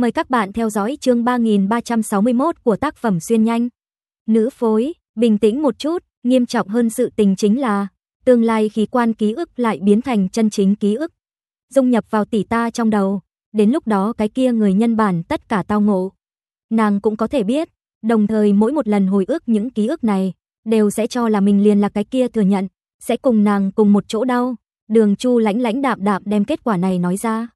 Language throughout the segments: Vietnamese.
Mời các bạn theo dõi chương 3361 của tác phẩm Xuyên Nhanh. Nữ phối, bình tĩnh một chút, nghiêm trọng hơn sự tình chính là tương lai khí quan ký ức lại biến thành chân chính ký ức. Dung nhập vào tỷ ta trong đầu, đến lúc đó cái kia người nhân bản tất cả tao ngộ. Nàng cũng có thể biết, đồng thời mỗi một lần hồi ức những ký ức này, đều sẽ cho là mình liền là cái kia thừa nhận, sẽ cùng nàng cùng một chỗ đau. Đường Chu lãnh lãnh đạm đạm đem kết quả này nói ra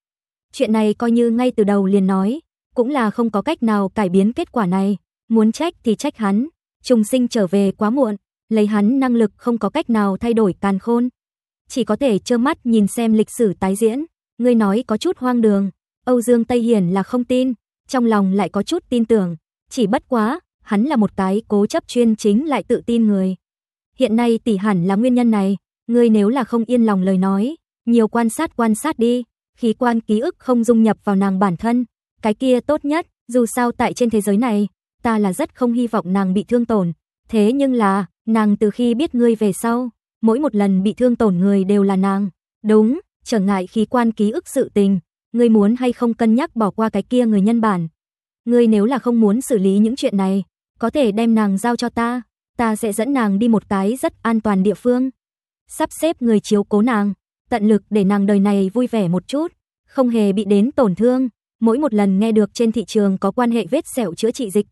chuyện này coi như ngay từ đầu liền nói, cũng là không có cách nào cải biến kết quả này, muốn trách thì trách hắn, trùng sinh trở về quá muộn, lấy hắn năng lực không có cách nào thay đổi càn khôn. Chỉ có thể trơ mắt nhìn xem lịch sử tái diễn, ngươi nói có chút hoang đường, Âu Dương Tây Hiển là không tin, trong lòng lại có chút tin tưởng, chỉ bất quá, hắn là một cái cố chấp chuyên chính lại tự tin người. Hiện nay tỷ hẳn là nguyên nhân này, ngươi nếu là không yên lòng lời nói, nhiều quan sát quan sát đi, khí quan ký ức không dung nhập vào nàng bản thân, cái kia tốt nhất, dù sao tại trên thế giới này, ta là rất không hy vọng nàng bị thương tổn, thế nhưng là, nàng từ khi biết ngươi về sau, mỗi một lần bị thương tổn người đều là nàng. Đúng, trở ngại khí quan ký ức sự tình, ngươi muốn hay không cân nhắc bỏ qua cái kia người nhân bản. Ngươi nếu là không muốn xử lý những chuyện này, có thể đem nàng giao cho ta, ta sẽ dẫn nàng đi một cái rất an toàn địa phương, sắp xếp người chiếu cố nàng tận lực để nàng đời này vui vẻ một chút, không hề bị đến tổn thương. Mỗi một lần nghe được trên thị trường có quan hệ vết sẹo chữa trị dịch,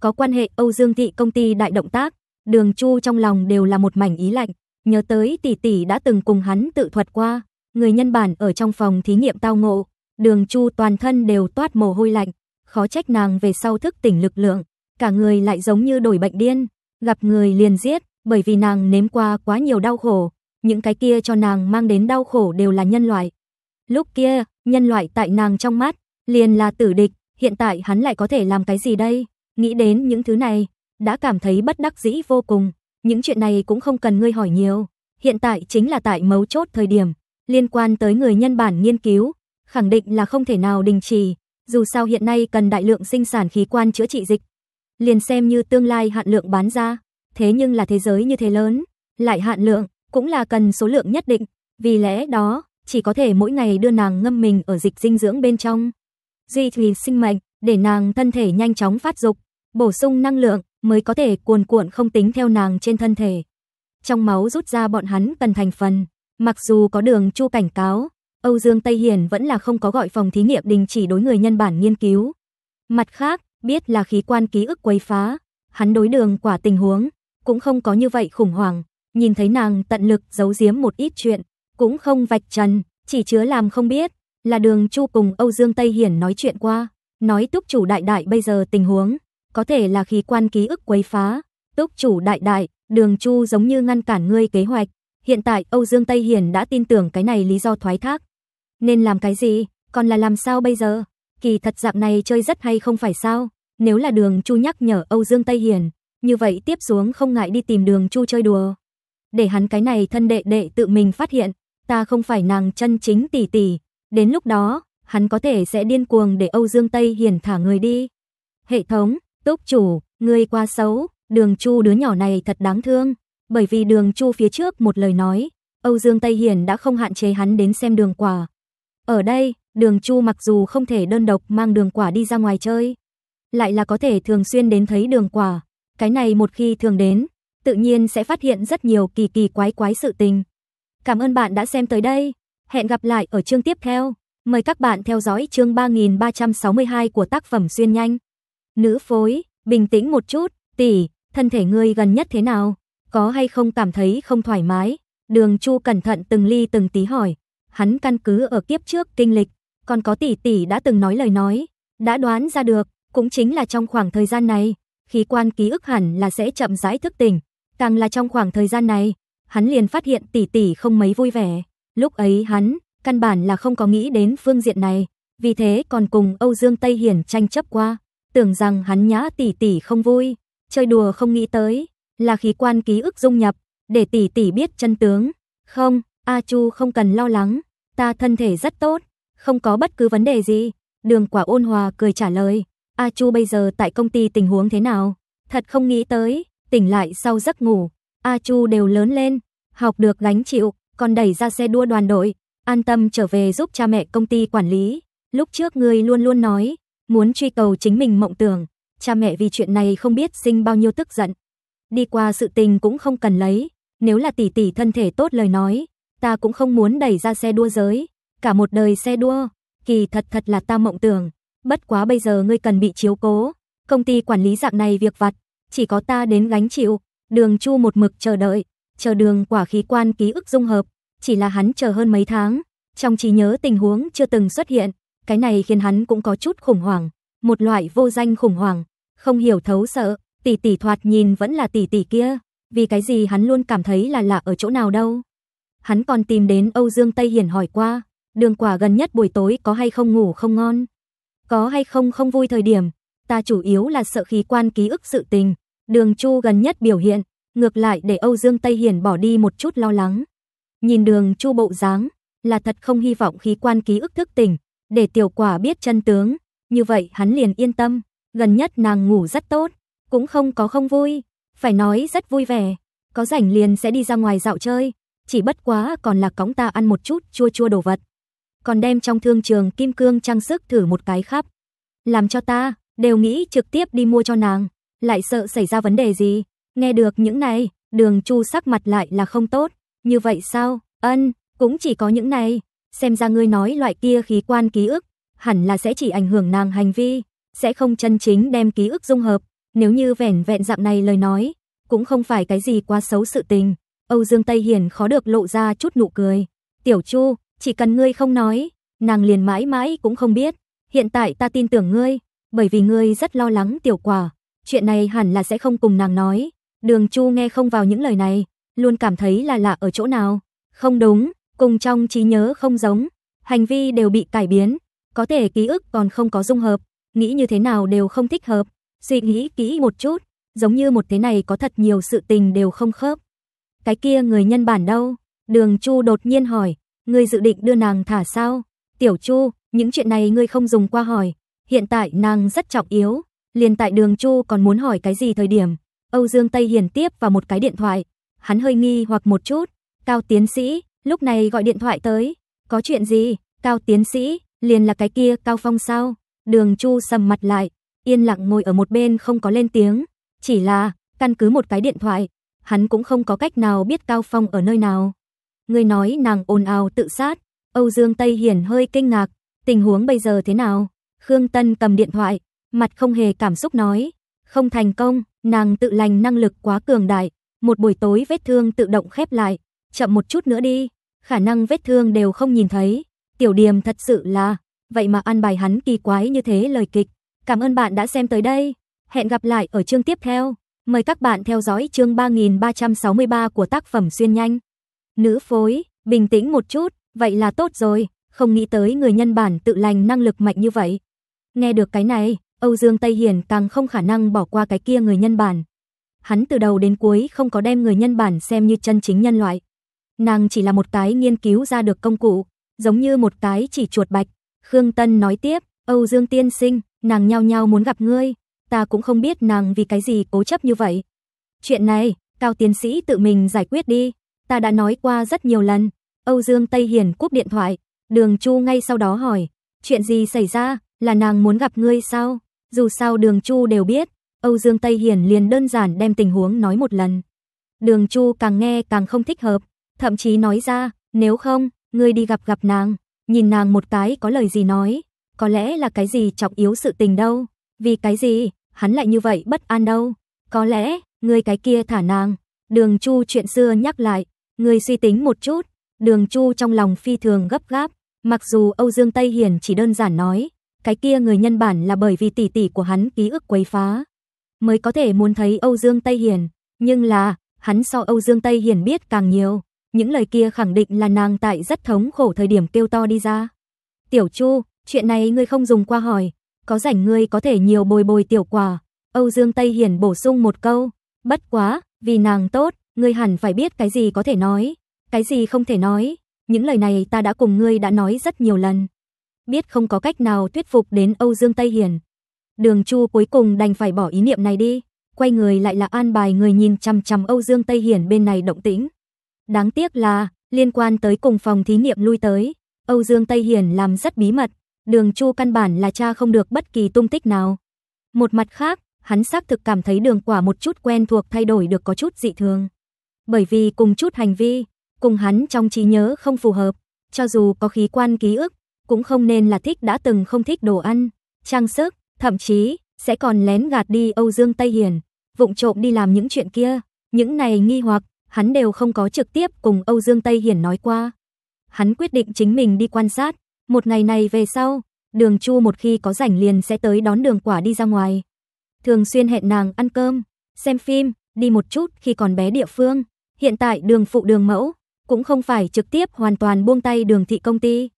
có quan hệ Âu Dương thị công ty đại động tác, Đường Chu trong lòng đều là một mảnh ý lạnh, nhớ tới tỷ tỷ đã từng cùng hắn tự thuật qua, người nhân bản ở trong phòng thí nghiệm tao ngộ, Đường Chu toàn thân đều toát mồ hôi lạnh, khó trách nàng về sau thức tỉnh lực lượng, cả người lại giống như đổi bệnh điên, gặp người liền giết, bởi vì nàng nếm qua quá nhiều đau khổ, những cái kia cho nàng mang đến đau khổ đều là nhân loại. Lúc kia, nhân loại tại nàng trong mắt, liền là tử địch, hiện tại hắn lại có thể làm cái gì đây? Nghĩ đến những thứ này, đã cảm thấy bất đắc dĩ vô cùng, những chuyện này cũng không cần ngươi hỏi nhiều. Hiện tại chính là tại mấu chốt thời điểm, liên quan tới người nhân bản nghiên cứu, khẳng định là không thể nào đình trì, dù sao hiện nay cần đại lượng sinh sản khí quan chữa trị dịch. Liền xem như tương lai hạn lượng bán ra, thế nhưng là thế giới như thế lớn, lại hạn lượng, cũng là cần số lượng nhất định, vì lẽ đó, chỉ có thể mỗi ngày đưa nàng ngâm mình ở dịch dinh dưỡng bên trong. Duy trì sinh mệnh, để nàng thân thể nhanh chóng phát dục, bổ sung năng lượng mới có thể cuồn cuộn không tính theo nàng trên thân thể. Trong máu rút ra bọn hắn cần thành phần, mặc dù có đường chu cảnh cáo, Âu Dương Tây Hiển vẫn là không có gọi phòng thí nghiệm đình chỉ đối người nhân bản nghiên cứu. Mặt khác, biết là khí quan ký ức quấy phá, hắn đối đường quả tình huống, cũng không có như vậy khủng hoảng, nhìn thấy nàng tận lực giấu giếm một ít chuyện, cũng không vạch trần, chỉ chứa làm không biết, là đường Chu cùng Âu Dương Tây Hiển nói chuyện qua, nói túc chủ đại đại bây giờ tình huống, có thể là khí quan ký ức quấy phá, túc chủ đại đại, đường Chu giống như ngăn cản ngươi kế hoạch, hiện tại Âu Dương Tây Hiển đã tin tưởng cái này lý do thoái thác. Nên làm cái gì, còn là làm sao bây giờ? Kỳ thật dạng này chơi rất hay không phải sao? Nếu là đường Chu nhắc nhở Âu Dương Tây Hiển, như vậy tiếp xuống không ngại đi tìm đường Chu chơi đùa để hắn cái này thân đệ đệ tự mình phát hiện, ta không phải nàng chân chính tỷ tỷ, đến lúc đó, hắn có thể sẽ điên cuồng để Âu Dương Tây Hiển thả người đi. Hệ thống, túc chủ, ngươi quá xấu, đường chu đứa nhỏ này thật đáng thương, bởi vì đường chu phía trước một lời nói, Âu Dương Tây Hiển đã không hạn chế hắn đến xem đường quả. Ở đây, đường chu mặc dù không thể đơn độc mang đường quả đi ra ngoài chơi, lại là có thể thường xuyên đến thấy đường quả, cái này một khi thường đến, tự nhiên sẽ phát hiện rất nhiều kỳ kỳ quái quái sự tình. Cảm ơn bạn đã xem tới đây. Hẹn gặp lại ở chương tiếp theo. Mời các bạn theo dõi chương 3362 của tác phẩm Xuyên Nhanh. Nữ phối, bình tĩnh một chút, tỷ, thân thể ngươi gần nhất thế nào? Có hay không cảm thấy không thoải mái? Đường Chu cẩn thận từng ly từng tí hỏi. Hắn căn cứ ở kiếp trước kinh lịch, còn có tỷ tỷ đã từng nói lời nói, đã đoán ra được, cũng chính là trong khoảng thời gian này, khí quan ký ức hẳn là sẽ chậm rãi thức tỉnh, Càng là trong khoảng thời gian này, hắn liền phát hiện tỷ tỷ không mấy vui vẻ. Lúc ấy hắn, căn bản là không có nghĩ đến phương diện này, vì thế còn cùng Âu Dương Tây Hiển tranh chấp qua, tưởng rằng hắn nhã tỷ tỷ không vui, chơi đùa không nghĩ tới, là khí quan ký ức dung nhập, để tỷ tỷ biết chân tướng. Không, A Chu không cần lo lắng, ta thân thể rất tốt, không có bất cứ vấn đề gì. Đường Quả ôn hòa cười trả lời, A Chu bây giờ tại công ty tình huống thế nào? Thật không nghĩ tới, tỉnh lại sau giấc ngủ, A Chu đều lớn lên, học được gánh chịu, còn đẩy ra xe đua đoàn đội, an tâm trở về giúp cha mẹ công ty quản lý. Lúc trước ngươi luôn luôn nói, muốn truy cầu chính mình mộng tưởng, cha mẹ vì chuyện này không biết sinh bao nhiêu tức giận. Đi qua sự tình cũng không cần lấy, nếu là tỷ tỷ thân thể tốt lời nói, ta cũng không muốn đẩy ra xe đua giới, cả một đời xe đua, kỳ thật thật là ta mộng tưởng, bất quá bây giờ ngươi cần bị chiếu cố, công ty quản lý dạng này việc vặt, chỉ có ta đến gánh chịu, đường chu một mực chờ đợi, chờ đường quả khí quan ký ức dung hợp, chỉ là hắn chờ hơn mấy tháng, trong trí nhớ tình huống chưa từng xuất hiện, cái này khiến hắn cũng có chút khủng hoảng, một loại vô danh khủng hoảng, không hiểu thấu sợ, tỷ tỷ thoạt nhìn vẫn là tỷ tỷ kia, vì cái gì hắn luôn cảm thấy là lạ ở chỗ nào đâu. Hắn còn tìm đến Âu Dương Tây Hiển hỏi qua, đường quả gần nhất buổi tối có hay không ngủ không ngon, có hay không không vui thời điểm, ta chủ yếu là sợ khí quan ký ức sự tình, Đường Chu gần nhất biểu hiện, ngược lại để Âu Dương Tây hiển bỏ đi một chút lo lắng. Nhìn đường Chu bộ dáng, là thật không hy vọng khí quan ký ức thức tỉnh, để tiểu quả biết chân tướng, như vậy hắn liền yên tâm, gần nhất nàng ngủ rất tốt, cũng không có không vui, phải nói rất vui vẻ, có rảnh liền sẽ đi ra ngoài dạo chơi, chỉ bất quá còn là cõng ta ăn một chút chua chua đồ vật. Còn đem trong thương trường kim cương trang sức thử một cái khắp, làm cho ta đều nghĩ trực tiếp đi mua cho nàng lại sợ xảy ra vấn đề gì. Nghe được những này, đường chu sắc mặt lại là không tốt. Như vậy sao? Ân, cũng chỉ có những này. Xem ra ngươi nói loại kia khí quan ký ức, hẳn là sẽ chỉ ảnh hưởng nàng hành vi, sẽ không chân chính đem ký ức dung hợp. Nếu như vẻn vẹn dạng này lời nói, cũng không phải cái gì quá xấu sự tình. Âu Dương Tây hiển khó được lộ ra chút nụ cười. Tiểu Chu, chỉ cần ngươi không nói, nàng liền mãi mãi cũng không biết. Hiện tại ta tin tưởng ngươi, bởi vì ngươi rất lo lắng tiểu quả, chuyện này hẳn là sẽ không cùng nàng nói. Đường Chu nghe không vào những lời này, luôn cảm thấy là lạ ở chỗ nào. Không đúng, cùng trong trí nhớ không giống, hành vi đều bị cải biến, có thể ký ức còn không có dung hợp, nghĩ như thế nào đều không thích hợp. Suy nghĩ kỹ một chút, giống như một thế này có thật nhiều sự tình đều không khớp. Cái kia người nhân bản đâu? Đường Chu đột nhiên hỏi, người dự định đưa nàng thả sao? Tiểu Chu, những chuyện này ngươi không dùng qua hỏi, hiện tại nàng rất trọng yếu, Liền tại đường Chu còn muốn hỏi cái gì thời điểm, Âu Dương Tây Hiền tiếp vào một cái điện thoại. Hắn hơi nghi hoặc một chút. Cao tiến sĩ, lúc này gọi điện thoại tới. Có chuyện gì? Cao tiến sĩ, liền là cái kia Cao Phong sao? Đường Chu sầm mặt lại, yên lặng ngồi ở một bên không có lên tiếng. Chỉ là, căn cứ một cái điện thoại, hắn cũng không có cách nào biết Cao Phong ở nơi nào. Người nói nàng ồn ào tự sát. Âu Dương Tây Hiển hơi kinh ngạc. Tình huống bây giờ thế nào? Khương Tân cầm điện thoại, mặt không hề cảm xúc nói, không thành công, nàng tự lành năng lực quá cường đại, một buổi tối vết thương tự động khép lại, chậm một chút nữa đi, khả năng vết thương đều không nhìn thấy. Tiểu Điềm thật sự là, vậy mà ăn bài hắn kỳ quái như thế lời kịch. Cảm ơn bạn đã xem tới đây, hẹn gặp lại ở chương tiếp theo. Mời các bạn theo dõi chương 3363 của tác phẩm Xuyên Nhanh. Nữ phối, bình tĩnh một chút, vậy là tốt rồi, không nghĩ tới người nhân bản tự lành năng lực mạnh như vậy. Nghe được cái này, Âu Dương Tây Hiền càng không khả năng bỏ qua cái kia người nhân bản. Hắn từ đầu đến cuối không có đem người nhân bản xem như chân chính nhân loại. Nàng chỉ là một cái nghiên cứu ra được công cụ, giống như một cái chỉ chuột bạch. Khương Tân nói tiếp, Âu Dương Tiên Sinh, nàng nhao nhao muốn gặp ngươi, ta cũng không biết nàng vì cái gì cố chấp như vậy. Chuyện này, Cao Tiến Sĩ tự mình giải quyết đi, ta đã nói qua rất nhiều lần. Âu Dương Tây Hiền cúp điện thoại, đường Chu ngay sau đó hỏi, chuyện gì xảy ra, là nàng muốn gặp ngươi sao? Dù sao Đường Chu đều biết, Âu Dương Tây Hiển liền đơn giản đem tình huống nói một lần. Đường Chu càng nghe càng không thích hợp, thậm chí nói ra, nếu không, ngươi đi gặp gặp nàng, nhìn nàng một cái có lời gì nói, có lẽ là cái gì trọng yếu sự tình đâu, vì cái gì, hắn lại như vậy bất an đâu, có lẽ, ngươi cái kia thả nàng. Đường Chu chuyện xưa nhắc lại, ngươi suy tính một chút, Đường Chu trong lòng phi thường gấp gáp, mặc dù Âu Dương Tây Hiển chỉ đơn giản nói, cái kia người nhân bản là bởi vì tỷ tỷ của hắn ký ức quấy phá, mới có thể muốn thấy Âu Dương Tây Hiền, nhưng là, hắn so Âu Dương Tây Hiền biết càng nhiều, những lời kia khẳng định là nàng tại rất thống khổ thời điểm kêu to đi ra. Tiểu Chu, chuyện này ngươi không dùng qua hỏi, có rảnh ngươi có thể nhiều bồi bồi tiểu quả. Âu Dương Tây Hiền bổ sung một câu, bất quá, vì nàng tốt, ngươi hẳn phải biết cái gì có thể nói, cái gì không thể nói. Những lời này ta đã cùng ngươi đã nói rất nhiều lần, biết không có cách nào thuyết phục đến Âu Dương Tây Hiền, Đường Chu cuối cùng đành phải bỏ ý niệm này đi, quay người lại là an bài người nhìn chằm chằm Âu Dương Tây Hiền bên này động tĩnh. Đáng tiếc là liên quan tới cùng phòng thí nghiệm lui tới, Âu Dương Tây Hiền làm rất bí mật, Đường Chu căn bản là cha không được bất kỳ tung tích nào. Một mặt khác, hắn xác thực cảm thấy Đường Quả một chút quen thuộc thay đổi được có chút dị thường. Bởi vì cùng chút hành vi, cùng hắn trong trí nhớ không phù hợp, cho dù có khí quan ký ức, cũng không nên là thích đã từng không thích đồ ăn, trang sức, thậm chí sẽ còn lén gạt đi Âu Dương Tây Hiền, vụng trộm đi làm những chuyện kia, những này nghi hoặc hắn đều không có trực tiếp cùng Âu Dương Tây Hiền nói qua. Hắn quyết định chính mình đi quan sát, một ngày này về sau, Đường Chu một khi có rảnh liền sẽ tới đón Đường Quả đi ra ngoài. Thường xuyên hẹn nàng ăn cơm, xem phim, đi một chút khi còn bé địa phương. Hiện tại Đường phụ Đường mẫu cũng không phải trực tiếp hoàn toàn buông tay Đường thị công ty,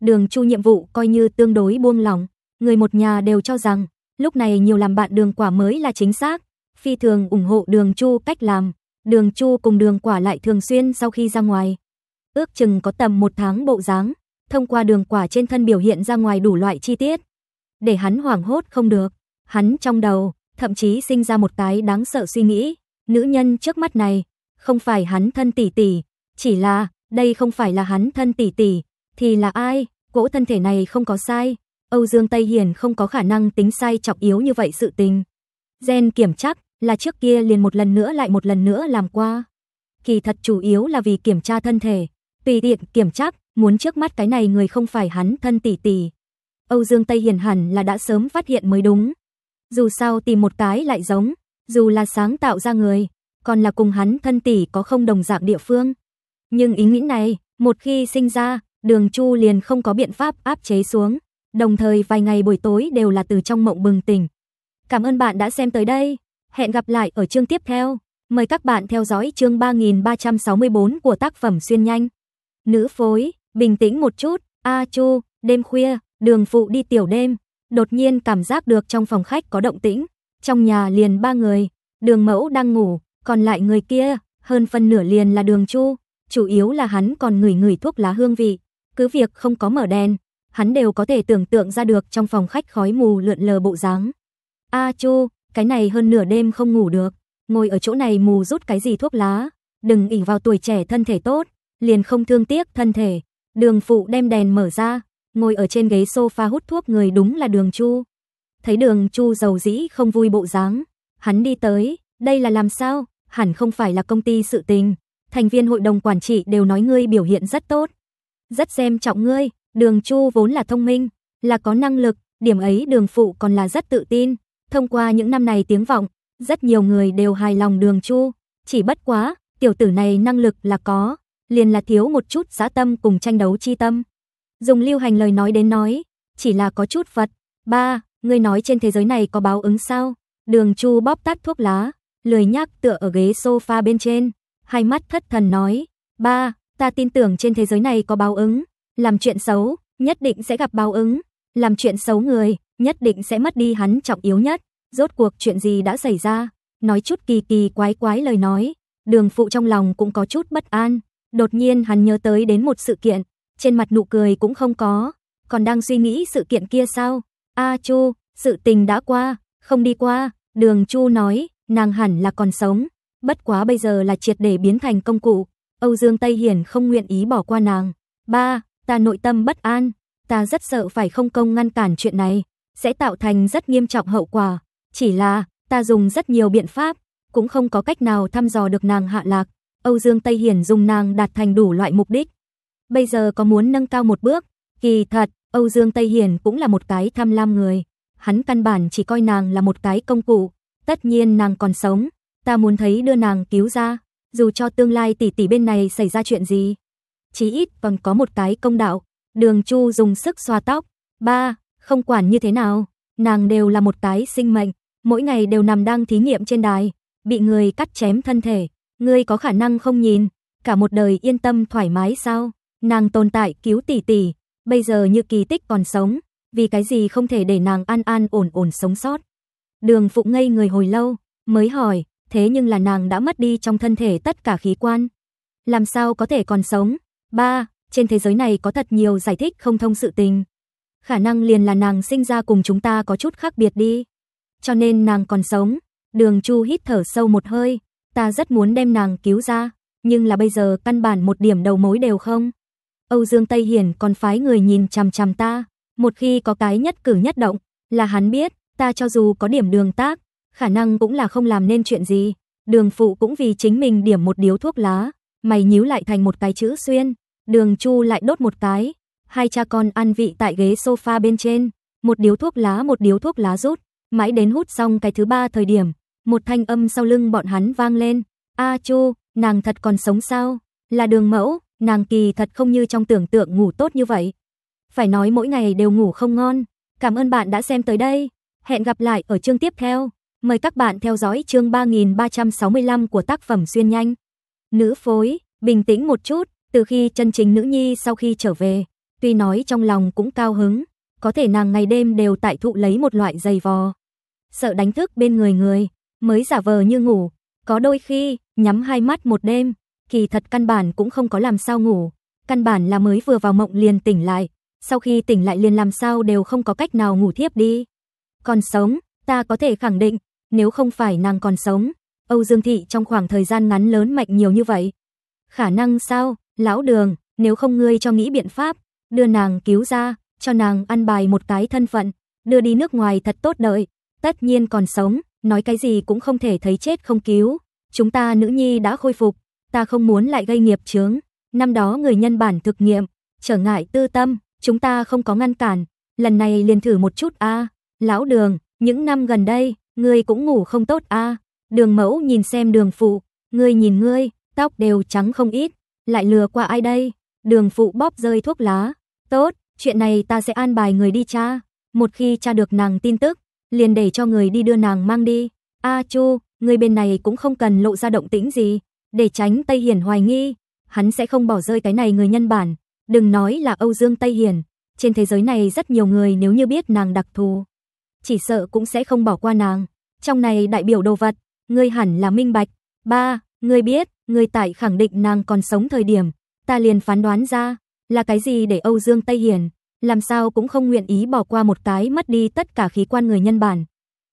Đường Chu nhiệm vụ coi như tương đối buông lỏng, người một nhà đều cho rằng lúc này nhiều làm bạn Đường Quả mới là chính xác, phi thường ủng hộ Đường Chu cách làm. Đường Chu cùng Đường Quả lại thường xuyên sau khi ra ngoài, ước chừng có tầm một tháng bộ dáng, thông qua Đường Quả trên thân biểu hiện ra ngoài đủ loại chi tiết, để hắn hoảng hốt không được, hắn trong đầu thậm chí sinh ra một cái đáng sợ suy nghĩ, nữ nhân trước mắt này không phải hắn thân tỷ tỷ, chỉ là đây không phải là hắn thân tỷ tỷ, thì là ai? Cỗ thân thể này không có sai, Âu Dương Tây Hiền không có khả năng tính sai chọc yếu như vậy sự tình. Gen kiểm chắc là trước kia liền một lần nữa lại một lần nữa làm qua. Kỳ thật chủ yếu là vì kiểm tra thân thể, tùy tiện kiểm chắc, muốn trước mắt cái này người không phải hắn thân tỷ tỷ. Âu Dương Tây Hiền hẳn là đã sớm phát hiện mới đúng. Dù sao tìm một cái lại giống, dù là sáng tạo ra người, còn là cùng hắn thân tỷ có không đồng dạng địa phương. Nhưng ý nghĩ này, một khi sinh ra, Đường Chu liền không có biện pháp áp chế xuống, đồng thời vài ngày buổi tối đều là từ trong mộng bừng tỉnh. Cảm ơn bạn đã xem tới đây, hẹn gặp lại ở chương tiếp theo. Mời các bạn theo dõi chương 3364 của tác phẩm Xuyên Nhanh. Nữ phối, bình tĩnh một chút, A Chu, đêm khuya, đường phụ đi tiểu đêm, đột nhiên cảm giác được trong phòng khách có động tĩnh, trong nhà liền ba người, đường mẫu đang ngủ, còn lại người kia, hơn phân nửa liền là đường Chu, chủ yếu là hắn còn ngửi ngửi thuốc lá hương vị. Cứ việc không có mở đèn, hắn đều có thể tưởng tượng ra được trong phòng khách khói mù lượn lờ bộ dáng. A Chu, cái này hơn nửa đêm không ngủ được, ngồi ở chỗ này mù rút cái gì thuốc lá, đừng ỷ vào tuổi trẻ thân thể tốt, liền không thương tiếc thân thể. Đường phụ đem đèn mở ra, ngồi ở trên ghế sofa hút thuốc người đúng là Đường Chu. Thấy Đường Chu giàu dĩ không vui bộ dáng, hắn đi tới, đây là làm sao? Hẳn không phải là công ty sự tình, thành viên hội đồng quản trị đều nói ngươi biểu hiện rất tốt, rất xem trọng ngươi, đường Chu vốn là thông minh, là có năng lực, điểm ấy đường phụ còn là rất tự tin. Thông qua những năm này tiếng vọng, rất nhiều người đều hài lòng đường Chu, chỉ bất quá, tiểu tử này năng lực là có, liền là thiếu một chút giá tâm cùng tranh đấu chi tâm. Dùng lưu hành lời nói đến nói, chỉ là có chút vật. Ba, ngươi nói trên thế giới này có báo ứng sao? Đường Chu bóp tắt thuốc lá, lười nhác tựa ở ghế sofa bên trên, hai mắt thất thần nói, "Ba, Ta tin tưởng trên thế giới này có báo ứng, làm chuyện xấu, nhất định sẽ gặp báo ứng, làm chuyện xấu người, nhất định sẽ mất đi hắn trọng yếu nhất. Rốt cuộc chuyện gì đã xảy ra? Nói chút kỳ kỳ quái quái lời nói, Đường Phụ trong lòng cũng có chút bất an, đột nhiên hắn nhớ tới đến một sự kiện, trên mặt nụ cười cũng không có, còn đang suy nghĩ sự kiện kia sao? A Chu, sự tình đã qua, không đi qua, Đường Chu nói, nàng hẳn là còn sống, bất quá bây giờ là triệt để biến thành công cụ, Âu Dương Tây Hiển không nguyện ý bỏ qua nàng. Ba, ta nội tâm bất an, ta rất sợ phải không công ngăn cản chuyện này, sẽ tạo thành rất nghiêm trọng hậu quả. Chỉ là, ta dùng rất nhiều biện pháp, cũng không có cách nào thăm dò được nàng hạ lạc. Âu Dương Tây Hiển dùng nàng đạt thành đủ loại mục đích. Bây giờ có muốn nâng cao một bước, kỳ thật, Âu Dương Tây Hiển cũng là một cái tham lam người. Hắn căn bản chỉ coi nàng là một cái công cụ. Tất nhiên nàng còn sống, ta muốn thấy đưa nàng cứu ra dù cho tương lai tỷ tỷ bên này xảy ra chuyện gì, chí ít còn có một cái công đạo. Đường Chu dùng sức xoa tóc, "Ba, không quản như thế nào, nàng đều là một cái sinh mệnh, mỗi ngày đều nằm đang thí nghiệm trên đài, bị người cắt chém thân thể, ngươi có khả năng không nhìn, cả một đời yên tâm thoải mái sao? Nàng tồn tại cứu tỷ tỷ, bây giờ như kỳ tích còn sống, vì cái gì không thể để nàng an an ổn ổn sống sót?" Đường Phụ ngây người hồi lâu, mới hỏi, thế nhưng là nàng đã mất đi trong thân thể tất cả khí quan. Làm sao có thể còn sống? ba Trên thế giới này có thật nhiều giải thích không thông sự tình. Khả năng liền là nàng sinh ra cùng chúng ta có chút khác biệt đi. Cho nên nàng còn sống. Đường Chu hít thở sâu một hơi, ta rất muốn đem nàng cứu ra, nhưng là bây giờ căn bản một điểm đầu mối đều không. Âu Dương Tây Hiển còn phái người nhìn chằm chằm ta, một khi có cái nhất cử nhất động, là hắn biết, ta cho dù có điểm đường tác, khả năng cũng là không làm nên chuyện gì. Đường phụ cũng vì chính mình điểm một điếu thuốc lá, mày nhíu lại thành một cái chữ xuyên, đường chu lại đốt một cái. Hai cha con ăn vị tại ghế sofa bên trên, một điếu thuốc lá một điếu thuốc lá rút, mãi đến hút xong cái thứ ba thời điểm, một thanh âm sau lưng bọn hắn vang lên. A chu, nàng thật còn sống sao? Là đường mẫu, nàng kỳ thật không như trong tưởng tượng ngủ tốt như vậy. Phải nói mỗi ngày đều ngủ không ngon. Cảm ơn bạn đã xem tới đây. Hẹn gặp lại ở chương tiếp theo. Mời các bạn theo dõi chương 3365 của tác phẩm Xuyên Nhanh. Nữ phối, bình tĩnh một chút, từ khi chân chính nữ nhi sau khi trở về, tuy nói trong lòng cũng cao hứng, có thể nàng ngày đêm đều tại thụ lấy một loại dày vò. Sợ đánh thức bên người người, mới giả vờ như ngủ, có đôi khi nhắm hai mắt một đêm, kỳ thật căn bản cũng không có làm sao ngủ, căn bản là mới vừa vào mộng liền tỉnh lại, sau khi tỉnh lại liền làm sao đều không có cách nào ngủ thiếp đi. Còn sống, ta có thể khẳng định, nếu không phải nàng còn sống, Âu Dương Thị trong khoảng thời gian ngắn lớn mạnh nhiều như vậy. Khả năng sao, lão đường, nếu không ngươi cho nghĩ biện pháp, đưa nàng cứu ra, cho nàng ăn bài một cái thân phận, đưa đi nước ngoài thật tốt đợi. Tất nhiên còn sống, nói cái gì cũng không thể thấy chết không cứu. Chúng ta nữ nhi đã khôi phục, ta không muốn lại gây nghiệp chướng. Năm đó người nhân bản thực nghiệm, trở ngại tư tâm, chúng ta không có ngăn cản. Lần này liền thử một chút a lão đường, những năm gần đây, ngươi cũng ngủ không tốt a. À. Đường Mẫu nhìn xem Đường phụ, ngươi nhìn ngươi, tóc đều trắng không ít, lại lừa qua ai đây? Đường phụ bóp rơi thuốc lá, "Tốt, chuyện này ta sẽ an bài người đi tra, một khi cha được nàng tin tức, liền để cho người đi đưa nàng mang đi." "A Chu, ngươi bên này cũng không cần lộ ra động tĩnh gì, để tránh Tây Hiển hoài nghi, hắn sẽ không bỏ rơi cái này người nhân bản, đừng nói là Âu Dương Tây Hiển, trên thế giới này rất nhiều người nếu như biết nàng đặc thù chỉ sợ cũng sẽ không bỏ qua nàng. Trong này đại biểu đồ vật, ngươi hẳn là minh bạch. Ba, ngươi biết, ngươi tại khẳng định nàng còn sống thời điểm, ta liền phán đoán ra, là cái gì để Âu Dương Tây Hiền, làm sao cũng không nguyện ý bỏ qua một cái mất đi tất cả khí quan người nhân bản.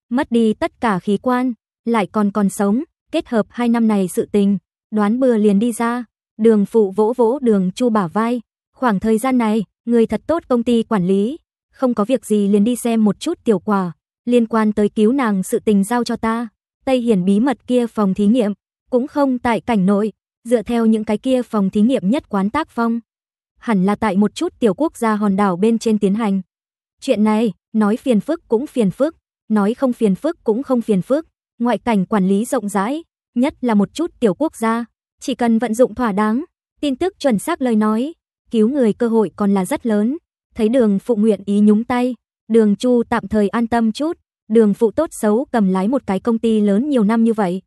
Mất đi tất cả khí quan, lại còn còn sống, kết hợp hai năm này sự tình, đoán bừa liền đi ra, đường phụ vỗ vỗ đường chu bả vai, khoảng thời gian này, người thật tốt công ty quản lý, không có việc gì liền đi xem một chút tiểu quả, liên quan tới cứu nàng sự tình giao cho ta. Tây Hiển bí mật kia phòng thí nghiệm, cũng không tại cảnh nội, dựa theo những cái kia phòng thí nghiệm nhất quán tác phong. Hẳn là tại một chút tiểu quốc gia hòn đảo bên trên tiến hành. Chuyện này, nói phiền phức cũng phiền phức, nói không phiền phức cũng không phiền phức, ngoại cảnh quản lý rộng rãi, nhất là một chút tiểu quốc gia, chỉ cần vận dụng thỏa đáng, tin tức chuẩn xác lời nói, cứu người cơ hội còn là rất lớn. Thấy đường phụ nguyện ý nhúng tay, đường chu tạm thời an tâm chút, đường phụ tốt xấu cầm lái một cái công ty lớn nhiều năm như vậy.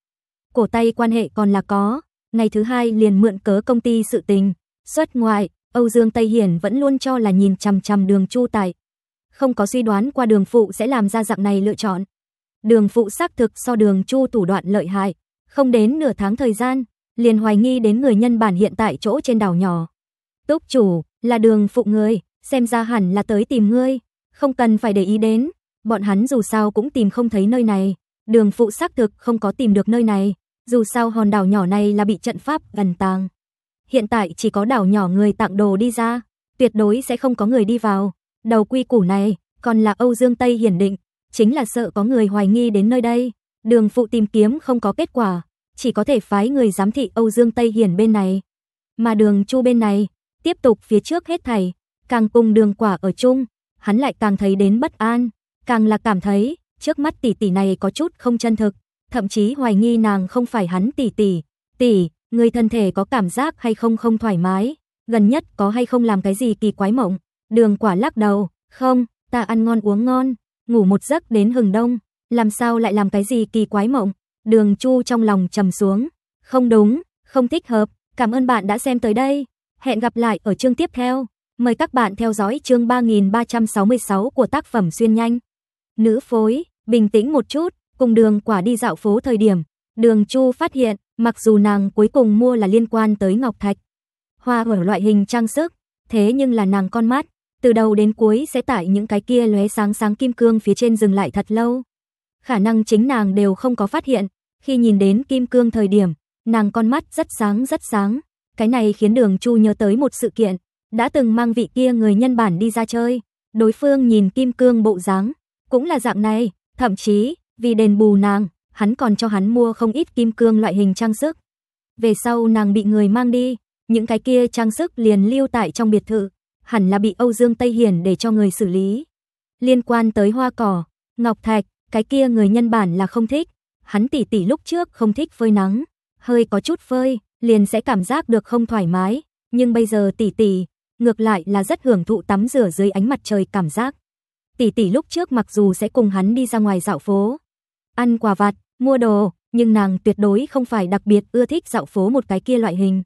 Cổ tay quan hệ còn là có, ngày thứ hai liền mượn cớ công ty sự tình. Xuất ngoại, Âu Dương Tây Hiển vẫn luôn cho là nhìn chằm chằm đường chu tại. Không có suy đoán qua đường phụ sẽ làm ra dạng này lựa chọn. Đường phụ xác thực so đường chu thủ đoạn lợi hại, không đến nửa tháng thời gian, liền hoài nghi đến người nhân bản hiện tại chỗ trên đảo nhỏ. Túc chủ, là đường phụ người, xem ra hẳn là tới tìm ngươi, không cần phải để ý đến, bọn hắn dù sao cũng tìm không thấy nơi này, đường phụ xác thực không có tìm được nơi này, dù sao hòn đảo nhỏ này là bị trận pháp gần tàng. Hiện tại chỉ có đảo nhỏ người tặng đồ đi ra, tuyệt đối sẽ không có người đi vào. Đầu quy củ này, còn là Âu Dương Tây hiển định, chính là sợ có người hoài nghi đến nơi đây. Đường phụ tìm kiếm không có kết quả, chỉ có thể phái người giám thị Âu Dương Tây hiển bên này. Mà đường chu bên này, tiếp tục phía trước hết thảy, Càng cùng đường quả ở chung, hắn lại càng thấy đến bất an, càng là cảm thấy, trước mắt tỷ tỷ này có chút không chân thực, thậm chí hoài nghi nàng không phải hắn tỷ tỷ. Tỷ, người thân thể có cảm giác hay không không thoải mái, gần nhất có hay không làm cái gì kỳ quái mộng. Đường quả lắc đầu, không, ta ăn ngon uống ngon, ngủ một giấc đến hừng đông, làm sao lại làm cái gì kỳ quái mộng. Đường chu trong lòng trầm xuống, không đúng, không thích hợp, cảm ơn bạn đã xem tới đây, hẹn gặp lại ở chương tiếp theo. Mời các bạn theo dõi chương 3366 của tác phẩm Xuyên Nhanh. Nữ phối, bình tĩnh một chút, cùng đường quả đi dạo phố thời điểm. Đường Chu phát hiện, mặc dù nàng cuối cùng mua là liên quan tới ngọc thạch. Hoa ở loại hình trang sức, thế nhưng là nàng con mắt, từ đầu đến cuối sẽ tải những cái kia lóe sáng sáng kim cương phía trên dừng lại thật lâu. Khả năng chính nàng đều không có phát hiện, khi nhìn đến kim cương thời điểm, nàng con mắt rất sáng rất sáng. Cái này khiến đường Chu nhớ tới một sự kiện, đã từng mang vị kia người nhân bản đi ra chơi. Đối phương nhìn kim cương bộ dáng, cũng là dạng này, thậm chí, vì đền bù nàng, hắn còn cho hắn mua không ít kim cương loại hình trang sức. Về sau nàng bị người mang đi, những cái kia trang sức liền lưu tại trong biệt thự, hẳn là bị Âu Dương Tây Hiển để cho người xử lý. Liên quan tới hoa cỏ, ngọc thạch, cái kia người nhân bản là không thích, hắn tỉ tỉ lúc trước không thích phơi nắng, hơi có chút phơi, liền sẽ cảm giác được không thoải mái, nhưng bây giờ tỉ tỉ ngược lại là rất hưởng thụ tắm rửa dưới ánh mặt trời cảm giác. Tỷ tỷ lúc trước mặc dù sẽ cùng hắn đi ra ngoài dạo phố, ăn quà vặt, mua đồ, nhưng nàng tuyệt đối không phải đặc biệt ưa thích dạo phố một cái kia loại hình.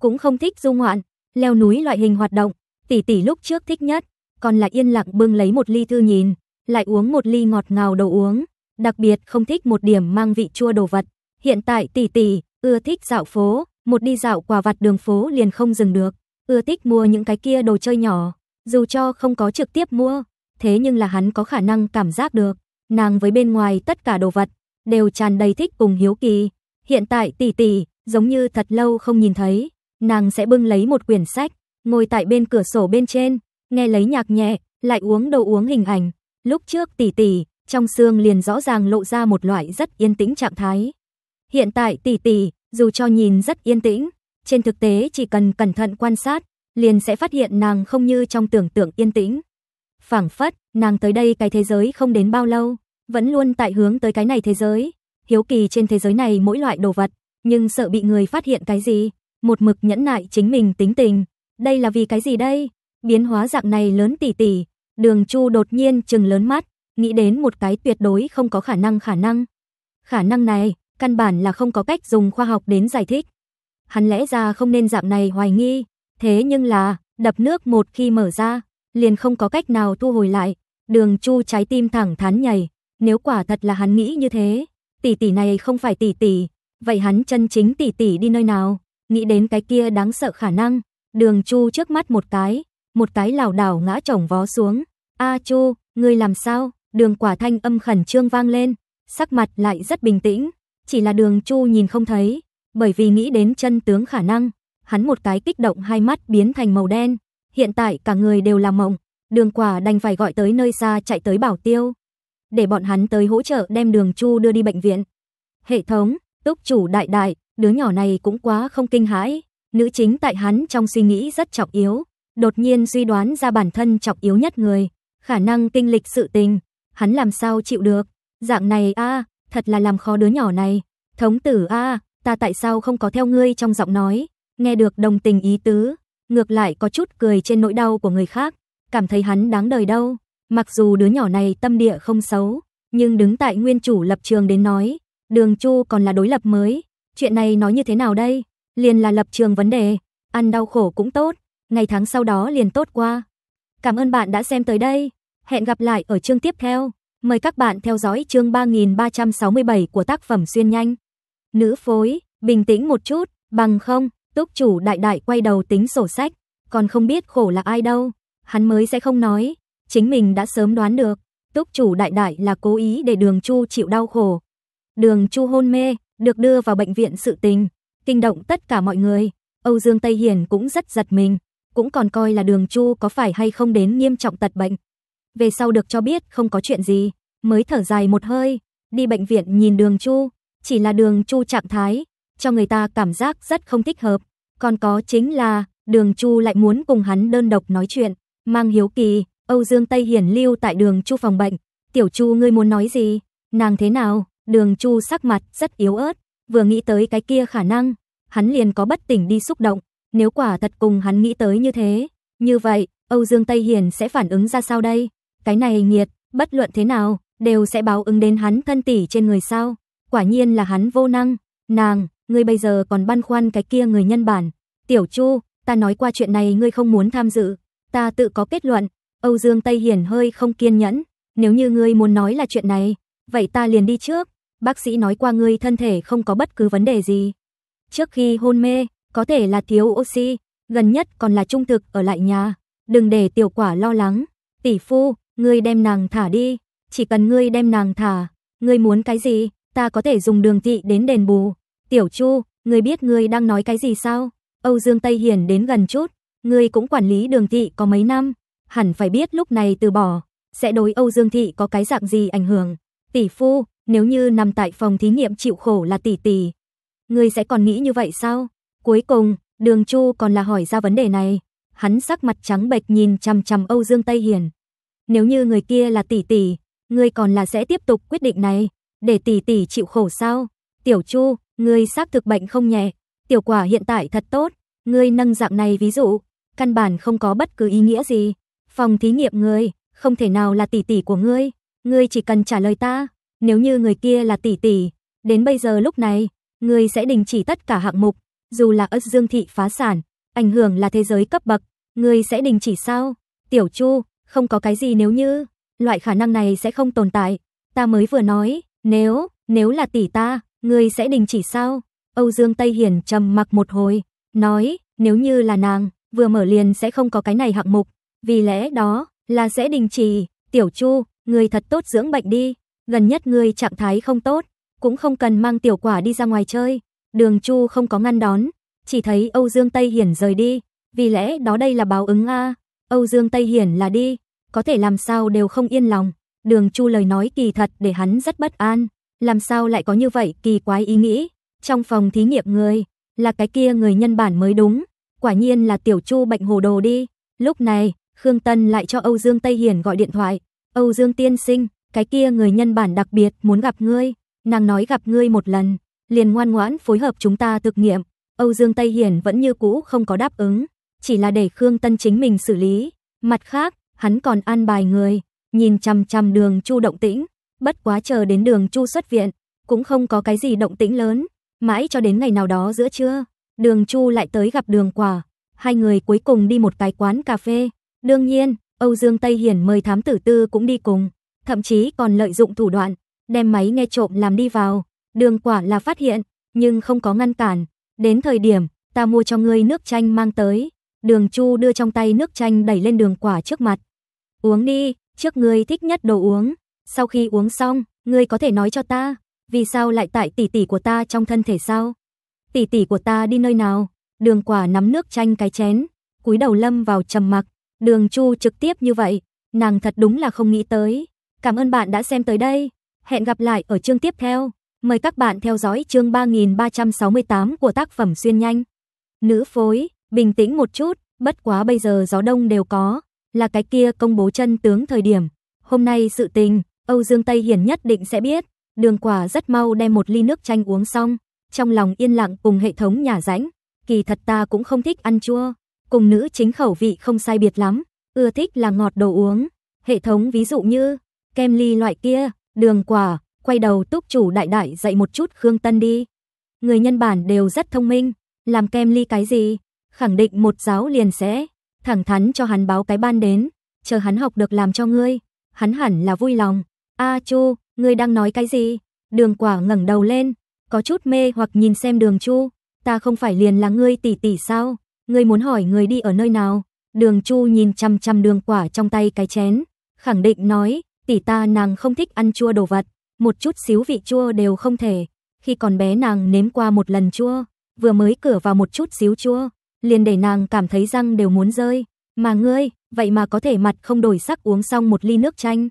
Cũng không thích du ngoạn, leo núi loại hình hoạt động, tỷ tỷ lúc trước thích nhất, còn là yên lặng bưng lấy một ly thư nhìn, lại uống một ly ngọt ngào đồ uống, đặc biệt không thích một điểm mang vị chua đồ vật. Hiện tại tỷ tỷ ưa thích dạo phố, một đi dạo quà vặt đường phố liền không dừng được ưa thích mua những cái kia đồ chơi nhỏ, dù cho không có trực tiếp mua, thế nhưng là hắn có khả năng cảm giác được, nàng với bên ngoài tất cả đồ vật đều tràn đầy thích cùng hiếu kỳ. Hiện tại tỷ tỷ giống như thật lâu không nhìn thấy, nàng sẽ bưng lấy một quyển sách, ngồi tại bên cửa sổ bên trên, nghe lấy nhạc nhẹ, lại uống đồ uống hình ảnh. Lúc trước tỷ tỷ trong xương liền rõ ràng lộ ra một loại rất yên tĩnh trạng thái. Hiện tại tỷ tỷ dù cho nhìn rất yên tĩnh, trên thực tế chỉ cần cẩn thận quan sát, liền sẽ phát hiện nàng không như trong tưởng tượng yên tĩnh. Phảng phất, nàng tới đây cái thế giới không đến bao lâu, vẫn luôn tại hướng tới cái này thế giới, hiếu kỳ trên thế giới này mỗi loại đồ vật, nhưng sợ bị người phát hiện cái gì, một mực nhẫn nại chính mình tính tình, đây là vì cái gì đây? Biến hóa dạng này lớn tỷ tỷ, Đường Chu đột nhiên trừng lớn mắt, nghĩ đến một cái tuyệt đối không có khả năng khả năng. Khả năng này, căn bản là không có cách dùng khoa học đến giải thích hắn lẽ ra không nên dạng này hoài nghi, thế nhưng là, đập nước một khi mở ra, liền không có cách nào thu hồi lại, đường chu trái tim thẳng thắn nhảy, nếu quả thật là hắn nghĩ như thế, tỷ tỷ này không phải tỷ tỷ, vậy hắn chân chính tỷ tỷ đi nơi nào, nghĩ đến cái kia đáng sợ khả năng, đường chu trước mắt một cái, một cái lảo đảo ngã chồng vó xuống, a chu, ngươi làm sao, đường quả thanh âm khẩn trương vang lên, sắc mặt lại rất bình tĩnh, chỉ là đường chu nhìn không thấy, bởi vì nghĩ đến chân tướng khả năng, hắn một cái kích động hai mắt biến thành màu đen, hiện tại cả người đều là mộng, đường quả đành phải gọi tới nơi xa chạy tới bảo tiêu, để bọn hắn tới hỗ trợ đem đường chu đưa đi bệnh viện. Hệ thống, túc chủ đại đại, đứa nhỏ này cũng quá không kinh hãi, nữ chính tại hắn trong suy nghĩ rất trọng yếu, đột nhiên suy đoán ra bản thân trọng yếu nhất người, khả năng kinh lịch sự tình, hắn làm sao chịu được, dạng này a thật là làm khó đứa nhỏ này, thống tử a ta tại sao không có theo ngươi trong giọng nói, nghe được đồng tình ý tứ, ngược lại có chút cười trên nỗi đau của người khác, cảm thấy hắn đáng đời đâu. Mặc dù đứa nhỏ này tâm địa không xấu, nhưng đứng tại nguyên chủ lập trường đến nói, Đường Chu còn là đối lập mới, chuyện này nói như thế nào đây? Liền là lập trường vấn đề, ăn đau khổ cũng tốt, ngày tháng sau đó liền tốt qua. Cảm ơn bạn đã xem tới đây, hẹn gặp lại ở chương tiếp theo. Mời các bạn theo dõi chương 3367 của tác phẩm Xuyên Nhanh. Nữ phối, bình tĩnh một chút, bằng không, túc chủ đại đại quay đầu tính sổ sách, còn không biết khổ là ai đâu, hắn mới sẽ không nói, chính mình đã sớm đoán được, túc chủ đại đại là cố ý để đường chu chịu đau khổ. Đường chu hôn mê, được đưa vào bệnh viện sự tình, kinh động tất cả mọi người, Âu Dương Tây Hiền cũng rất giật mình, cũng còn coi là đường chu có phải hay không đến nghiêm trọng tật bệnh. Về sau được cho biết không có chuyện gì, mới thở dài một hơi, đi bệnh viện nhìn đường chu, chỉ là đường chu trạng thái, cho người ta cảm giác rất không thích hợp, còn có chính là Đường Chu lại muốn cùng hắn đơn độc nói chuyện, mang hiếu kỳ, Âu Dương Tây Hiển lưu tại Đường Chu phòng bệnh, "Tiểu Chu ngươi muốn nói gì? Nàng thế nào?" Đường Chu sắc mặt rất yếu ớt, vừa nghĩ tới cái kia khả năng, hắn liền có bất tỉnh đi xúc động, nếu quả thật cùng hắn nghĩ tới như thế, như vậy, Âu Dương Tây Hiển sẽ phản ứng ra sao đây? Cái này nghiệt, bất luận thế nào, đều sẽ báo ứng đến hắn thân tỷ trên người sao? quả nhiên là hắn vô năng. Nàng, ngươi bây giờ còn băn khoăn cái kia người nhân bản. Tiểu Chu, ta nói qua chuyện này ngươi không muốn tham dự, ta tự có kết luận. Âu Dương Tây Hiển hơi không kiên nhẫn, nếu như ngươi muốn nói là chuyện này, vậy ta liền đi trước. Bác sĩ nói qua ngươi thân thể không có bất cứ vấn đề gì. Trước khi hôn mê, có thể là thiếu oxy, gần nhất còn là trung thực ở lại nhà, đừng để tiểu quả lo lắng. Tỷ phu, ngươi đem nàng thả đi, chỉ cần ngươi đem nàng thả, ngươi muốn cái gì, ta có thể dùng đường thị đến đền bù. Tiểu Chu, ngươi biết ngươi đang nói cái gì sao? Âu Dương Tây Hiển đến gần chút, ngươi cũng quản lý đường thị có mấy năm, hẳn phải biết lúc này từ bỏ, sẽ đối Âu Dương thị có cái dạng gì ảnh hưởng. Tỷ phu, nếu như nằm tại phòng thí nghiệm chịu khổ là tỷ tỷ, ngươi sẽ còn nghĩ như vậy sao? Cuối cùng, Đường Chu còn là hỏi ra vấn đề này, hắn sắc mặt trắng bệch nhìn chằm chằm Âu Dương Tây Hiển. Nếu như người kia là tỷ tỷ, ngươi còn là sẽ tiếp tục quyết định này để tỷ tỷ chịu khổ sao? Tiểu Chu, ngươi xác thực bệnh không nhẹ, tiểu quả hiện tại thật tốt, ngươi nâng dạng này ví dụ, căn bản không có bất cứ ý nghĩa gì. Phòng thí nghiệm ngươi, không thể nào là tỷ tỷ của ngươi, ngươi chỉ cần trả lời ta, nếu như người kia là tỷ tỷ, đến bây giờ lúc này, ngươi sẽ đình chỉ tất cả hạng mục, dù là ất dương thị phá sản, ảnh hưởng là thế giới cấp bậc, ngươi sẽ đình chỉ sao? Tiểu Chu, không có cái gì nếu như, loại khả năng này sẽ không tồn tại, ta mới vừa nói, nếu, nếu là tỷ ta, ngươi sẽ đình chỉ sao? Âu Dương Tây Hiển trầm mặc một hồi, nói, nếu như là nàng, vừa mở liền sẽ không có cái này hạng mục, vì lẽ đó là sẽ đình chỉ, Tiểu Chu, ngươi thật tốt dưỡng bệnh đi, gần nhất ngươi trạng thái không tốt, cũng không cần mang tiểu quả đi ra ngoài chơi. Đường Chu không có ngăn đón, chỉ thấy Âu Dương Tây Hiển rời đi, vì lẽ đó đây là báo ứng a. Âu Dương Tây Hiển là đi, có thể làm sao đều không yên lòng. Đường Chu lời nói kỳ thật để hắn rất bất an, làm sao lại có như vậy kỳ quái ý nghĩ, trong phòng thí nghiệm người, là cái kia người nhân bản mới đúng, quả nhiên là tiểu Chu bệnh hồ đồ đi. Lúc này, Khương Tân lại cho Âu Dương Tây Hiển gọi điện thoại, "Âu Dương tiên sinh, cái kia người nhân bản đặc biệt muốn gặp ngươi, nàng nói gặp ngươi một lần, liền ngoan ngoãn phối hợp chúng ta thực nghiệm." Âu Dương Tây Hiển vẫn như cũ không có đáp ứng, chỉ là để Khương Tân chính mình xử lý. Mặt khác, hắn còn an bài người nhìn chằm chằm đường Chu động tĩnh, bất quá chờ đến đường Chu xuất viện, cũng không có cái gì động tĩnh lớn, mãi cho đến ngày nào đó giữa trưa, đường Chu lại tới gặp đường quả, hai người cuối cùng đi một cái quán cà phê, đương nhiên, Âu Dương Tây Hiển mời thám tử tư cũng đi cùng, thậm chí còn lợi dụng thủ đoạn, đem máy nghe trộm làm đi vào, đường quả là phát hiện, nhưng không có ngăn cản, đến thời điểm, ta mua cho ngươi nước chanh mang tới, đường Chu đưa trong tay nước chanh đẩy lên đường quả trước mặt, uống đi, trước ngươi thích nhất đồ uống, sau khi uống xong, ngươi có thể nói cho ta, vì sao lại tại tỷ tỷ của ta trong thân thể sao? Tỷ tỷ của ta đi nơi nào? Đường Quả nắm nước chanh cái chén, cúi đầu lâm vào trầm mặc, Đường Chu trực tiếp như vậy, nàng thật đúng là không nghĩ tới. Cảm ơn bạn đã xem tới đây, hẹn gặp lại ở chương tiếp theo. Mời các bạn theo dõi chương 3368 của tác phẩm Xuyên Nhanh. Nữ phối, bình tĩnh một chút, bất quá bây giờ gió đông đều có là cái kia công bố chân tướng thời điểm. Hôm nay sự tình, Âu Dương Tây hiển nhất định sẽ biết, đường quả rất mau đem một ly nước chanh uống xong, trong lòng yên lặng cùng hệ thống nhà rãnh, kỳ thật ta cũng không thích ăn chua, cùng nữ chính khẩu vị không sai biệt lắm, ưa thích là ngọt đồ uống, hệ thống ví dụ như kem ly loại kia, đường quả, quay đầu túc chủ đại đại dạy một chút Khương Tân đi. Người nhân bản đều rất thông minh, làm kem ly cái gì, khẳng định một giáo liền sẽ thẳng thắn cho hắn báo cái ban đến, chờ hắn học được làm cho ngươi, hắn hẳn là vui lòng. A Chu, ngươi đang nói cái gì? Đường Quả ngẩng đầu lên, có chút mê hoặc nhìn xem Đường Chu, ta không phải liền là ngươi tỷ tỷ sao? Ngươi muốn hỏi người đi ở nơi nào? Đường Chu nhìn chăm chăm Đường Quả trong tay cái chén, khẳng định nói, tỷ ta nàng không thích ăn chua đồ vật, một chút xíu vị chua đều không thể. Khi còn bé nàng nếm qua một lần chua, vừa mới cửa vào một chút xíu chua, liền để nàng cảm thấy răng đều muốn rơi, mà ngươi, vậy mà có thể mặt không đổi sắc uống xong một ly nước chanh.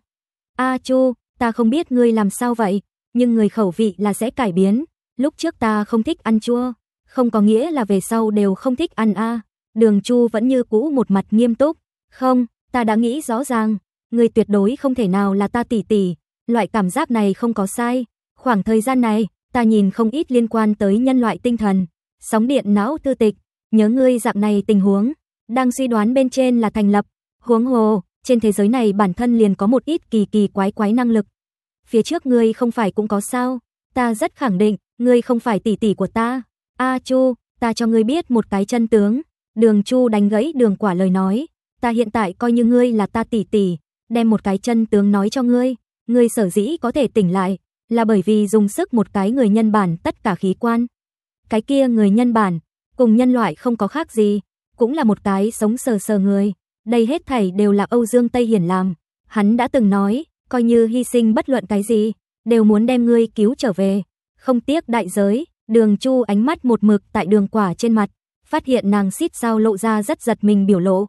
A Chu, ta không biết ngươi làm sao vậy, nhưng người khẩu vị là sẽ cải biến, lúc trước ta không thích ăn chua, không có nghĩa là về sau đều không thích ăn a. Đường Chu vẫn như cũ một mặt nghiêm túc, "Không, ta đã nghĩ rõ ràng, ngươi tuyệt đối không thể nào là ta tỷ tỷ, loại cảm giác này không có sai. Khoảng thời gian này, ta nhìn không ít liên quan tới nhân loại tinh thần, sóng điện não tư tịch, nhớ ngươi dạng này tình huống, đang suy đoán bên trên là thành lập, huống hồ, trên thế giới này bản thân liền có một ít kỳ kỳ quái quái năng lực. Phía trước ngươi không phải cũng có sao? Ta rất khẳng định, ngươi không phải tỷ tỷ của ta. A Chu, ta cho ngươi biết một cái chân tướng." Đường Chu đánh gãy Đường Quả lời nói, "Ta hiện tại coi như ngươi là ta tỷ tỷ, đem một cái chân tướng nói cho ngươi, ngươi sở dĩ có thể tỉnh lại là bởi vì dùng sức một cái người nhân bản tất cả khí quan. Cái kia người nhân bản cùng nhân loại không có khác gì, cũng là một cái sống sờ sờ người. Đây hết thảy đều là Âu Dương Tây Hiển làm. Hắn đã từng nói, coi như hy sinh bất luận cái gì, đều muốn đem ngươi cứu trở về. Không tiếc đại giới, đường chu ánh mắt một mực tại đường quả trên mặt, phát hiện nàng xít sao lộ ra rất giật mình biểu lộ.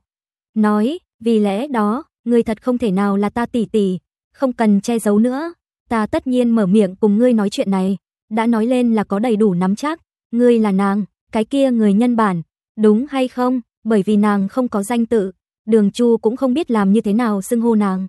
Nói, vì lẽ đó, ngươi thật không thể nào là ta tỷ tỷ, không cần che giấu nữa. Ta tất nhiên mở miệng cùng ngươi nói chuyện này, đã nói lên là có đầy đủ nắm chắc, ngươi là nàng, cái kia người nhân bản, đúng hay không? Bởi vì nàng không có danh tự, Đường Chu cũng không biết làm như thế nào xưng hô nàng.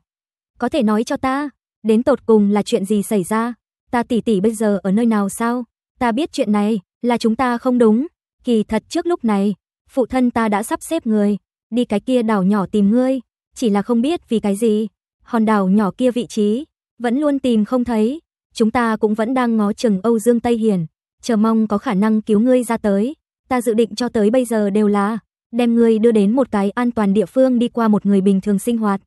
Có thể nói cho ta, đến tột cùng là chuyện gì xảy ra? Ta tỉ tỉ bây giờ ở nơi nào sao? Ta biết chuyện này là chúng ta không đúng, kỳ thật trước lúc này, phụ thân ta đã sắp xếp người đi cái kia đảo nhỏ tìm ngươi, chỉ là không biết vì cái gì, hòn đảo nhỏ kia vị trí vẫn luôn tìm không thấy, chúng ta cũng vẫn đang ngó chừng Âu Dương Tây Hiền, chờ mong có khả năng cứu ngươi ra tới. Ta dự định cho tới bây giờ đều là đem ngươi đưa đến một cái an toàn địa phương đi qua một người bình thường sinh hoạt.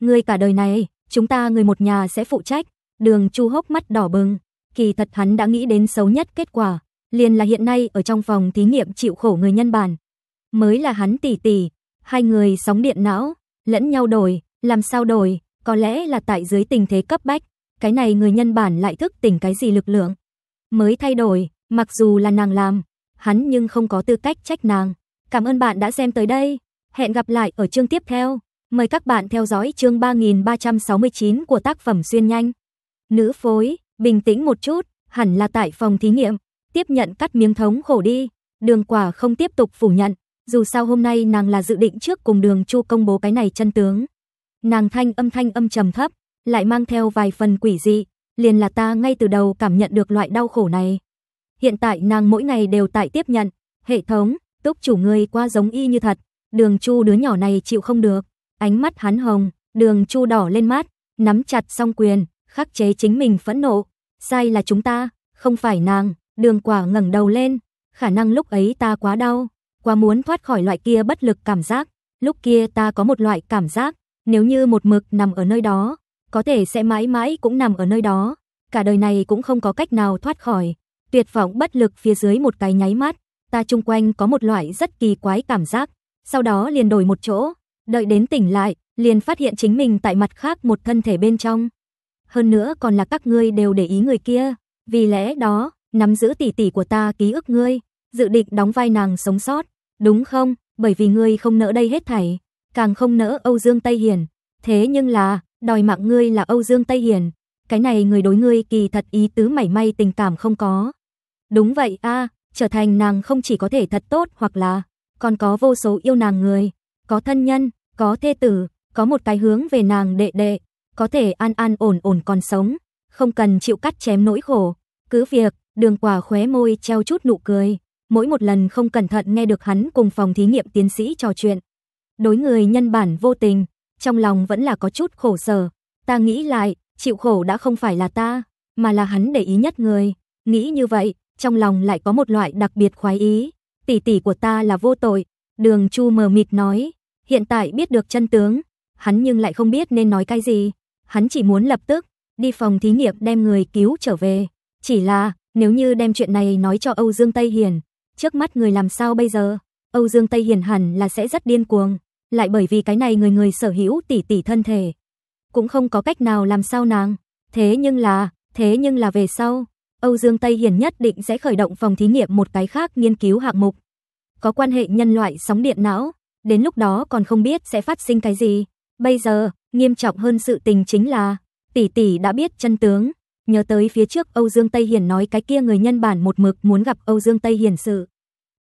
Ngươi cả đời này, chúng ta người một nhà sẽ phụ trách." Đường Chu hốc mắt đỏ bừng, kỳ thật hắn đã nghĩ đến xấu nhất kết quả, liền là hiện nay ở trong phòng thí nghiệm chịu khổ người nhân bản. Mới là hắn tỷ tỷ, hai người sóng điện não, lẫn nhau đổi, làm sao đổi, có lẽ là tại dưới tình thế cấp bách, cái này người nhân bản lại thức tỉnh cái gì lực lượng. Mới thay đổi, Mặc dù là nàng làm, hắn nhưng không có tư cách trách nàng. Cảm ơn bạn đã xem tới đây. Hẹn gặp lại ở chương tiếp theo. Mời các bạn theo dõi chương 3369 của tác phẩm Xuyên Nhanh. Nữ phối, bình tĩnh một chút, hẳn là tại phòng thí nghiệm, tiếp nhận cắt miếng thống khổ đi. Đường quả không tiếp tục phủ nhận, dù sao hôm nay nàng là dự định trước cùng đường chu công bố cái này chân tướng. Nàng thanh âm thanh âm trầm thấp, lại mang theo vài phần quỷ dị, liền là ta ngay từ đầu cảm nhận được loại đau khổ này. Hiện tại nàng mỗi ngày đều tại tiếp nhận, hệ thống, túc chủ ngươi qua giống y như thật, đường chu đứa nhỏ này chịu không được. Ánh mắt hắn hồng, đường chu đỏ lên mắt, nắm chặt song quyền, khắc chế chính mình phẫn nộ. Sai là chúng ta, không phải nàng, đường quả ngẩng đầu lên, khả năng lúc ấy ta quá đau, quá muốn thoát khỏi loại kia bất lực cảm giác. Lúc kia ta có một loại cảm giác, nếu như một mực nằm ở nơi đó, có thể sẽ mãi mãi cũng nằm ở nơi đó, cả đời này cũng không có cách nào thoát khỏi tuyệt vọng bất lực phía dưới một cái nháy mắt, ta chung quanh có một loại rất kỳ quái cảm giác, sau đó liền đổi một chỗ, đợi đến tỉnh lại, liền phát hiện chính mình tại mặt khác một thân thể bên trong. Hơn nữa còn là các ngươi đều để ý người kia, vì lẽ đó, nắm giữ tỷ tỷ của ta ký ức ngươi, dự định đóng vai nàng sống sót, đúng không? Bởi vì ngươi không nỡ đây hết thảy, càng không nỡ Âu Dương Tây Hiền, thế nhưng là, đòi mạng ngươi là Âu Dương Tây Hiền, cái này người đối ngươi kỳ thật ý tứ mảy may tình cảm không có. Đúng vậy a, trở thành nàng không chỉ có thể thật tốt hoặc là còn có vô số yêu nàng người, có thân nhân, có thê tử, có một cái hướng về nàng đệ đệ, có thể an an ổn ổn còn sống, không cần chịu cắt chém nỗi khổ. Cứ việc, đường quả khóe môi treo chút nụ cười, mỗi một lần không cẩn thận nghe được hắn cùng phòng thí nghiệm tiến sĩ trò chuyện. Đối người nhân bản vô tình, trong lòng vẫn là có chút khổ sở, ta nghĩ lại, chịu khổ đã không phải là ta, mà là hắn để ý nhất người, nghĩ như vậy, trong lòng lại có một loại đặc biệt khoái ý. Tỷ tỷ của ta là vô tội, đường chu mờ mịt nói, hiện tại biết được chân tướng, hắn nhưng lại không biết nên nói cái gì. Hắn chỉ muốn lập tức đi phòng thí nghiệm đem người cứu trở về. Chỉ là, nếu như đem chuyện này nói cho Âu Dương Tây Hiền, trước mắt người làm sao bây giờ? Âu Dương Tây Hiền hẳn là sẽ rất điên cuồng, lại bởi vì cái này người người sở hữu tỷ tỷ thân thể. Cũng không có cách nào làm sao nàng. Thế nhưng là, thế nhưng là về sau, Âu Dương Tây Hiền nhất định sẽ khởi động phòng thí nghiệm một cái khác nghiên cứu hạng mục có quan hệ nhân loại sóng điện não, đến lúc đó còn không biết sẽ phát sinh cái gì. Bây giờ, nghiêm trọng hơn sự tình chính là tỷ tỷ đã biết chân tướng, nhớ tới phía trước Âu Dương Tây Hiền nói cái kia người nhân bản một mực muốn gặp Âu Dương Tây Hiền sự.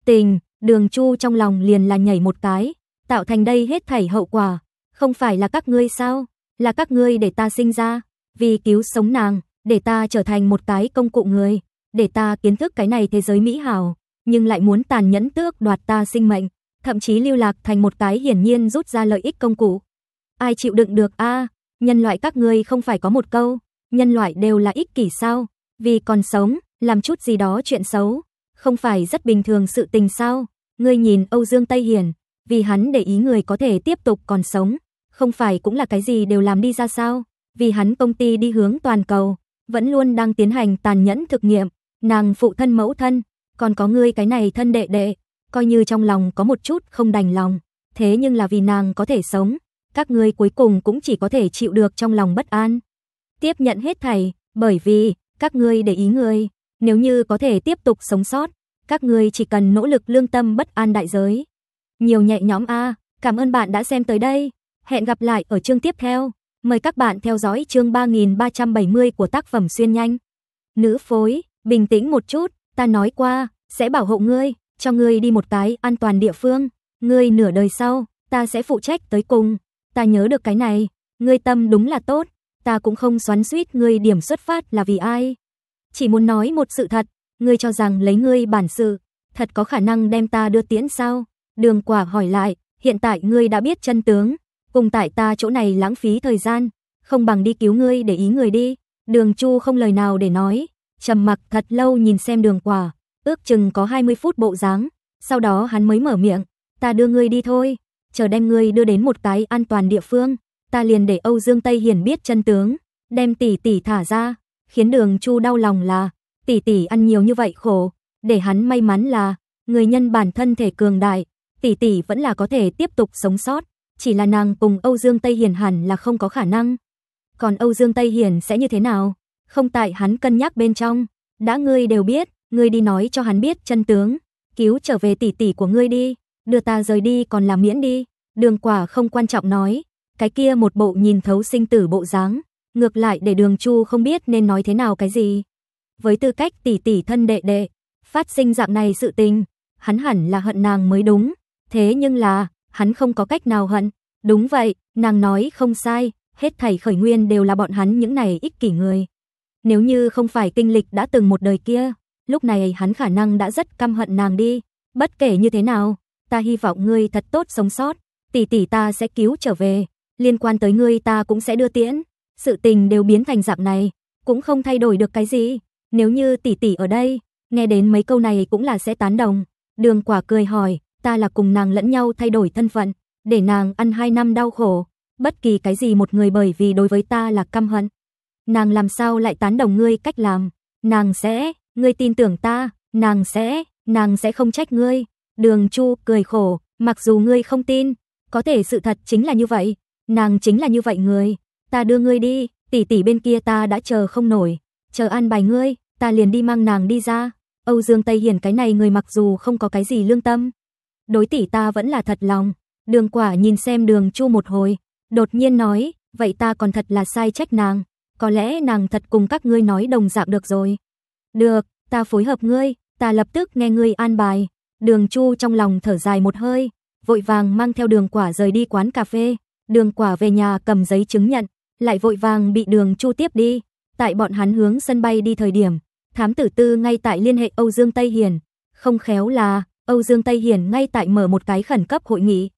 Tình, Đường Chu trong lòng liền là nhảy một cái, tạo thành đây hết thảy hậu quả, không phải là các ngươi sao? Là các ngươi để ta sinh ra, vì cứu sống nàng, để ta trở thành một cái công cụ người, để ta kiến thức cái này thế giới mỹ hảo, nhưng lại muốn tàn nhẫn tước đoạt ta sinh mệnh, thậm chí lưu lạc thành một cái hiển nhiên rút ra lợi ích công cụ. Ai chịu đựng được a? nhân loại các ngươi không phải có một câu, nhân loại đều là ích kỷ sao? Vì còn sống, làm chút gì đó chuyện xấu, không phải rất bình thường sự tình sao? Ngươi nhìn Âu Dương Tây Hiển, vì hắn để ý người có thể tiếp tục còn sống, không phải cũng là cái gì đều làm đi ra sao? Vì hắn công ty đi hướng toàn cầu, vẫn luôn đang tiến hành tàn nhẫn thực nghiệm, nàng phụ thân mẫu thân, còn có ngươi cái này thân đệ đệ, coi như trong lòng có một chút không đành lòng, thế nhưng là vì nàng có thể sống, các ngươi cuối cùng cũng chỉ có thể chịu được trong lòng bất an. Tiếp nhận hết thầy bởi vì các ngươi để ý người, nếu như có thể tiếp tục sống sót, các ngươi chỉ cần nỗ lực lương tâm bất an đại giới. Nhiều nhẹ nhóm a, cảm ơn bạn đã xem tới đây, hẹn gặp lại ở chương tiếp theo. Mời các bạn theo dõi chương 3370 của tác phẩm Xuyên Nhanh. Nữ phối, bình tĩnh một chút, ta nói qua, sẽ bảo hộ ngươi, cho ngươi đi một cái an toàn địa phương. Ngươi nửa đời sau, ta sẽ phụ trách tới cùng. Ta nhớ được cái này, ngươi tâm đúng là tốt. Ta cũng không xoắn suýt ngươi điểm xuất phát là vì ai. Chỉ muốn nói một sự thật, ngươi cho rằng lấy ngươi bản sự, thật có khả năng đem ta đưa tiễn sao? Đường quả hỏi lại, hiện tại ngươi đã biết chân tướng, cùng tại ta chỗ này lãng phí thời gian, không bằng đi cứu ngươi để ý người đi. Đường Chu không lời nào để nói, trầm mặc thật lâu nhìn xem đường quả, ước chừng có 20 phút bộ dáng, sau đó hắn mới mở miệng, ta đưa ngươi đi thôi, chờ đem ngươi đưa đến một cái an toàn địa phương, ta liền để Âu Dương Tây Hiền biết chân tướng, đem tỷ tỷ thả ra, khiến đường Chu đau lòng là, tỷ tỷ ăn nhiều như vậy khổ, để hắn may mắn là, người nhân bản thân thể cường đại, tỷ tỷ vẫn là có thể tiếp tục sống sót. Chỉ là nàng cùng Âu Dương Tây Hiền hẳn là không có khả năng. Còn Âu Dương Tây Hiền sẽ như thế nào? Không tại hắn cân nhắc bên trong. Đã ngươi đều biết, ngươi đi nói cho hắn biết chân tướng. Cứu trở về tỷ tỷ của ngươi đi. Đưa ta rời đi còn làm miễn đi. Đường quả không quan trọng nói. Cái kia một bộ nhìn thấu sinh tử bộ dáng. Ngược lại để đường chu không biết nên nói thế nào cái gì. Với tư cách tỷ tỷ thân đệ đệ, phát sinh dạng này sự tình, hắn hẳn là hận nàng mới đúng. Thế nhưng là, hắn không có cách nào hận. Đúng vậy, nàng nói không sai, hết thảy khởi nguyên đều là bọn hắn những này ích kỷ người. Nếu như không phải kinh lịch đã từng một đời kia, lúc này hắn khả năng đã rất căm hận nàng đi. Bất kể như thế nào, ta hy vọng ngươi thật tốt sống sót, tỷ tỷ ta sẽ cứu trở về, liên quan tới ngươi ta cũng sẽ đưa tiễn. Sự tình đều biến thành dạng này, cũng không thay đổi được cái gì. Nếu như tỷ tỷ ở đây, nghe đến mấy câu này cũng là sẽ tán đồng. Đường Quả cười hỏi, ta là cùng nàng lẫn nhau thay đổi thân phận, để nàng ăn hai năm đau khổ, bất kỳ cái gì một người bởi vì đối với ta là căm hận. Nàng làm sao lại tán đồng ngươi cách làm? Nàng sẽ, ngươi tin tưởng ta, nàng sẽ, nàng sẽ không trách ngươi. Đường Chu cười khổ, mặc dù ngươi không tin, có thể sự thật chính là như vậy, nàng chính là như vậy người, ta đưa ngươi đi, tỷ tỷ bên kia ta đã chờ không nổi, chờ an bài ngươi, ta liền đi mang nàng đi ra. Âu Dương Tây Hiển cái này người mặc dù không có cái gì lương tâm, đối tỷ ta vẫn là thật lòng. Đường quả nhìn xem đường chu một hồi, đột nhiên nói, vậy ta còn thật là sai trách nàng, có lẽ nàng thật cùng các ngươi nói đồng dạng được rồi. Được, ta phối hợp ngươi, ta lập tức nghe ngươi an bài. Đường Chu trong lòng thở dài một hơi, vội vàng mang theo đường quả rời đi quán cà phê. Đường quả về nhà cầm giấy chứng nhận, lại vội vàng bị đường Chu tiếp đi. Tại bọn hắn hướng sân bay đi thời điểm, thám tử tư ngay tại liên hệ Âu Dương Tây Hiền. Không khéo là, Âu Dương Tây Hiền ngay tại mở một cái khẩn cấp hội nghị.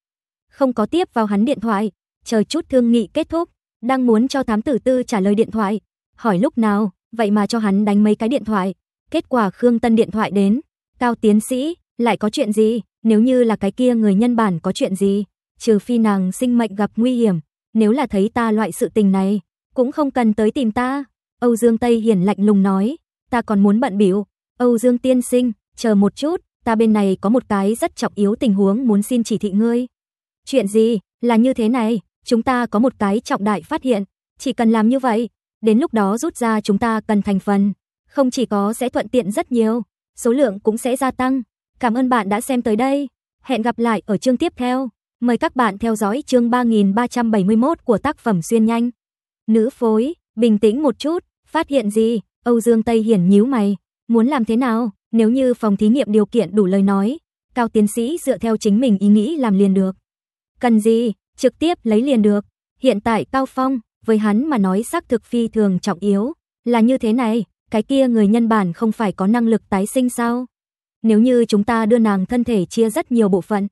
Không có tiếp vào hắn điện thoại, chờ chút thương nghị kết thúc, đang muốn cho thám tử tư trả lời điện thoại, hỏi lúc nào, vậy mà cho hắn đánh mấy cái điện thoại. Kết quả Khương Tân điện thoại đến, "Cao tiến sĩ, lại có chuyện gì? Nếu như là cái kia người nhân bản có chuyện gì, trừ phi nàng sinh mệnh gặp nguy hiểm, nếu là thấy ta loại sự tình này, cũng không cần tới tìm ta." Âu Dương Tây Hiền lạnh lùng nói, "Ta còn muốn bận biểu Âu Dương tiên sinh, chờ một chút." ta bên này có một cái rất trọng yếu tình huống muốn xin chỉ thị ngươi. Chuyện gì? Là như thế này, chúng ta có một cái trọng đại phát hiện, chỉ cần làm như vậy, đến lúc đó rút ra chúng ta cần thành phần, không chỉ có sẽ thuận tiện rất nhiều, số lượng cũng sẽ gia tăng. Cảm ơn bạn đã xem tới đây. Hẹn gặp lại ở chương tiếp theo. Mời các bạn theo dõi chương 3371 của tác phẩm Xuyên Nhanh. Nữ phối, bình tĩnh một chút, phát hiện gì? Âu Dương Tây Hiển nhíu mày, muốn làm thế nào? Nếu như phòng thí nghiệm điều kiện đủ lời nói, Cao tiến sĩ dựa theo chính mình ý nghĩ làm liền được. Cần gì, trực tiếp lấy liền được. Hiện tại Cao Phong, với hắn mà nói xác thực phi thường trọng yếu, là như thế này, cái kia người nhân bản không phải có năng lực tái sinh sao? Nếu như chúng ta đưa nàng thân thể chia rất nhiều bộ phận,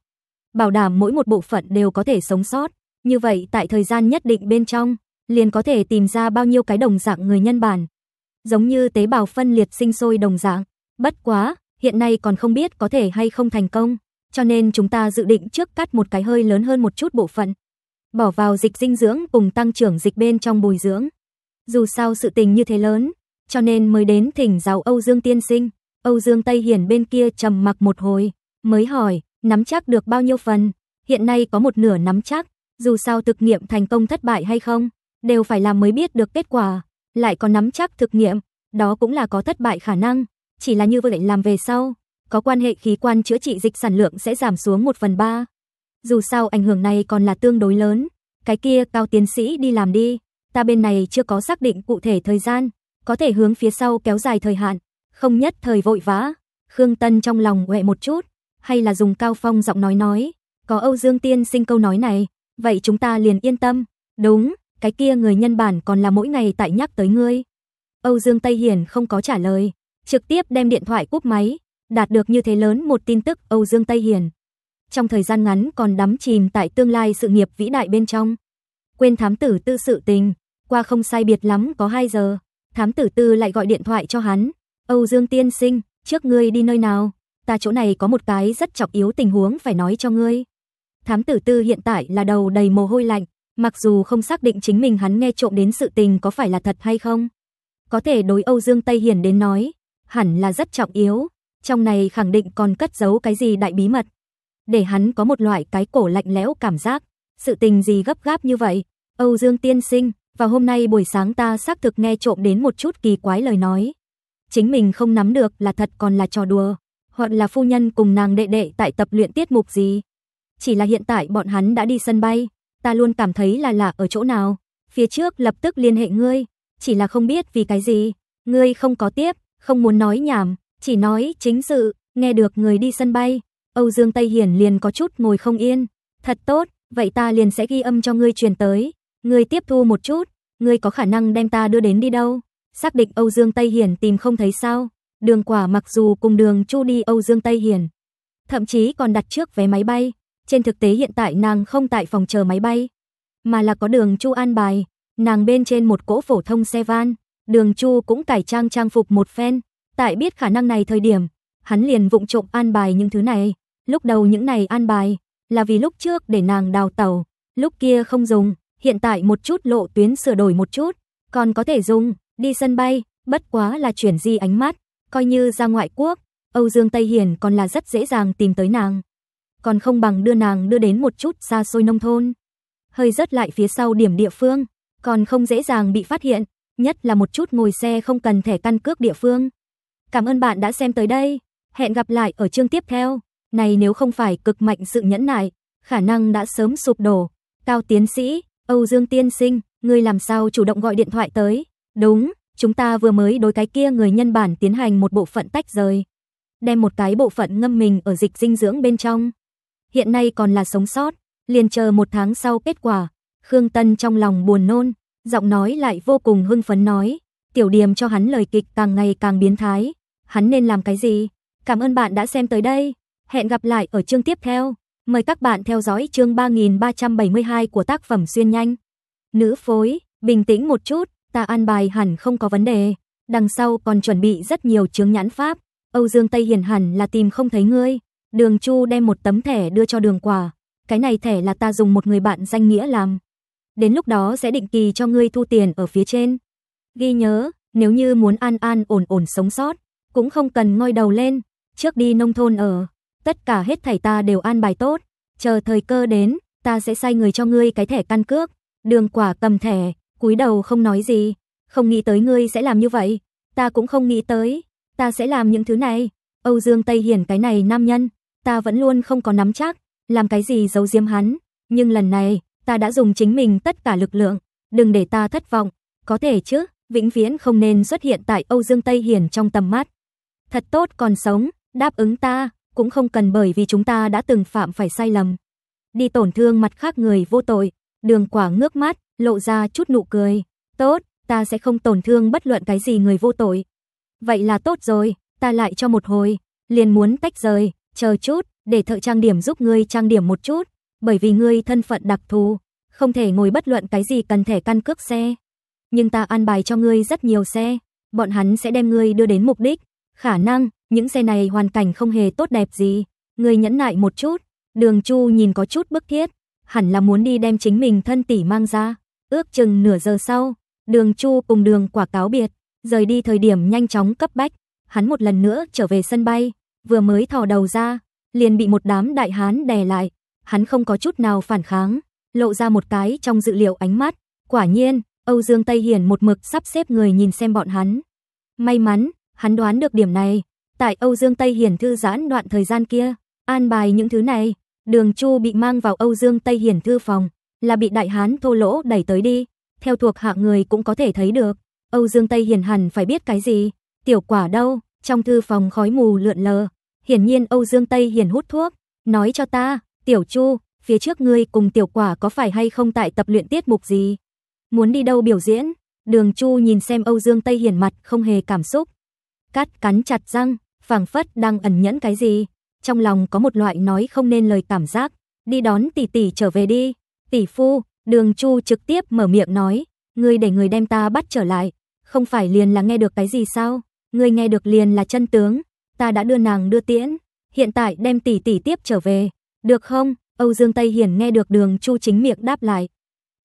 bảo đảm mỗi một bộ phận đều có thể sống sót, như vậy tại thời gian nhất định bên trong, liền có thể tìm ra bao nhiêu cái đồng dạng người nhân bản. Giống như tế bào phân liệt sinh sôi đồng dạng, Bất quá, hiện nay còn không biết có thể hay không thành công, cho nên chúng ta dự định trước cắt một cái hơi lớn hơn một chút bộ phận, bỏ vào dịch dinh dưỡng cùng tăng trưởng dịch bên trong bồi dưỡng. Dù sao sự tình như thế lớn, cho nên mới đến thỉnh giáo Âu Dương tiên sinh. Âu Dương Tây Hiển bên kia trầm mặc một hồi, mới hỏi, nắm chắc được bao nhiêu phần? Hiện nay có một nửa nắm chắc, dù sao thực nghiệm thành công thất bại hay không, đều phải làm mới biết được kết quả, lại có nắm chắc thực nghiệm, đó cũng là có thất bại khả năng, chỉ là như vậy làm về sau, có quan hệ khí quan chữa trị dịch sản lượng sẽ giảm xuống 1 phần 3. Dù sao ảnh hưởng này còn là tương đối lớn, cái kia cao tiến sĩ đi làm đi, ta bên này chưa có xác định cụ thể thời gian, có thể hướng phía sau kéo dài thời hạn, không nhất thời vội vã. Khương Tân trong lòng quẹ một chút, hay là dùng cao phong giọng nói nói, có Âu Dương Tiên sinh câu nói này, vậy chúng ta liền yên tâm. Đúng, cái kia người nhân bản còn là mỗi ngày tại nhắc tới ngươi. Âu Dương Tây Hiển không có trả lời, trực tiếp đem điện thoại cúp máy, đạt được như thế lớn một tin tức Âu Dương Tây Hiền. Trong thời gian ngắn còn đắm chìm tại tương lai sự nghiệp vĩ đại bên trong. Quên thám tử tư sự tình, qua không sai biệt lắm có 2 giờ, thám tử tư lại gọi điện thoại cho hắn. Âu Dương tiên sinh, trước ngươi đi nơi nào, ta chỗ này có một cái rất trọng yếu tình huống phải nói cho ngươi. Thám tử tư hiện tại là đầu đầy mồ hôi lạnh, mặc dù không xác định chính mình hắn nghe trộm đến sự tình có phải là thật hay không. Có thể đối Âu Dương Tây Hiền đến nói, hẳn là rất trọng yếu, trong này khẳng định còn cất giấu cái gì đại bí mật. Để hắn có một loại cái cổ lạnh lẽo cảm giác, sự tình gì gấp gáp như vậy? Âu Dương tiên sinh, vào hôm nay buổi sáng ta xác thực nghe trộm đến một chút kỳ quái lời nói. Chính mình không nắm được là thật còn là trò đùa, hoặc là phu nhân cùng nàng đệ đệ tại tập luyện tiết mục gì. Chỉ là hiện tại bọn hắn đã đi sân bay, ta luôn cảm thấy là lạ ở chỗ nào. Phía trước lập tức liên hệ ngươi, chỉ là không biết vì cái gì, ngươi không có tiếp không muốn nói nhảm, chỉ nói chính sự, nghe được người đi sân bay, Âu Dương Tây Hiển liền có chút ngồi không yên. Thật tốt, vậy ta liền sẽ ghi âm cho ngươi truyền tới, ngươi tiếp thu một chút, ngươi có khả năng đem ta đưa đến đi đâu? Xác định Âu Dương Tây Hiển tìm không thấy sao? Đường Quả mặc dù cùng Đường Chu đi Âu Dương Tây Hiển, thậm chí còn đặt trước vé máy bay, trên thực tế hiện tại nàng không tại phòng chờ máy bay, mà là có Đường Chu an bài, nàng bên trên một cỗ phổ thông xe van, Đường Chu cũng cải trang trang phục một phen, tại biết khả năng này thời điểm, hắn liền vụng trộm an bài những thứ này, lúc đầu những này an bài là vì lúc trước để nàng đào tẩu, lúc kia không dùng, hiện tại một chút lộ tuyến sửa đổi một chút, còn có thể dùng, đi sân bay, bất quá là chuyển di ánh mắt, coi như ra ngoại quốc, Âu Dương Tây Hiền còn là rất dễ dàng tìm tới nàng. Còn không bằng đưa nàng đưa đến một chút xa xôi nông thôn. Hơi rớt lại phía sau điểm địa phương, còn không dễ dàng bị phát hiện, nhất là một chút ngồi xe không cần thẻ căn cước địa phương. Cảm ơn bạn đã xem tới đây, hẹn gặp lại ở chương tiếp theo. Này nếu không phải cực mạnh sự nhẫn nại, khả năng đã sớm sụp đổ. Cao tiến sĩ, Âu Dương tiên sinh, ngươi làm sao chủ động gọi điện thoại tới? Đúng, chúng ta vừa mới đối cái kia người nhân bản tiến hành một bộ phận tách rời, đem một cái bộ phận ngâm mình ở dịch dinh dưỡng bên trong. Hiện nay còn là sống sót, liền chờ một tháng sau kết quả, Khương Tân trong lòng buồn nôn, giọng nói lại vô cùng hưng phấn nói, tiểu điềm cho hắn lời kịch càng ngày càng biến thái, hắn nên làm cái gì? Cảm ơn bạn đã xem tới đây, hẹn gặp lại ở chương tiếp theo. Mời các bạn theo dõi chương 3372 của tác phẩm Xuyên Nhanh. Nữ phối, bình tĩnh một chút, ta an bài hẳn không có vấn đề. Đằng sau còn chuẩn bị rất nhiều chứng nhãn pháp. Âu Dương Tây hiền hẳn là tìm không thấy ngươi. Đường Chu đem một tấm thẻ đưa cho đường quả. Cái này thẻ là ta dùng một người bạn danh nghĩa làm đến lúc đó sẽ định kỳ cho ngươi thu tiền ở phía trên. Ghi nhớ, nếu như muốn an an ổn ổn sống sót, cũng không cần ngoi đầu lên, trước đi nông thôn ở, tất cả hết thảy ta đều an bài tốt, chờ thời cơ đến, ta sẽ sai người cho ngươi cái thẻ căn cước. Đường Quả cầm thẻ, cúi đầu không nói gì, không nghĩ tới ngươi sẽ làm như vậy, ta cũng không nghĩ tới, ta sẽ làm những thứ này. Âu Dương Tây Hiển cái này nam nhân, ta vẫn luôn không có nắm chắc, làm cái gì giấu giếm hắn, nhưng lần này, ta đã dùng chính mình tất cả lực lượng, đừng để ta thất vọng, có thể chứ, vĩnh viễn không nên xuất hiện tại Âu Dương Tây Hiển trong tầm mắt. Thật tốt còn sống, đáp ứng ta, cũng không cần bởi vì chúng ta đã từng phạm phải sai lầm. Đi tổn thương mặt khác người vô tội, đường quả ngước mắt, lộ ra chút nụ cười. Tốt, ta sẽ không tổn thương bất luận cái gì người vô tội. Vậy là tốt rồi, ta lại cho một hồi, liền muốn tách rời, chờ chút, để thợ trang điểm giúp ngươi trang điểm một chút bởi vì ngươi thân phận đặc thù, không thể ngồi bất luận cái gì cần thẻ căn cước xe. Nhưng ta an bài cho ngươi rất nhiều xe, bọn hắn sẽ đem ngươi đưa đến mục đích. Khả năng, những xe này hoàn cảnh không hề tốt đẹp gì, ngươi nhẫn nại một chút. Đường Chu nhìn có chút bức thiết, hẳn là muốn đi đem chính mình thân tỷ mang ra. Ước chừng nửa giờ sau, Đường Chu cùng Đường Quả cáo biệt, rời đi thời điểm nhanh chóng cấp bách, hắn một lần nữa trở về sân bay, vừa mới thò đầu ra, liền bị một đám đại hán đè lại, hắn không có chút nào phản kháng, lộ ra một cái trong dự liệu ánh mắt. Quả nhiên, Âu Dương Tây Hiển một mực sắp xếp người nhìn xem bọn hắn. May mắn, hắn đoán được điểm này. Tại Âu Dương Tây Hiển thư giãn đoạn thời gian kia, an bài những thứ này, đường Chu bị mang vào Âu Dương Tây Hiển thư phòng, là bị đại hán thô lỗ đẩy tới đi. Theo thuộc hạ người cũng có thể thấy được, Âu Dương Tây Hiển hẳn phải biết cái gì, tiểu quả đâu, trong thư phòng khói mù lượn lờ. Hiển nhiên Âu Dương Tây Hiển hút thuốc, nói cho ta, Tiểu Chu, phía trước ngươi cùng tiểu quả có phải hay không tại tập luyện tiết mục gì? Muốn đi đâu biểu diễn? Đường Chu nhìn xem Âu Dương Tây hiền mặt không hề cảm xúc. Cát cắn chặt răng, phảng phất đang ẩn nhẫn cái gì. Trong lòng có một loại nói không nên lời cảm giác. Đi đón tỷ tỷ trở về đi. Tỷ phu, đường Chu trực tiếp mở miệng nói. Ngươi để người đem ta bắt trở lại. Không phải liền là nghe được cái gì sao? Ngươi nghe được liền là chân tướng. Ta đã đưa nàng đưa tiễn. Hiện tại đem tỷ tỷ tiếp trở về. Được không? Âu Dương Tây Hiển nghe được đường Chu chính miệng đáp lại.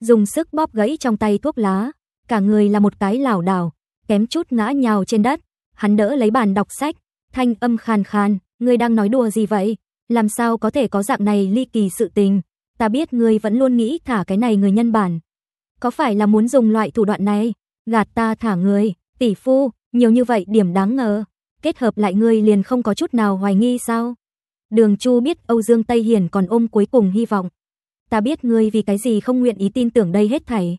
Dùng sức bóp gãy trong tay thuốc lá. Cả người là một cái lảo đảo, kém chút ngã nhào trên đất. Hắn đỡ lấy bàn đọc sách, thanh âm khàn khàn. người đang nói đùa gì vậy? Làm sao có thể có dạng này ly kỳ sự tình? Ta biết người vẫn luôn nghĩ thả cái này người nhân bản. Có phải là muốn dùng loại thủ đoạn này? Gạt ta thả người, tỷ phu, nhiều như vậy điểm đáng ngờ. Kết hợp lại người liền không có chút nào hoài nghi sao? Đường Chu biết Âu Dương Tây Hiền còn ôm cuối cùng hy vọng. Ta biết ngươi vì cái gì không nguyện ý tin tưởng đây hết thảy.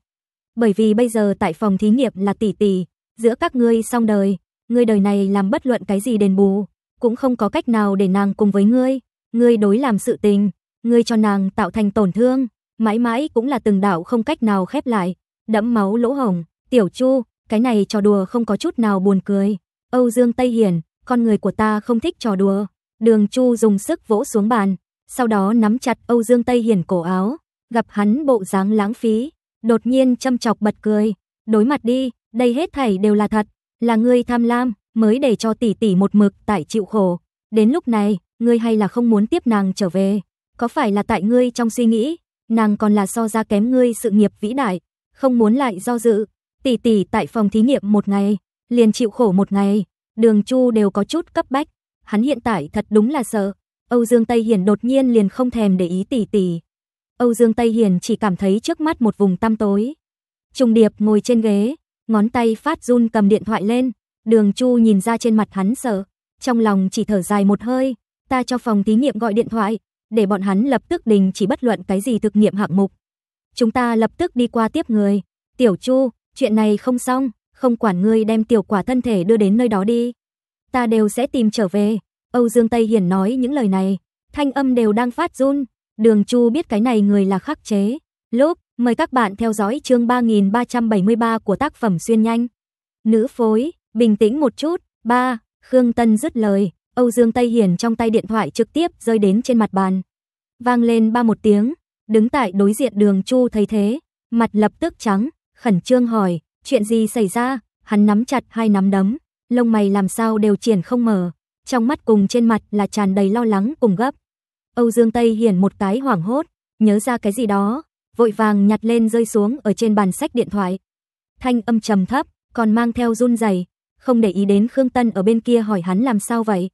Bởi vì bây giờ tại phòng thí nghiệm là tỷ tỷ, giữa các ngươi song đời, ngươi đời này làm bất luận cái gì đền bù, cũng không có cách nào để nàng cùng với ngươi, ngươi đối làm sự tình, ngươi cho nàng tạo thành tổn thương, mãi mãi cũng là từng đạo không cách nào khép lại, đẫm máu lỗ hồng, tiểu Chu, cái này trò đùa không có chút nào buồn cười. Âu Dương Tây Hiển, con người của ta không thích trò đùa, Đường Chu dùng sức vỗ xuống bàn, sau đó nắm chặt Âu Dương Tây Hiển cổ áo, gặp hắn bộ dáng lãng phí, đột nhiên châm chọc bật cười, đối mặt đi, đây hết thảy đều là thật, là ngươi tham lam, mới để cho tỷ tỷ một mực tại chịu khổ, đến lúc này, ngươi hay là không muốn tiếp nàng trở về, có phải là tại ngươi trong suy nghĩ, nàng còn là so ra kém ngươi sự nghiệp vĩ đại, không muốn lại do dự, tỷ tỷ tại phòng thí nghiệm một ngày, liền chịu khổ một ngày, Đường Chu đều có chút cấp bách, hắn hiện tại thật đúng là sợ. Âu Dương Tây Hiền đột nhiên liền không thèm để ý tỷ tỷ. Âu Dương Tây Hiền chỉ cảm thấy trước mắt một vùng tăm tối. Trung Điệp ngồi trên ghế, ngón tay phát run cầm điện thoại lên, Đường Chu nhìn ra trên mặt hắn sợ, trong lòng chỉ thở dài một hơi, ta cho phòng thí nghiệm gọi điện thoại, để bọn hắn lập tức đình chỉ bất luận cái gì thực nghiệm hạng mục. Chúng ta lập tức đi qua tiếp người. Tiểu Chu, chuyện này không xong, không quản ngươi đem tiểu quả thân thể đưa đến nơi đó đi ta đều sẽ tìm trở về. Âu Dương Tây Hiển nói những lời này, thanh âm đều đang phát run. Đường Chu biết cái này người là khắc chế. Lúc, mời các bạn theo dõi chương 3373 của tác phẩm Xuyên Nhanh. Nữ phối, bình tĩnh một chút. ba Khương Tân dứt lời, Âu Dương Tây Hiển trong tay điện thoại trực tiếp rơi đến trên mặt bàn. Vang lên ba một tiếng, đứng tại đối diện đường Chu thấy thế, mặt lập tức trắng, khẩn trương hỏi, chuyện gì xảy ra, hắn nắm chặt hai nắm đấm, lông mày làm sao đều triển không mở, trong mắt cùng trên mặt là tràn đầy lo lắng cùng gấp. Âu Dương Tây Hiển một cái hoảng hốt, nhớ ra cái gì đó, vội vàng nhặt lên rơi xuống ở trên bàn sách điện thoại. Thanh âm trầm thấp, còn mang theo run rẩy, không để ý đến Khương Tân ở bên kia hỏi hắn làm sao vậy,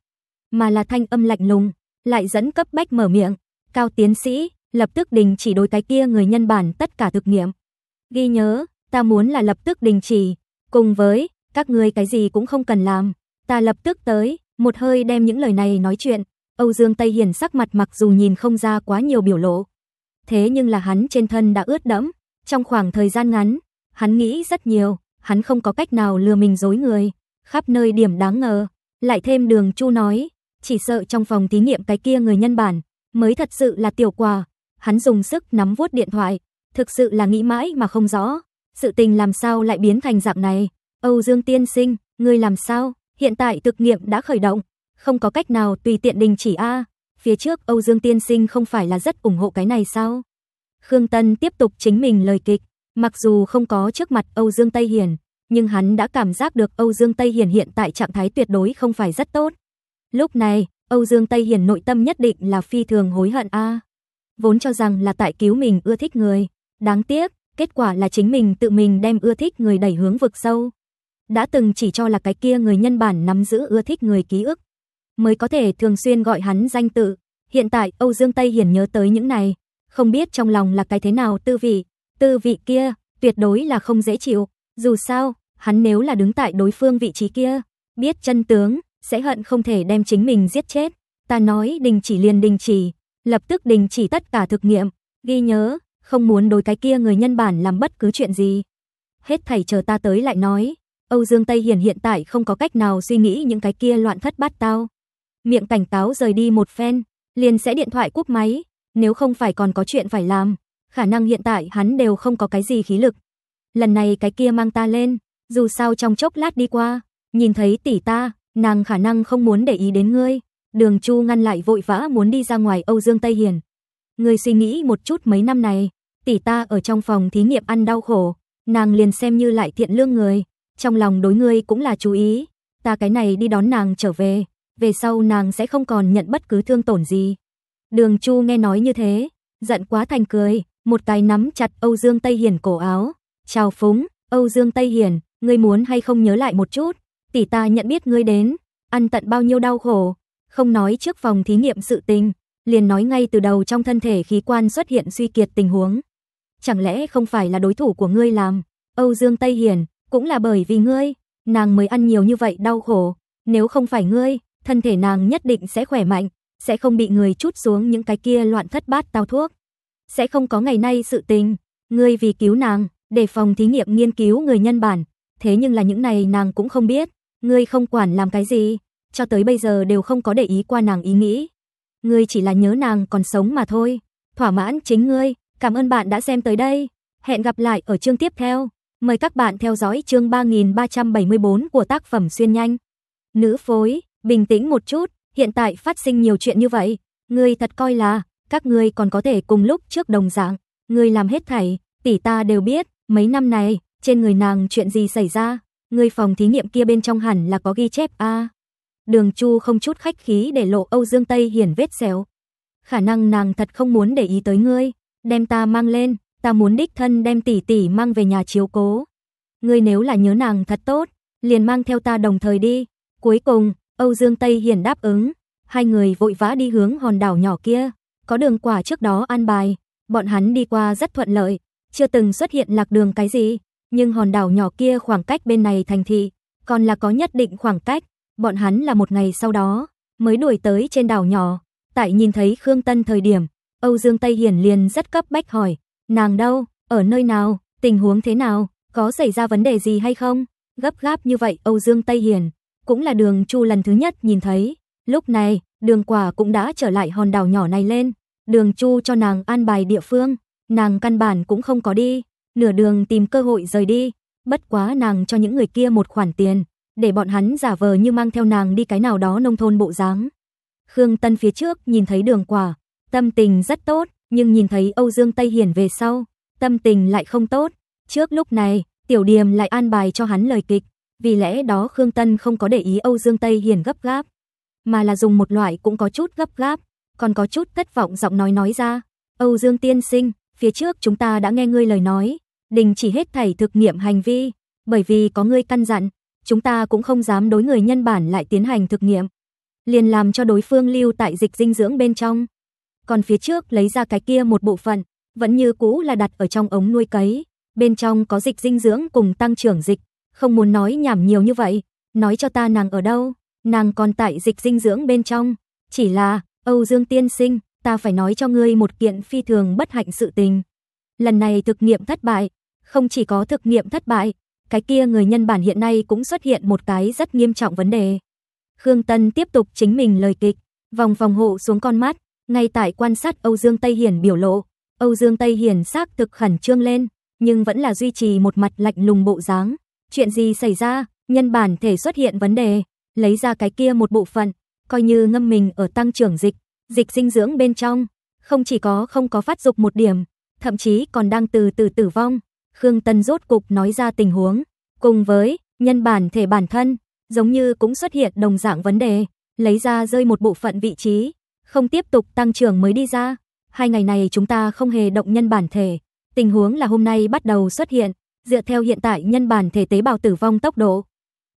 mà là thanh âm lạnh lùng, lại dẫn cấp bách mở miệng, "Cao tiến sĩ, lập tức đình chỉ đối cái kia người nhân bản tất cả thực nghiệm. Ghi nhớ, ta muốn là lập tức đình chỉ, cùng với các ngươi cái gì cũng không cần làm, ta lập tức tới, một hơi đem những lời này nói chuyện. Âu Dương Tây Hiền sắc mặt mặc dù nhìn không ra quá nhiều biểu lộ, thế nhưng là hắn trên thân đã ướt đẫm, trong khoảng thời gian ngắn, hắn nghĩ rất nhiều, hắn không có cách nào lừa mình dối người, khắp nơi điểm đáng ngờ, lại thêm Đường Chu nói, chỉ sợ trong phòng thí nghiệm cái kia người nhân bản mới thật sự là tiểu quà. Hắn dùng sức nắm vuốt điện thoại, thực sự là nghĩ mãi mà không rõ, sự tình làm sao lại biến thành dạng này. Âu Dương Tiên Sinh, ngươi làm sao? Hiện tại thực nghiệm đã khởi động, không có cách nào tùy tiện đình chỉ a. Phía trước Âu Dương Tiên Sinh không phải là rất ủng hộ cái này sao? Khương Tân tiếp tục chính mình lời kịch, mặc dù không có trước mặt Âu Dương Tây Hiền, nhưng hắn đã cảm giác được Âu Dương Tây Hiền hiện tại trạng thái tuyệt đối không phải rất tốt. Lúc này, Âu Dương Tây Hiền nội tâm nhất định là phi thường hối hận a. Vốn cho rằng là tại cứu mình ưa thích người, đáng tiếc, kết quả là chính mình tự mình đem ưa thích người đẩy hướng vực sâu đã từng chỉ cho là cái kia người nhân bản nắm giữ ưa thích người ký ức, mới có thể thường xuyên gọi hắn danh tự. Hiện tại Âu Dương Tây Hiển nhớ tới những này, không biết trong lòng là cái thế nào tư vị, tư vị kia tuyệt đối là không dễ chịu, dù sao, hắn nếu là đứng tại đối phương vị trí kia, biết chân tướng, sẽ hận không thể đem chính mình giết chết. Ta nói đình chỉ liền đình chỉ, lập tức đình chỉ tất cả thực nghiệm, ghi nhớ, không muốn đối cái kia người nhân bản làm bất cứ chuyện gì. Hết thầy chờ ta tới lại nói. Âu Dương Tây Hiển hiện tại không có cách nào suy nghĩ những cái kia loạn thất bát tao. Miệng cảnh cáo rời đi một phen, liền sẽ điện thoại cúp máy, nếu không phải còn có chuyện phải làm, khả năng hiện tại hắn đều không có cái gì khí lực. Lần này cái kia mang ta lên, dù sao trong chốc lát đi qua, nhìn thấy tỷ ta, nàng khả năng không muốn để ý đến ngươi. Đường Chu ngăn lại vội vã muốn đi ra ngoài Âu Dương Tây Hiền. Ngươi suy nghĩ một chút mấy năm này, tỷ ta ở trong phòng thí nghiệm ăn đau khổ, nàng liền xem như lại thiện lương người, trong lòng đối ngươi cũng là chú ý, ta cái này đi đón nàng trở về, về sau nàng sẽ không còn nhận bất cứ thương tổn gì. Đường Chu nghe nói như thế, giận quá thành cười, một tay nắm chặt Âu Dương Tây Hiền cổ áo, "Chào Phúng, Âu Dương Tây Hiền, ngươi muốn hay không nhớ lại một chút, tỷ ta nhận biết ngươi đến, ăn tận bao nhiêu đau khổ, không nói trước phòng thí nghiệm sự tình, liền nói ngay từ đầu trong thân thể khí quan xuất hiện suy kiệt tình huống. Chẳng lẽ không phải là đối thủ của ngươi làm?" Âu Dương Tây Hiền, cũng là bởi vì ngươi, nàng mới ăn nhiều như vậy đau khổ, nếu không phải ngươi, thân thể nàng nhất định sẽ khỏe mạnh, sẽ không bị người chút xuống những cái kia loạn thất bát tao thuốc. Sẽ không có ngày nay sự tình, ngươi vì cứu nàng, để phòng thí nghiệm nghiên cứu người nhân bản, thế nhưng là những này nàng cũng không biết, ngươi không quản làm cái gì, cho tới bây giờ đều không có để ý qua nàng ý nghĩ. Ngươi chỉ là nhớ nàng còn sống mà thôi, thỏa mãn chính ngươi, cảm ơn bạn đã xem tới đây, hẹn gặp lại ở chương tiếp theo. Mời các bạn theo dõi chương 3374 của tác phẩm Xuyên Nhanh. Nữ phối, bình tĩnh một chút, hiện tại phát sinh nhiều chuyện như vậy. người thật coi là, các người còn có thể cùng lúc trước đồng dạng. Người làm hết thảy, tỷ ta đều biết, mấy năm này, trên người nàng chuyện gì xảy ra. Người phòng thí nghiệm kia bên trong hẳn là có ghi chép a Đường Chu không chút khách khí để lộ Âu Dương Tây hiển vết xéo. Khả năng nàng thật không muốn để ý tới ngươi, đem ta mang lên, ta muốn đích thân đem tỷ tỷ mang về nhà chiếu cố. Ngươi nếu là nhớ nàng thật tốt, liền mang theo ta đồng thời đi. Cuối cùng, Âu Dương Tây Hiển đáp ứng, hai người vội vã đi hướng hòn đảo nhỏ kia, có đường quả trước đó an bài, bọn hắn đi qua rất thuận lợi, chưa từng xuất hiện lạc đường cái gì, nhưng hòn đảo nhỏ kia khoảng cách bên này thành thị, còn là có nhất định khoảng cách, bọn hắn là một ngày sau đó mới đuổi tới trên đảo nhỏ. Tại nhìn thấy Khương Tân thời điểm, Âu Dương Tây Hiển liền rất cấp bách hỏi, Nàng đâu? Ở nơi nào? Tình huống thế nào? Có xảy ra vấn đề gì hay không? Gấp gáp như vậy, Âu Dương Tây Hiền cũng là Đường Chu lần thứ nhất nhìn thấy. Lúc này, Đường Quả cũng đã trở lại hòn đảo nhỏ này lên. Đường Chu cho nàng an bài địa phương, nàng căn bản cũng không có đi, nửa đường tìm cơ hội rời đi, bất quá nàng cho những người kia một khoản tiền, để bọn hắn giả vờ như mang theo nàng đi cái nào đó nông thôn bộ dáng. Khương Tân phía trước nhìn thấy Đường Quả, tâm tình rất tốt, nhưng nhìn thấy Âu Dương Tây Hiển về sau, tâm tình lại không tốt. Trước lúc này, Tiểu Điềm lại an bài cho hắn lời kịch, vì lẽ đó Khương Tân không có để ý Âu Dương Tây Hiển gấp gáp, mà là dùng một loại cũng có chút gấp gáp, còn có chút thất vọng giọng nói nói ra. Âu Dương Tiên Sinh, phía trước chúng ta đã nghe ngươi lời nói, đình chỉ hết thảy thực nghiệm hành vi, bởi vì có ngươi căn dặn, chúng ta cũng không dám đối người nhân bản lại tiến hành thực nghiệm. Liền làm cho đối phương lưu tại dịch dinh dưỡng bên trong còn phía trước lấy ra cái kia một bộ phận, vẫn như cũ là đặt ở trong ống nuôi cấy, bên trong có dịch dinh dưỡng cùng tăng trưởng dịch, không muốn nói nhảm nhiều như vậy, nói cho ta nàng ở đâu, nàng còn tại dịch dinh dưỡng bên trong, chỉ là, Âu Dương tiên sinh, ta phải nói cho ngươi một kiện phi thường bất hạnh sự tình. Lần này thực nghiệm thất bại, không chỉ có thực nghiệm thất bại, cái kia người nhân bản hiện nay cũng xuất hiện một cái rất nghiêm trọng vấn đề. Khương Tân tiếp tục chính mình lời kịch, vòng phòng hộ xuống con mắt, ngay tại quan sát Âu Dương Tây Hiển biểu lộ, Âu Dương Tây Hiển xác thực khẩn trương lên, nhưng vẫn là duy trì một mặt lạnh lùng bộ dáng. Chuyện gì xảy ra? Nhân bản thể xuất hiện vấn đề, lấy ra cái kia một bộ phận, coi như ngâm mình ở tăng trưởng dịch, dịch dinh dưỡng bên trong, không chỉ có không có phát dục một điểm, thậm chí còn đang từ từ tử vong. Khương Tân rốt cục nói ra tình huống, cùng với nhân bản thể bản thân, giống như cũng xuất hiện đồng dạng vấn đề, lấy ra rơi một bộ phận vị trí, không tiếp tục tăng trưởng mới đi ra. Hai ngày này chúng ta không hề động nhân bản thể, tình huống là hôm nay bắt đầu xuất hiện, dựa theo hiện tại nhân bản thể tế bào tử vong tốc độ.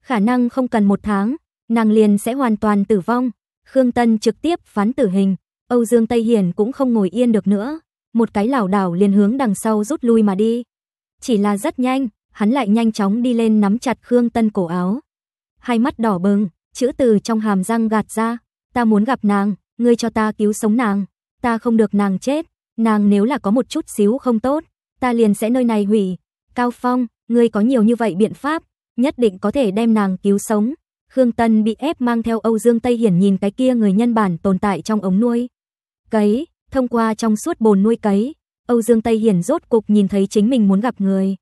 Khả năng không cần một tháng, nàng liền sẽ hoàn toàn tử vong. Khương Tân trực tiếp phán tử hình, Âu Dương Tây Hiển cũng không ngồi yên được nữa, một cái lảo đảo liền hướng đằng sau rút lui mà đi. Chỉ là rất nhanh, hắn lại nhanh chóng đi lên nắm chặt Khương Tân cổ áo. Hai mắt đỏ bừng, chữ từ trong hàm răng gạt ra, ta muốn gặp nàng, ngươi cho ta cứu sống nàng, ta không được nàng chết, nàng nếu là có một chút xíu không tốt, ta liền sẽ nơi này hủy. Cao Phong, ngươi có nhiều như vậy biện pháp, nhất định có thể đem nàng cứu sống. Khương Tân bị ép mang theo Âu Dương Tây Hiển nhìn cái kia người nhân bản tồn tại trong ống nuôi. Cấy, thông qua trong suốt bồn nuôi cấy, Âu Dương Tây Hiển rốt cục nhìn thấy chính mình muốn gặp người.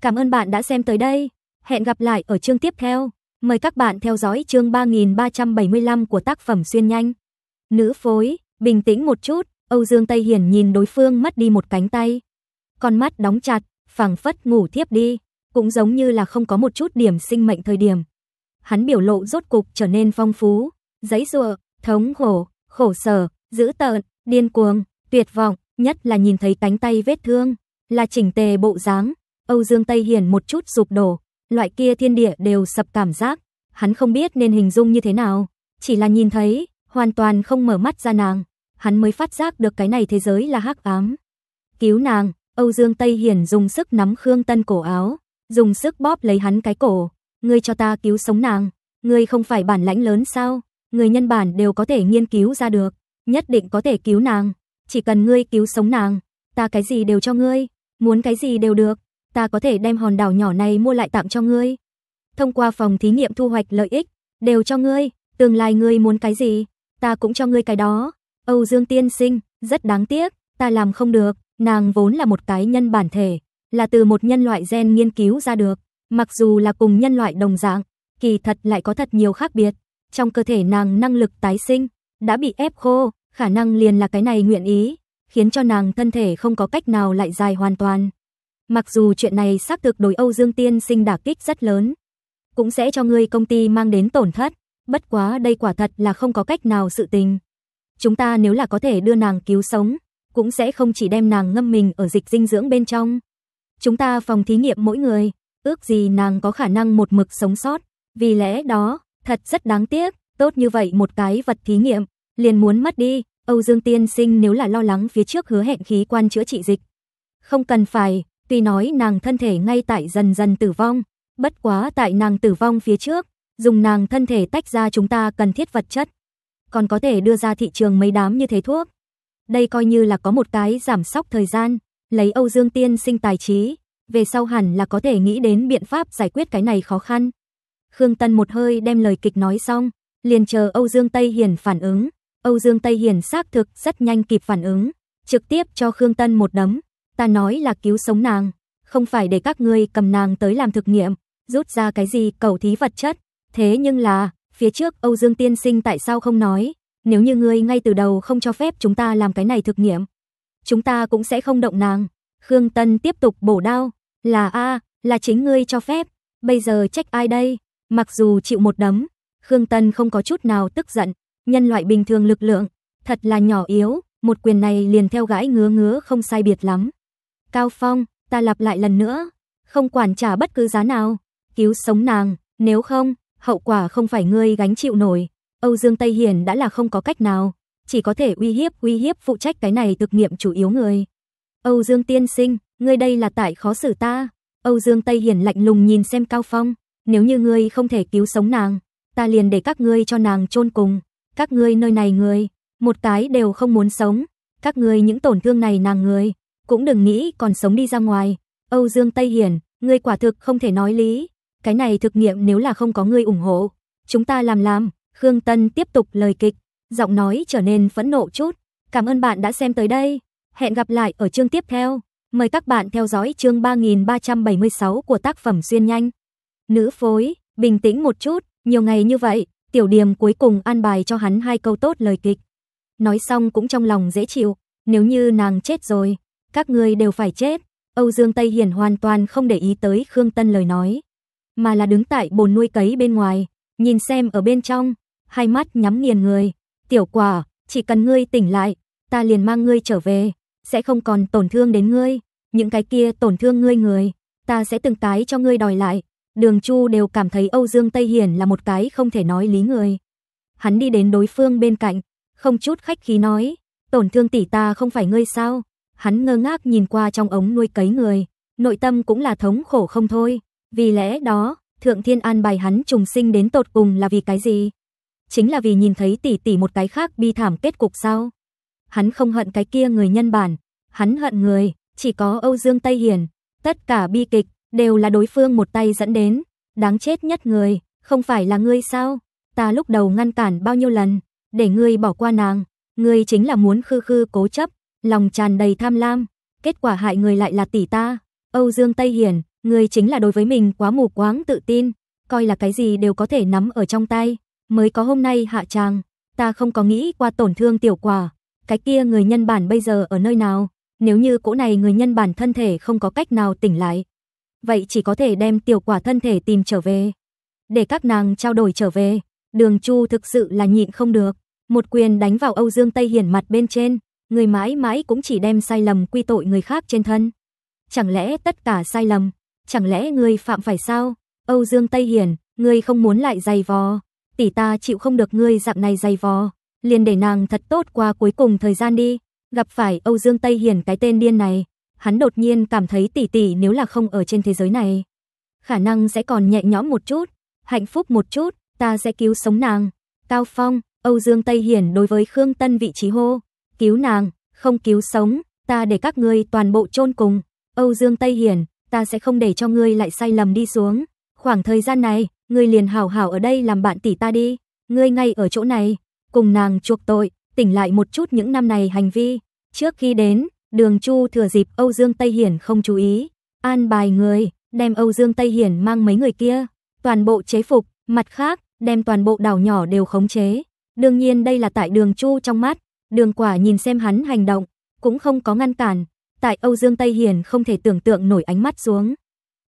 Cảm ơn bạn đã xem tới đây. Hẹn gặp lại ở chương tiếp theo. Mời các bạn theo dõi chương 3375 của tác phẩm Xuyên Nhanh. Nữ phối, bình tĩnh một chút, Âu Dương Tây Hiển nhìn đối phương mất đi một cánh tay. Con mắt đóng chặt, phẳng phất ngủ thiếp đi, cũng giống như là không có một chút điểm sinh mệnh thời điểm. Hắn biểu lộ rốt cục trở nên phong phú, giấy rùa, thống khổ, khổ sở, dữ tợn, điên cuồng, tuyệt vọng, nhất là nhìn thấy cánh tay vết thương, là chỉnh tề bộ dáng, Âu Dương Tây Hiển một chút sụp đổ, loại kia thiên địa đều sập cảm giác, hắn không biết nên hình dung như thế nào, chỉ là nhìn thấy, hoàn toàn không mở mắt ra nàng, hắn mới phát giác được cái này thế giới là hắc ám. Cứu nàng, Âu Dương Tây Hiển dùng sức nắm Khương Tân cổ áo, dùng sức bóp lấy hắn cái cổ, ngươi cho ta cứu sống nàng, ngươi không phải bản lãnh lớn sao, người nhân bản đều có thể nghiên cứu ra được, nhất định có thể cứu nàng, chỉ cần ngươi cứu sống nàng, ta cái gì đều cho ngươi, muốn cái gì đều được, ta có thể đem hòn đảo nhỏ này mua lại tặng cho ngươi. Thông qua phòng thí nghiệm thu hoạch lợi ích, đều cho ngươi, tương lai ngươi muốn cái gì, ta cũng cho ngươi cái đó. Âu Dương tiên sinh, rất đáng tiếc, ta làm không được, nàng vốn là một cái nhân bản thể, là từ một nhân loại gen nghiên cứu ra được, mặc dù là cùng nhân loại đồng dạng, kỳ thật lại có thật nhiều khác biệt. Trong cơ thể nàng năng lực tái sinh đã bị ép khô, khả năng liền là cái này nguyện ý, khiến cho nàng thân thể không có cách nào lại dài hoàn toàn. Mặc dù chuyện này xác thực đối Âu Dương Tiên sinh đả kích rất lớn, cũng sẽ cho ngươi công ty mang đến tổn thất, Bất quá đây quả thật là không có cách nào sự tình. Chúng ta nếu là có thể đưa nàng cứu sống, cũng sẽ không chỉ đem nàng ngâm mình ở dịch dinh dưỡng bên trong. Chúng ta phòng thí nghiệm mỗi người, ước gì nàng có khả năng một mực sống sót, vì lẽ đó, thật rất đáng tiếc, tốt như vậy một cái vật thí nghiệm, liền muốn mất đi, Âu Dương Tiên Sinh nếu là lo lắng phía trước hứa hẹn khí quan chữa trị dịch. Không cần phải, tuy nói nàng thân thể ngay tại dần dần tử vong, bất quá tại nàng tử vong phía trước, dùng nàng thân thể tách ra chúng ta cần thiết vật chất, còn có thể đưa ra thị trường mấy đám như thế thuốc. Đây coi như là có một cái giảm sóc thời gian, lấy Âu Dương Tiên sinh tài trí, về sau hẳn là có thể nghĩ đến biện pháp giải quyết cái này khó khăn. Khương Tân một hơi đem lời kịch nói xong, liền chờ Âu Dương Tây Hiền phản ứng. Âu Dương Tây Hiền xác thực rất nhanh kịp phản ứng, trực tiếp cho Khương Tân một đấm. Ta nói là cứu sống nàng, không phải để các ngươi cầm nàng tới làm thực nghiệm, rút ra cái gì cầu thí vật chất, Thế nhưng là, phía trước Âu Dương Tiên Sinh tại sao không nói, nếu như ngươi ngay từ đầu không cho phép chúng ta làm cái này thực nghiệm, chúng ta cũng sẽ không động nàng. Khương Tân tiếp tục bổ đao, là a, là chính ngươi cho phép, bây giờ trách ai đây? Mặc dù chịu một đấm, Khương Tân không có chút nào tức giận, nhân loại bình thường lực lượng, thật là nhỏ yếu, một quyền này liền theo gãi ngứa ngứa không sai biệt lắm. Cao Phong, ta lặp lại lần nữa, không quản trả bất cứ giá nào, cứu sống nàng, nếu không, hậu quả không phải ngươi gánh chịu nổi. Âu Dương Tây Hiền đã là không có cách nào, chỉ có thể uy hiếp uy hiếp phụ trách cái này thực nghiệm chủ yếu người. Âu Dương tiên sinh, ngươi đây là tại khó xử ta. Âu Dương Tây Hiền lạnh lùng nhìn xem Cao Phong, nếu như ngươi không thể cứu sống nàng, ta liền để các ngươi cho nàng chôn cùng. Các ngươi nơi này người, một cái đều không muốn sống, các ngươi những tổn thương này nàng người, cũng đừng nghĩ còn sống đi ra ngoài. Âu Dương Tây Hiền, ngươi quả thực không thể nói lý. Cái này thực nghiệm nếu là không có người ủng hộ, chúng ta làm làm, Khương Tân tiếp tục lời kịch, giọng nói trở nên phẫn nộ chút. Cảm ơn bạn đã xem tới đây, hẹn gặp lại ở chương tiếp theo. Mời các bạn theo dõi chương 3376 của tác phẩm Xuyên Nhanh. Nữ phối, bình tĩnh một chút, nhiều ngày như vậy, tiểu điềm cuối cùng an bài cho hắn hai câu tốt lời kịch. Nói xong cũng trong lòng dễ chịu, nếu như nàng chết rồi, các người đều phải chết. Âu Dương Tây hiền hoàn toàn không để ý tới Khương Tân lời nói mà là đứng tại bồn nuôi cấy bên ngoài, nhìn xem ở bên trong, hai mắt nhắm nghiền người. Tiểu quả, chỉ cần ngươi tỉnh lại, ta liền mang ngươi trở về, sẽ không còn tổn thương đến ngươi. Những cái kia tổn thương ngươi người, ta sẽ từng cái cho ngươi đòi lại. Đường Chu đều cảm thấy Âu Dương Tây Hiển là một cái không thể nói lý người. Hắn đi đến đối phương bên cạnh, không chút khách khí nói, tổn thương tỷ ta không phải ngươi sao? Hắn ngơ ngác nhìn qua trong ống nuôi cấy người, nội tâm cũng là thống khổ không thôi. Vì lẽ đó, Thượng Thiên an bài hắn trùng sinh đến tột cùng là vì cái gì? Chính là vì nhìn thấy tỷ tỷ một cái khác bi thảm kết cục sao? Hắn không hận cái kia người nhân bản, hắn hận người, chỉ có Âu Dương Tây Hiền, tất cả bi kịch đều là đối phương một tay dẫn đến, đáng chết nhất người, không phải là ngươi sao? Ta lúc đầu ngăn cản bao nhiêu lần, để ngươi bỏ qua nàng, ngươi chính là muốn khư khư cố chấp, lòng tràn đầy tham lam, kết quả hại người lại là tỷ ta. Âu Dương Tây Hiền, người chính là đối với mình quá mù quáng tự tin, coi là cái gì đều có thể nắm ở trong tay, mới có hôm nay hạ tràng. Ta không có nghĩ qua tổn thương tiểu quả, cái kia người nhân bản bây giờ ở nơi nào? Nếu như cỗ này người nhân bản thân thể không có cách nào tỉnh lại, vậy chỉ có thể đem tiểu quả thân thể tìm trở về. Để các nàng trao đổi trở về, Đường Chu thực sự là nhịn không được, một quyền đánh vào Âu Dương Tây Hiển mặt bên trên, người mãi mãi cũng chỉ đem sai lầm quy tội người khác trên thân. Chẳng lẽ tất cả sai lầm chẳng lẽ ngươi phạm phải sao? Âu Dương Tây Hiền, ngươi không muốn lại dày vò, tỷ ta chịu không được ngươi dạng này dày vò, liền để nàng thật tốt qua cuối cùng thời gian đi. Gặp phải Âu Dương Tây Hiền cái tên điên này, hắn đột nhiên cảm thấy tỷ tỷ nếu là không ở trên thế giới này, khả năng sẽ còn nhẹ nhõm một chút, hạnh phúc một chút, ta sẽ cứu sống nàng. Cao Phong, Âu Dương Tây Hiền đối với Khương Tân vị trí hô, cứu nàng, không cứu sống, ta để các ngươi toàn bộ chôn cùng. Âu Dương Tây Hiền ta sẽ không để cho ngươi lại sai lầm đi xuống. Khoảng thời gian này, ngươi liền hảo hảo ở đây làm bạn tỷ ta đi, ngươi ngay ở chỗ này, cùng nàng chuộc tội, tỉnh lại một chút những năm này hành vi. Trước khi đến, Đường Chu thừa dịp Âu Dương Tây Hiển không chú ý, an bài người, đem Âu Dương Tây Hiển mang mấy người kia, toàn bộ chế phục, mặt khác, đem toàn bộ đảo nhỏ đều khống chế. Đương nhiên đây là tại Đường Chu trong mắt, Đường Quả nhìn xem hắn hành động, cũng không có ngăn cản, Tại Âu Dương Tây Hiền không thể tưởng tượng nổi ánh mắt xuống.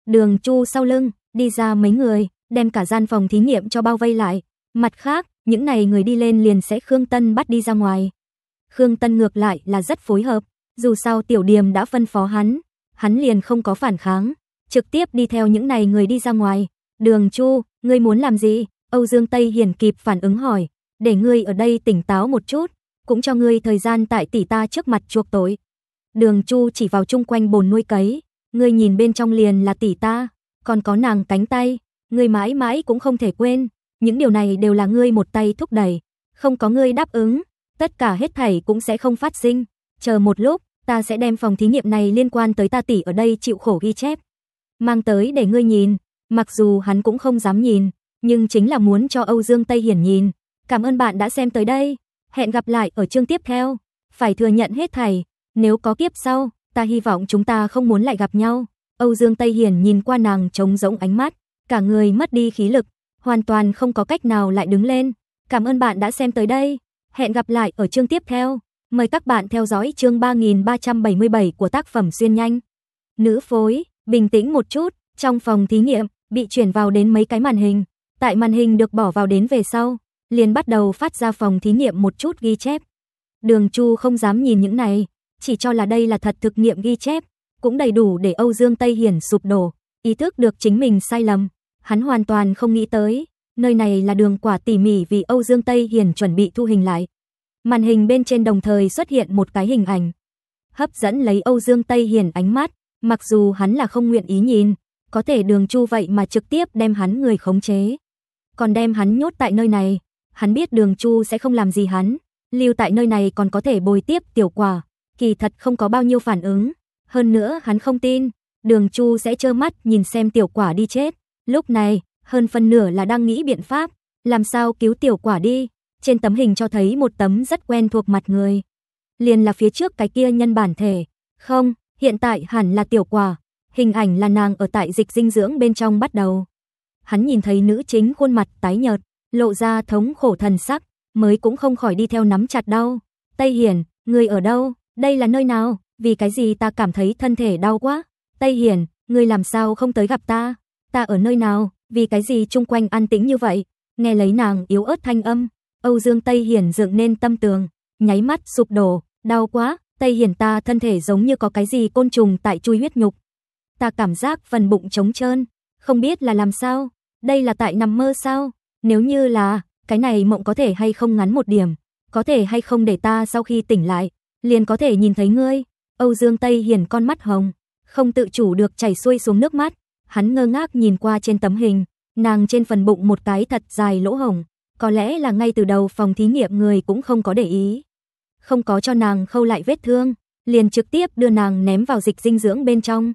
Đường Chu sau lưng, đi ra mấy người, đem cả gian phòng thí nghiệm cho bao vây lại. Mặt khác, những này người đi lên liền sẽ Khương Tân bắt đi ra ngoài. Khương Tân ngược lại là rất phối hợp, dù sao tiểu điềm đã phân phó hắn, hắn liền không có phản kháng, trực tiếp đi theo những này người đi ra ngoài. Đường Chu, ngươi muốn làm gì? Âu Dương Tây Hiền kịp phản ứng hỏi, để ngươi ở đây tỉnh táo một chút, cũng cho ngươi thời gian tại tỷ ta trước mặt chuộc tội. Đường Chu chỉ vào chung quanh bồn nuôi cấy, ngươi nhìn bên trong liền là tỷ ta, còn có nàng cánh tay, ngươi mãi mãi cũng không thể quên, những điều này đều là ngươi một tay thúc đẩy, không có ngươi đáp ứng, tất cả hết thảy cũng sẽ không phát sinh. Chờ một lúc, ta sẽ đem phòng thí nghiệm này liên quan tới ta tỷ ở đây chịu khổ ghi chép, mang tới để ngươi nhìn, mặc dù hắn cũng không dám nhìn, nhưng chính là muốn cho Âu Dương Tây Hiển nhìn. Cảm ơn bạn đã xem tới đây, hẹn gặp lại ở chương tiếp theo. Phải thừa nhận hết thảy nếu có kiếp sau, ta hy vọng chúng ta không muốn lại gặp nhau. Âu Dương Tây Hiển nhìn qua nàng trống rỗng ánh mắt, cả người mất đi khí lực, hoàn toàn không có cách nào lại đứng lên. Cảm ơn bạn đã xem tới đây. Hẹn gặp lại ở chương tiếp theo. Mời các bạn theo dõi chương 3377 của tác phẩm Xuyên Nhanh. Nữ phối, bình tĩnh một chút, trong phòng thí nghiệm, bị chuyển vào đến mấy cái màn hình. Tại màn hình được bỏ vào đến về sau, liền bắt đầu phát ra phòng thí nghiệm một chút ghi chép. Đường Chu không dám nhìn những này, chỉ cho là đây là thật thực nghiệm ghi chép, cũng đầy đủ để Âu Dương Tây Hiển sụp đổ, ý thức được chính mình sai lầm, hắn hoàn toàn không nghĩ tới, nơi này là đường quả tỉ mỉ vì Âu Dương Tây Hiển chuẩn bị thu hình lại. Màn hình bên trên đồng thời xuất hiện một cái hình ảnh, hấp dẫn lấy Âu Dương Tây Hiển ánh mắt, mặc dù hắn là không nguyện ý nhìn, có thể đường chu vậy mà trực tiếp đem hắn người khống chế. Còn đem hắn nhốt tại nơi này, hắn biết đường chu sẽ không làm gì hắn, lưu tại nơi này còn có thể bồi tiếp tiểu quả, kỳ thật không có bao nhiêu phản ứng. Hơn nữa hắn không tin, đường Chu sẽ trơ mắt nhìn xem tiểu quả đi chết. Lúc này, hơn phần nửa là đang nghĩ biện pháp, làm sao cứu tiểu quả đi. Trên tấm hình cho thấy một tấm rất quen thuộc mặt người. Liền là phía trước cái kia nhân bản thể. Không, hiện tại hẳn là tiểu quả. Hình ảnh là nàng ở tại dịch dinh dưỡng bên trong bắt đầu. Hắn nhìn thấy nữ chính khuôn mặt tái nhợt, lộ ra thống khổ thần sắc, mới cũng không khỏi đi theo nắm chặt đau. Tây Hiển, người ở đâu? Đây là nơi nào? Vì cái gì ta cảm thấy thân thể đau quá? Tây Hiển, ngươi làm sao không tới gặp ta? Ta ở nơi nào? Vì cái gì chung quanh an tĩnh như vậy? Nghe lấy nàng yếu ớt thanh âm, Âu Dương Tây Hiển dựng nên tâm tường, nháy mắt sụp đổ, đau quá, Tây Hiển ta thân thể giống như có cái gì côn trùng tại chui huyết nhục. Ta cảm giác phần bụng trống trơn, không biết là làm sao, đây là tại nằm mơ sao? Nếu như là, cái này mộng có thể hay không ngắn một điểm, có thể hay không để ta sau khi tỉnh lại, liền có thể nhìn thấy ngươi. Âu Dương Tây Hiển con mắt hồng, không tự chủ được chảy xuôi xuống nước mắt, hắn ngơ ngác nhìn qua trên tấm hình, nàng trên phần bụng một cái thật dài lỗ hồng, có lẽ là ngay từ đầu phòng thí nghiệm người cũng không có để ý. Không có cho nàng khâu lại vết thương, liền trực tiếp đưa nàng ném vào dịch dinh dưỡng bên trong,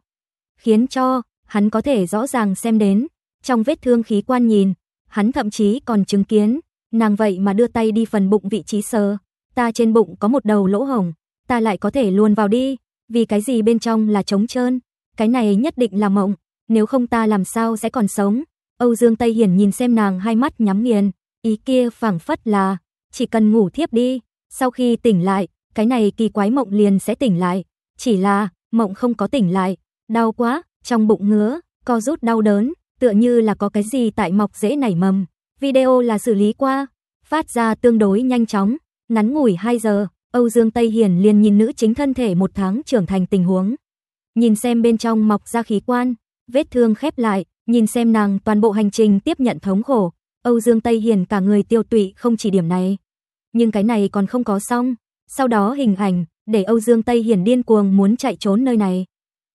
khiến cho hắn có thể rõ ràng xem đến, trong vết thương khí quan nhìn, hắn thậm chí còn chứng kiến, nàng vậy mà đưa tay đi phần bụng vị trí sờ, ta trên bụng có một đầu lỗ hồng, ta lại có thể luôn vào đi, vì cái gì bên trong là trống trơn, cái này nhất định là mộng, nếu không ta làm sao sẽ còn sống. Âu Dương Tây Hiển nhìn xem nàng hai mắt nhắm nghiền, ý kia phảng phất là chỉ cần ngủ thiếp đi, sau khi tỉnh lại, cái này kỳ quái mộng liền sẽ tỉnh lại, chỉ là mộng không có tỉnh lại, đau quá, trong bụng ngứa, co rút đau đớn, tựa như là có cái gì tại mọc dễ nảy mầm. Video là xử lý qua, phát ra tương đối nhanh chóng, ngắn ngủi 2 giờ, Âu Dương Tây Hiển liền nhìn nữ chính thân thể một tháng trưởng thành tình huống. Nhìn xem bên trong mọc ra khí quan, vết thương khép lại, nhìn xem nàng toàn bộ hành trình tiếp nhận thống khổ. Âu Dương Tây Hiển cả người tiêu tụy không chỉ điểm này. Nhưng cái này còn không có xong. Sau đó hình ảnh, để Âu Dương Tây Hiển điên cuồng muốn chạy trốn nơi này.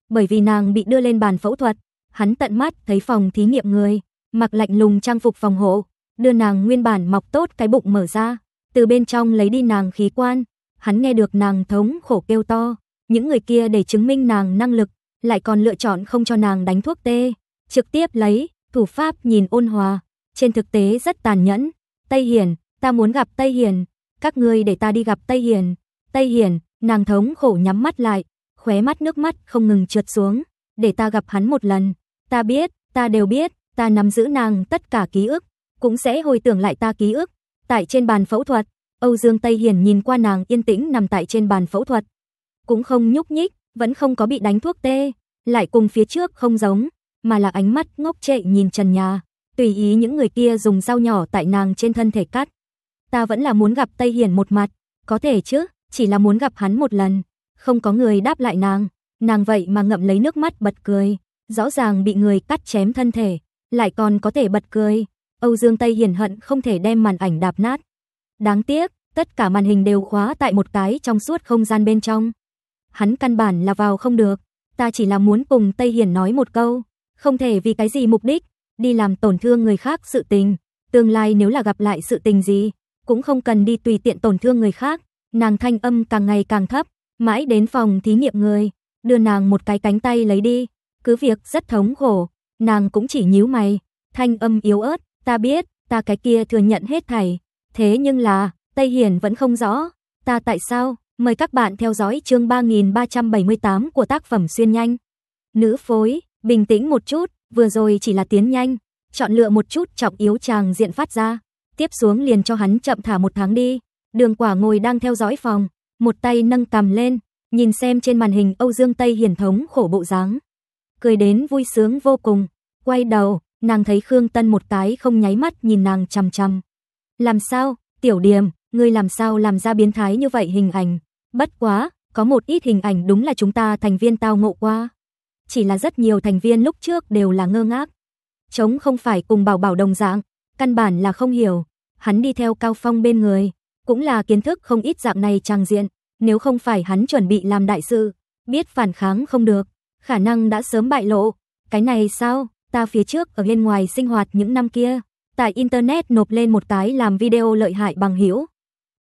Bởi vì nàng bị đưa lên bàn phẫu thuật, hắn tận mắt thấy phòng thí nghiệm người, mặc lạnh lùng trang phục phòng hộ, đưa nàng nguyên bản mọc tốt cái bụng mở ra, từ bên trong lấy đi nàng khí quan, hắn nghe được nàng thống khổ kêu to, những người kia để chứng minh nàng năng lực, lại còn lựa chọn không cho nàng đánh thuốc tê, trực tiếp lấy, thủ pháp nhìn ôn hòa, trên thực tế rất tàn nhẫn. Tây Hiền, ta muốn gặp Tây Hiền, các ngươi để ta đi gặp Tây Hiền. Tây Hiền, nàng thống khổ nhắm mắt lại, khóe mắt nước mắt không ngừng trượt xuống, để ta gặp hắn một lần. Ta biết, ta đều biết, ta nắm giữ nàng tất cả ký ức, cũng sẽ hồi tưởng lại ta ký ức. Tại trên bàn phẫu thuật, Âu Dương Tây Hiển nhìn qua nàng yên tĩnh nằm tại trên bàn phẫu thuật. Cũng không nhúc nhích, vẫn không có bị đánh thuốc tê, lại cùng phía trước không giống, mà là ánh mắt ngốc trệ nhìn trần nhà, tùy ý những người kia dùng dao nhỏ tại nàng trên thân thể cắt. Ta vẫn là muốn gặp Tây Hiển một mặt, có thể chứ, chỉ là muốn gặp hắn một lần. Không có người đáp lại nàng, nàng vậy mà ngậm lấy nước mắt bật cười, rõ ràng bị người cắt chém thân thể, lại còn có thể bật cười. Âu Dương Tây Hiển hận không thể đem màn ảnh đạp nát. Đáng tiếc, tất cả màn hình đều khóa tại một cái trong suốt không gian bên trong. Hắn căn bản là vào không được, ta chỉ là muốn cùng Tây Hiển nói một câu, không thể vì cái gì mục đích, đi làm tổn thương người khác sự tình, tương lai nếu là gặp lại sự tình gì, cũng không cần đi tùy tiện tổn thương người khác. Nàng thanh âm càng ngày càng thấp, mãi đến phòng thí nghiệm người, đưa nàng một cái cánh tay lấy đi, cứ việc rất thống khổ, nàng cũng chỉ nhíu mày, thanh âm yếu ớt, ta biết, ta cái kia thừa nhận hết thảy, thế nhưng là, Tây Hiền vẫn không rõ, ta tại sao? Mời các bạn theo dõi chương 3378 của tác phẩm Xuyên Nhanh. Nữ phối, bình tĩnh một chút, vừa rồi chỉ là tiến nhanh, chọn lựa một chút trọng yếu chàng diện phát ra, tiếp xuống liền cho hắn chậm thả một tháng đi. Đường quả ngồi đang theo dõi phòng, một tay nâng cầm lên, nhìn xem trên màn hình Âu Dương Tây Hiền thống khổ bộ dáng. Cười đến vui sướng vô cùng, quay đầu, nàng thấy Khương Tân một cái không nháy mắt nhìn nàng chằm chằm. Làm sao, tiểu điểm, ngươi làm sao làm ra biến thái như vậy hình ảnh. Bất quá, có một ít hình ảnh đúng là chúng ta thành viên tao ngộ qua. Chỉ là rất nhiều thành viên lúc trước đều là ngơ ngác. Chống không phải cùng bảo bảo đồng dạng, căn bản là không hiểu. Hắn đi theo Cao Phong bên người, cũng là kiến thức không ít dạng này trang diện. Nếu không phải hắn chuẩn bị làm đại sự, biết phản kháng không được, khả năng đã sớm bại lộ. Cái này sao, ta phía trước ở bên ngoài sinh hoạt những năm kia, tại Internet nộp lên một cái làm video lợi hại bằng hiểu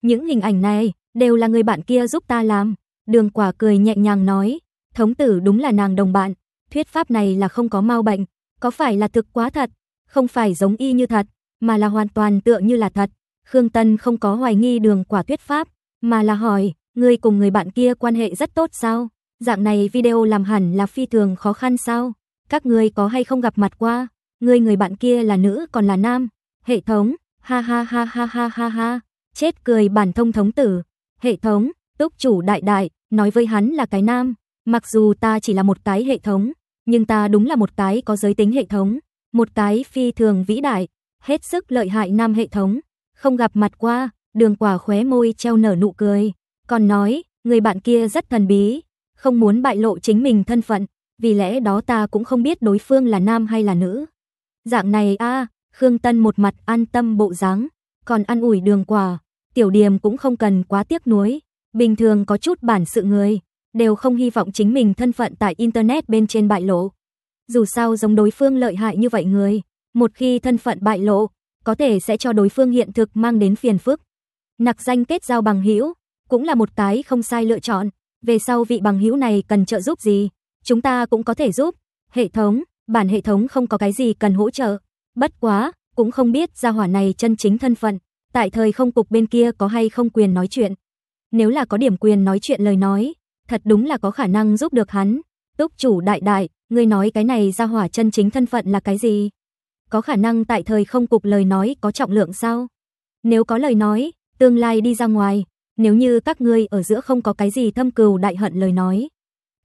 những hình ảnh này đều là người bạn kia giúp ta làm. Đường quả cười nhẹ nhàng nói, thống tử đúng là nàng đồng bạn. Thuyết pháp này là không có mau bệnh, có phải là thực quá thật, không phải giống y như thật, mà là hoàn toàn tựa như là thật. Khương Tân không có hoài nghi đường quả thuyết pháp, mà là hỏi, người cùng người bạn kia quan hệ rất tốt sao? Dạng này video làm hẳn là phi thường khó khăn sao? Các người có hay không gặp mặt qua? Người người bạn kia là nữ còn là nam? Hệ thống, ha ha ha ha ha ha ha chết cười bản thông thống tử, hệ thống, túc chủ đại đại, nói với hắn là cái nam, mặc dù ta chỉ là một cái hệ thống, nhưng ta đúng là một cái có giới tính hệ thống, một cái phi thường vĩ đại, hết sức lợi hại nam hệ thống, không gặp mặt qua, đường quả khóe môi treo nở nụ cười, còn nói, người bạn kia rất thần bí, không muốn bại lộ chính mình thân phận, vì lẽ đó ta cũng không biết đối phương là nam hay là nữ. Dạng này a, Khương Tân một mặt an tâm bộ dáng, còn ăn ủi đường quả, tiểu Điềm cũng không cần quá tiếc nuối, bình thường có chút bản sự người, đều không hy vọng chính mình thân phận tại internet bên trên bại lộ. Dù sao giống đối phương lợi hại như vậy người, một khi thân phận bại lộ, có thể sẽ cho đối phương hiện thực mang đến phiền phức. Nặc danh kết giao bằng hữu cũng là một cái không sai lựa chọn, về sau vị bằng hữu này cần trợ giúp gì, chúng ta cũng có thể giúp. Hệ thống, bản hệ thống không có cái gì cần hỗ trợ, bất quá, cũng không biết gia hỏa này chân chính thân phận tại thời không cục bên kia có hay không quyền nói chuyện. Nếu là có điểm quyền nói chuyện lời nói, thật đúng là có khả năng giúp được hắn. Túc chủ đại đại, ngươi nói cái này ra hỏa chân chính thân phận là cái gì? Có khả năng tại thời không cục lời nói có trọng lượng sao? Nếu có lời nói, tương lai đi ra ngoài, nếu như các ngươi ở giữa không có cái gì thâm cừu đại hận lời nói,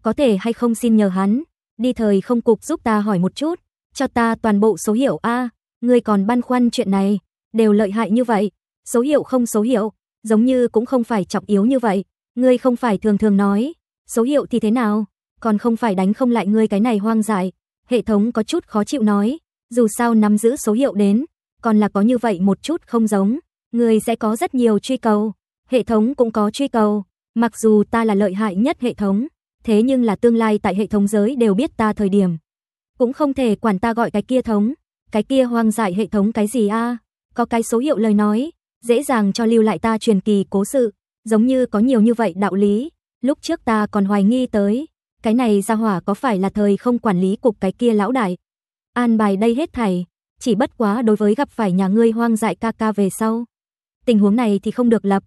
có thể hay không xin nhờ hắn, đi thời không cục giúp ta hỏi một chút, cho ta toàn bộ số hiểu a, ngươi còn băn khoăn chuyện này, đều lợi hại như vậy, số hiệu không số hiệu, giống như cũng không phải trọng yếu như vậy. Ngươi không phải thường thường nói, số hiệu thì thế nào, còn không phải đánh không lại ngươi cái này hoang dại. Hệ thống có chút khó chịu nói, dù sao nắm giữ số hiệu đến, còn là có như vậy một chút không giống, ngươi sẽ có rất nhiều truy cầu. Hệ thống cũng có truy cầu, mặc dù ta là lợi hại nhất hệ thống, thế nhưng là tương lai tại hệ thống giới đều biết ta thời điểm. Cũng không thể quản ta gọi cái kia thống, cái kia hoang dại hệ thống cái gì a Có cái số hiệu lời nói, dễ dàng cho lưu lại ta truyền kỳ cố sự, giống như có nhiều như vậy đạo lý, lúc trước ta còn hoài nghi tới, cái này ra hỏa có phải là thời không quản lý cục cái kia lão đại. An bài đây hết thảy, chỉ bất quá đối với gặp phải nhà ngươi hoang dại ca ca về sau. Tình huống này thì không được lập.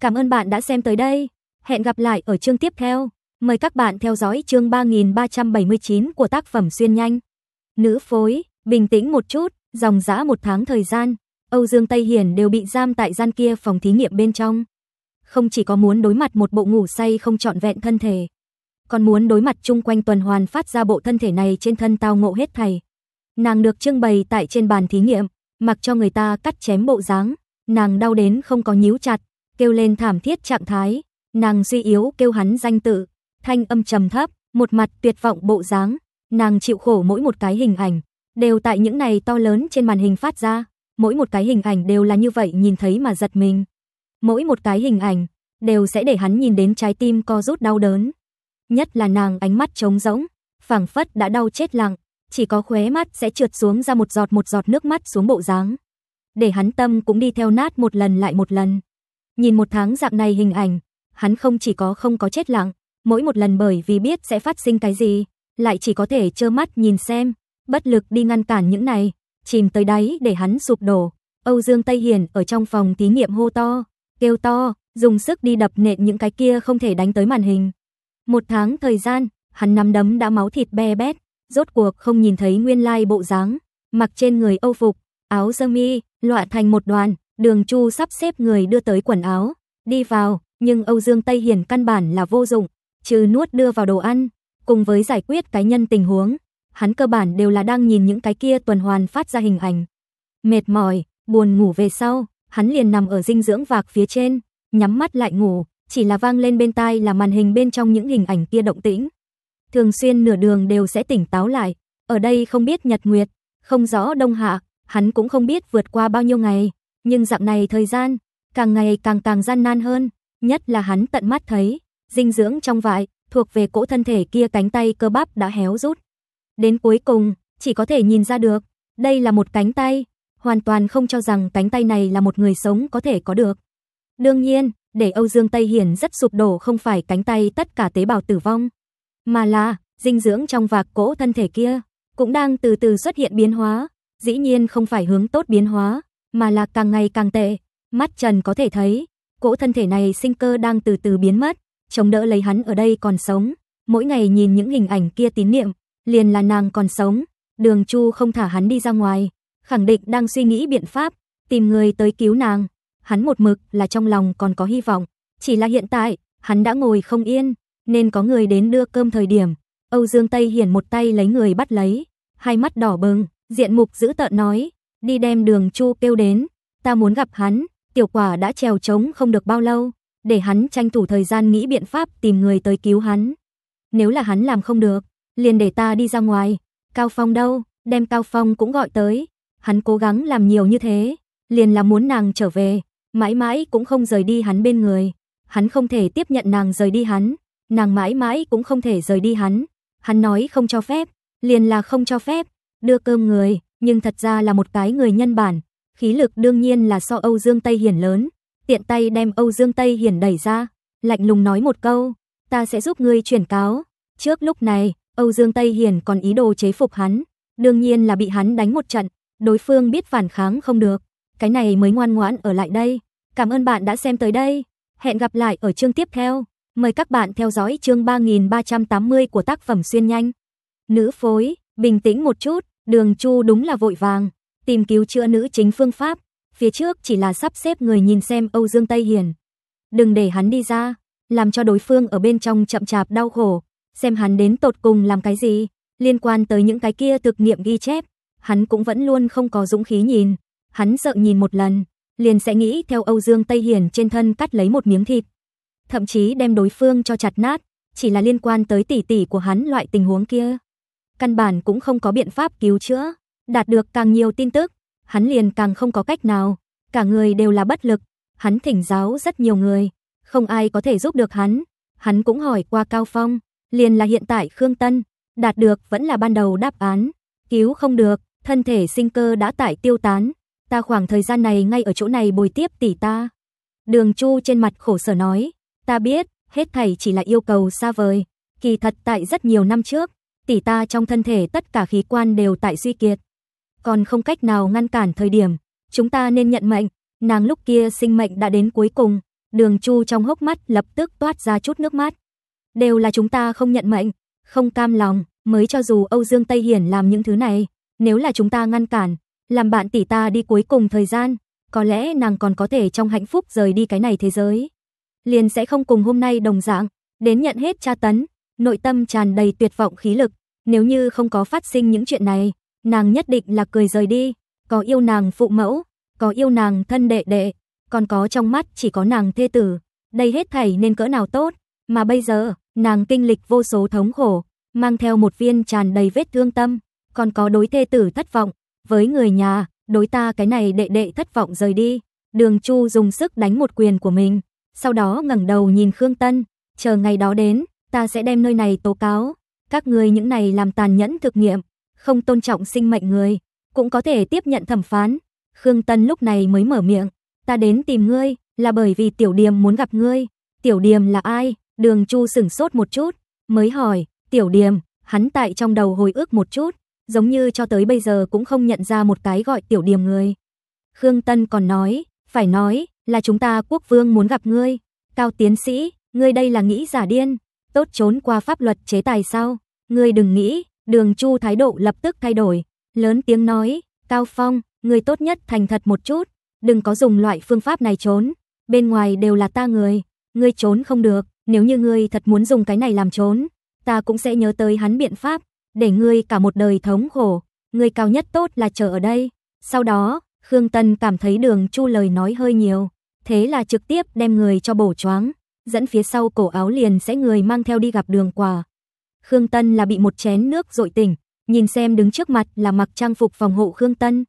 Cảm ơn bạn đã xem tới đây, hẹn gặp lại ở chương tiếp theo. Mời các bạn theo dõi chương 3379 của tác phẩm Xuyên Nhanh. Nữ phối, bình tĩnh một chút, dòng dã một tháng thời gian, Âu Dương Tây Hiển đều bị giam tại gian kia phòng thí nghiệm bên trong. Không chỉ có muốn đối mặt một bộ ngủ say không trọn vẹn thân thể, còn muốn đối mặt chung quanh tuần hoàn phát ra bộ thân thể này trên thân tao ngộ hết thầy. Nàng được trưng bày tại trên bàn thí nghiệm, mặc cho người ta cắt chém bộ dáng, nàng đau đến không có nhíu chặt, kêu lên thảm thiết trạng thái, nàng suy yếu kêu hắn danh tự, thanh âm trầm thấp, một mặt tuyệt vọng bộ dáng, nàng chịu khổ mỗi một cái hình ảnh, đều tại những này to lớn trên màn hình phát ra mỗi một cái hình ảnh đều là như vậy nhìn thấy mà giật mình. Mỗi một cái hình ảnh đều sẽ để hắn nhìn đến trái tim co rút đau đớn. Nhất là nàng ánh mắt trống rỗng, phẳng phất đã đau chết lặng, chỉ có khóe mắt sẽ trượt xuống ra một giọt một giọt nước mắt xuống bộ dáng. Để hắn tâm cũng đi theo nát một lần lại một lần. Nhìn một tháng dạng này hình ảnh, hắn không chỉ có không có chết lặng, mỗi một lần bởi vì biết sẽ phát sinh cái gì, lại chỉ có thể trơ mắt nhìn xem, bất lực đi ngăn cản những này, chìm tới đáy để hắn sụp đổ. Âu Dương Tây Hiền ở trong phòng thí nghiệm hô to, kêu to, dùng sức đi đập nện những cái kia không thể đánh tới màn hình. Một tháng thời gian, hắn nắm đấm đã máu thịt be bét, rốt cuộc không nhìn thấy nguyên lai bộ dáng, mặc trên người Âu phục, áo sơ mi, loạn thành một đoàn, Đường Chu sắp xếp người đưa tới quần áo, đi vào, nhưng Âu Dương Tây Hiền căn bản là vô dụng, trừ nuốt đưa vào đồ ăn, cùng với giải quyết cái nhân tình huống, hắn cơ bản đều là đang nhìn những cái kia tuần hoàn phát ra hình ảnh. Mệt mỏi, buồn ngủ về sau, hắn liền nằm ở dinh dưỡng vạc phía trên, nhắm mắt lại ngủ, chỉ là vang lên bên tai là màn hình bên trong những hình ảnh kia động tĩnh. Thường xuyên nửa đường đều sẽ tỉnh táo lại, ở đây không biết nhật nguyệt, không rõ đông hạ, hắn cũng không biết vượt qua bao nhiêu ngày, nhưng dạng này thời gian, càng ngày càng càng gian nan hơn, nhất là hắn tận mắt thấy, dinh dưỡng trong vại, thuộc về cỗ thân thể kia cánh tay cơ bắp đã héo rút. Đến cuối cùng, chỉ có thể nhìn ra được, đây là một cánh tay, hoàn toàn không cho rằng cánh tay này là một người sống có thể có được. Đương nhiên, để Âu Dương Tây Hiển rất sụp đổ không phải cánh tay tất cả tế bào tử vong, mà là dinh dưỡng trong vạc cỗ thân thể kia cũng đang từ từ xuất hiện biến hóa, dĩ nhiên không phải hướng tốt biến hóa, mà là càng ngày càng tệ. Mắt Trần có thể thấy, cỗ thân thể này sinh cơ đang từ từ biến mất, chống đỡ lấy hắn ở đây còn sống, mỗi ngày nhìn những hình ảnh kia tín niệm, liền là nàng còn sống, Đường Chu không thả hắn đi ra ngoài, khẳng định đang suy nghĩ biện pháp, tìm người tới cứu nàng. Hắn một mực là trong lòng còn có hy vọng, chỉ là hiện tại, hắn đã ngồi không yên, nên có người đến đưa cơm thời điểm. Âu Dương Tây Hiển một tay lấy người bắt lấy, hai mắt đỏ bừng, diện mục dữ tợn nói, đi đem đường Chu kêu đến, ta muốn gặp hắn, tiểu quả đã trèo trống không được bao lâu, để hắn tranh thủ thời gian nghĩ biện pháp tìm người tới cứu hắn. Nếu là hắn làm không được, liền để ta đi ra ngoài. Cao Phong đâu, đem Cao Phong cũng gọi tới. Hắn cố gắng làm nhiều như thế, liền là muốn nàng trở về, mãi mãi cũng không rời đi hắn bên người. Hắn không thể tiếp nhận nàng rời đi hắn, nàng mãi mãi cũng không thể rời đi hắn. Hắn nói không cho phép, liền là không cho phép, đưa cơm người, nhưng thật ra là một cái người nhân bản. Khí lực đương nhiên là so Âu Dương Tây Hiển lớn, tiện tay đem Âu Dương Tây Hiển đẩy ra, lạnh lùng nói một câu, ta sẽ giúp ngươi chuyển cáo. Trước lúc này, Âu Dương Tây Hiển còn ý đồ chế phục hắn, đương nhiên là bị hắn đánh một trận, đối phương biết phản kháng không được, cái này mới ngoan ngoãn ở lại đây. Cảm ơn bạn đã xem tới đây, hẹn gặp lại ở chương tiếp theo. Mời các bạn theo dõi chương 3380 của tác phẩm Xuyên Nhanh. Nữ phối, bình tĩnh một chút, đường chu đúng là vội vàng, tìm cứu chữa nữ chính phương pháp, phía trước chỉ là sắp xếp người nhìn xem Âu Dương Tây Hiền. Đừng để hắn đi ra, làm cho đối phương ở bên trong chậm chạp đau khổ, xem hắn đến tột cùng làm cái gì, liên quan tới những cái kia thực nghiệm ghi chép, hắn cũng vẫn luôn không có dũng khí nhìn, hắn sợ nhìn một lần, liền sẽ nghĩ theo Âu Dương Tây Hiển trên thân cắt lấy một miếng thịt, thậm chí đem đối phương cho chặt nát, chỉ là liên quan tới tỷ tỷ của hắn loại tình huống kia. Căn bản cũng không có biện pháp cứu chữa, đạt được càng nhiều tin tức, hắn liền càng không có cách nào, cả người đều là bất lực, hắn thỉnh giáo rất nhiều người, không ai có thể giúp được hắn, hắn cũng hỏi qua Cao Phong, liền là hiện tại Khương Tân, đạt được vẫn là ban đầu đáp án, cứu không được, thân thể sinh cơ đã tải tiêu tán, ta khoảng thời gian này ngay ở chỗ này bồi tiếp tỷ ta. Đường Chu trên mặt khổ sở nói, ta biết, hết thầy chỉ là yêu cầu xa vời, kỳ thật tại rất nhiều năm trước, tỷ ta trong thân thể tất cả khí quan đều tại suy kiệt. Còn không cách nào ngăn cản thời điểm, chúng ta nên nhận mệnh, nàng lúc kia sinh mệnh đã đến cuối cùng. Đường Chu trong hốc mắt lập tức toát ra chút nước mắt đều là chúng ta không nhận mệnh, không cam lòng, mới cho dù Âu Dương Tây Hiển làm những thứ này, nếu là chúng ta ngăn cản, làm bạn tỷ ta đi cuối cùng thời gian, có lẽ nàng còn có thể trong hạnh phúc rời đi cái này thế giới. Liền sẽ không cùng hôm nay đồng dạng, đến nhận hết tra tấn, nội tâm tràn đầy tuyệt vọng khí lực, nếu như không có phát sinh những chuyện này, nàng nhất định là cười rời đi, có yêu nàng phụ mẫu, có yêu nàng thân đệ đệ, còn có trong mắt chỉ có nàng thê tử, đây hết thảy nên cỡ nào tốt, mà bây giờ Nàng kinh lịch vô số thống khổ, mang theo một viên tràn đầy vết thương tâm, còn có đối thê tử thất vọng, với người nhà, đối ta cái này đệ đệ thất vọng rời đi. Đường Chu dùng sức đánh một quyền của mình, sau đó ngẩng đầu nhìn Khương Tân, chờ ngày đó đến, ta sẽ đem nơi này tố cáo, các ngươi những này làm tàn nhẫn thực nghiệm, không tôn trọng sinh mệnh người, cũng có thể tiếp nhận thẩm phán. Khương Tân lúc này mới mở miệng, ta đến tìm ngươi, là bởi vì Tiểu Điềm muốn gặp ngươi. Tiểu Điềm là ai? Đường Chu sửng sốt một chút, mới hỏi, tiểu điềm, hắn tại trong đầu hồi ước một chút, giống như cho tới bây giờ cũng không nhận ra một cái gọi tiểu điềm người. Khương Tân còn nói, phải nói, là chúng ta quốc vương muốn gặp ngươi. Cao tiến sĩ, ngươi đây là nghĩ giả điên, tốt trốn qua pháp luật chế tài sao? Ngươi đừng nghĩ, đường chu thái độ lập tức thay đổi, lớn tiếng nói, Cao Phong, ngươi tốt nhất thành thật một chút, đừng có dùng loại phương pháp này trốn, bên ngoài đều là ta người, ngươi trốn không được, nếu như ngươi thật muốn dùng cái này làm trốn, ta cũng sẽ nhớ tới hắn biện pháp, để ngươi cả một đời thống khổ, ngươi cao nhất tốt là chờ ở đây. Sau đó, Khương Tân cảm thấy Đường Chu lời nói hơi nhiều, thế là trực tiếp đem người cho bổ choáng, dẫn phía sau cổ áo liền sẽ người mang theo đi gặp Đường quà. Khương Tân là bị một chén nước dội tỉnh, nhìn xem đứng trước mặt là mặc trang phục phòng hộ Khương Tân.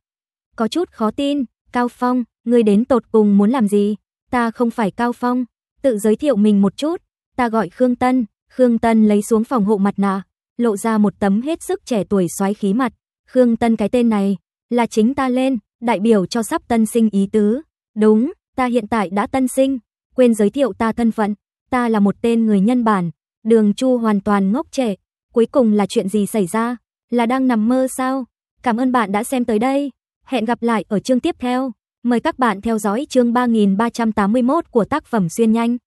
Có chút khó tin, Cao Phong, ngươi đến tột cùng muốn làm gì? Ta không phải Cao Phong, tự giới thiệu mình một chút. Ta gọi Khương Tân. Khương Tân lấy xuống phòng hộ mặt nạ, lộ ra một tấm hết sức trẻ tuổi xoáy khí mặt. Khương Tân cái tên này là chính ta lên, đại biểu cho sắp tân sinh ý tứ. Đúng, ta hiện tại đã tân sinh. Quên giới thiệu ta thân phận, ta là một tên người nhân bản. Đường Chu hoàn toàn ngốc trẻ. Cuối cùng là chuyện gì xảy ra? Là đang nằm mơ sao? Cảm ơn bạn đã xem tới đây. Hẹn gặp lại ở chương tiếp theo. Mời các bạn theo dõi chương 3381 của tác phẩm Xuyên Nhanh.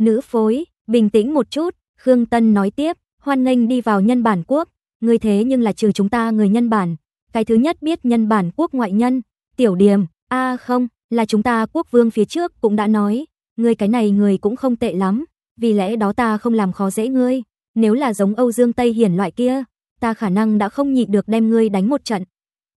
Nữ phối, bình tĩnh một chút, Khương Tân nói tiếp, hoan nghênh đi vào nhân bản quốc, người thế nhưng là trừ chúng ta người nhân bản. Cái thứ nhất biết nhân bản quốc ngoại nhân, tiểu điểm, a không, là chúng ta quốc vương phía trước cũng đã nói, ngươi cái này người cũng không tệ lắm, vì lẽ đó ta không làm khó dễ ngươi, nếu là giống Âu Dương Tây Hiển loại kia, ta khả năng đã không nhịn được đem ngươi đánh một trận.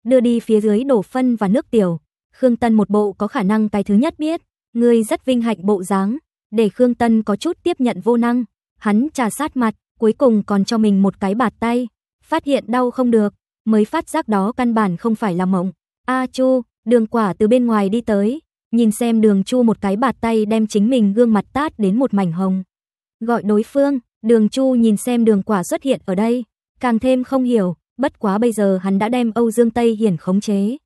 Đưa đi phía dưới đổ phân và nước tiểu. Khương Tân một bộ có khả năng cái thứ nhất biết, ngươi rất vinh hạnh bộ dáng, để Khương Tân có chút tiếp nhận vô năng. Hắn trà sát mặt, cuối cùng còn cho mình một cái bạt tay, phát hiện đau không được, mới phát giác đó căn bản không phải là mộng. A Chu, Đường Quả từ bên ngoài đi tới, nhìn xem Đường Chu một cái bạt tay đem chính mình gương mặt tát đến một mảnh hồng. Gọi đối phương, Đường Chu nhìn xem Đường Quả xuất hiện ở đây, càng thêm không hiểu, bất quá bây giờ hắn đã đem Âu Dương Tây Hiển khống chế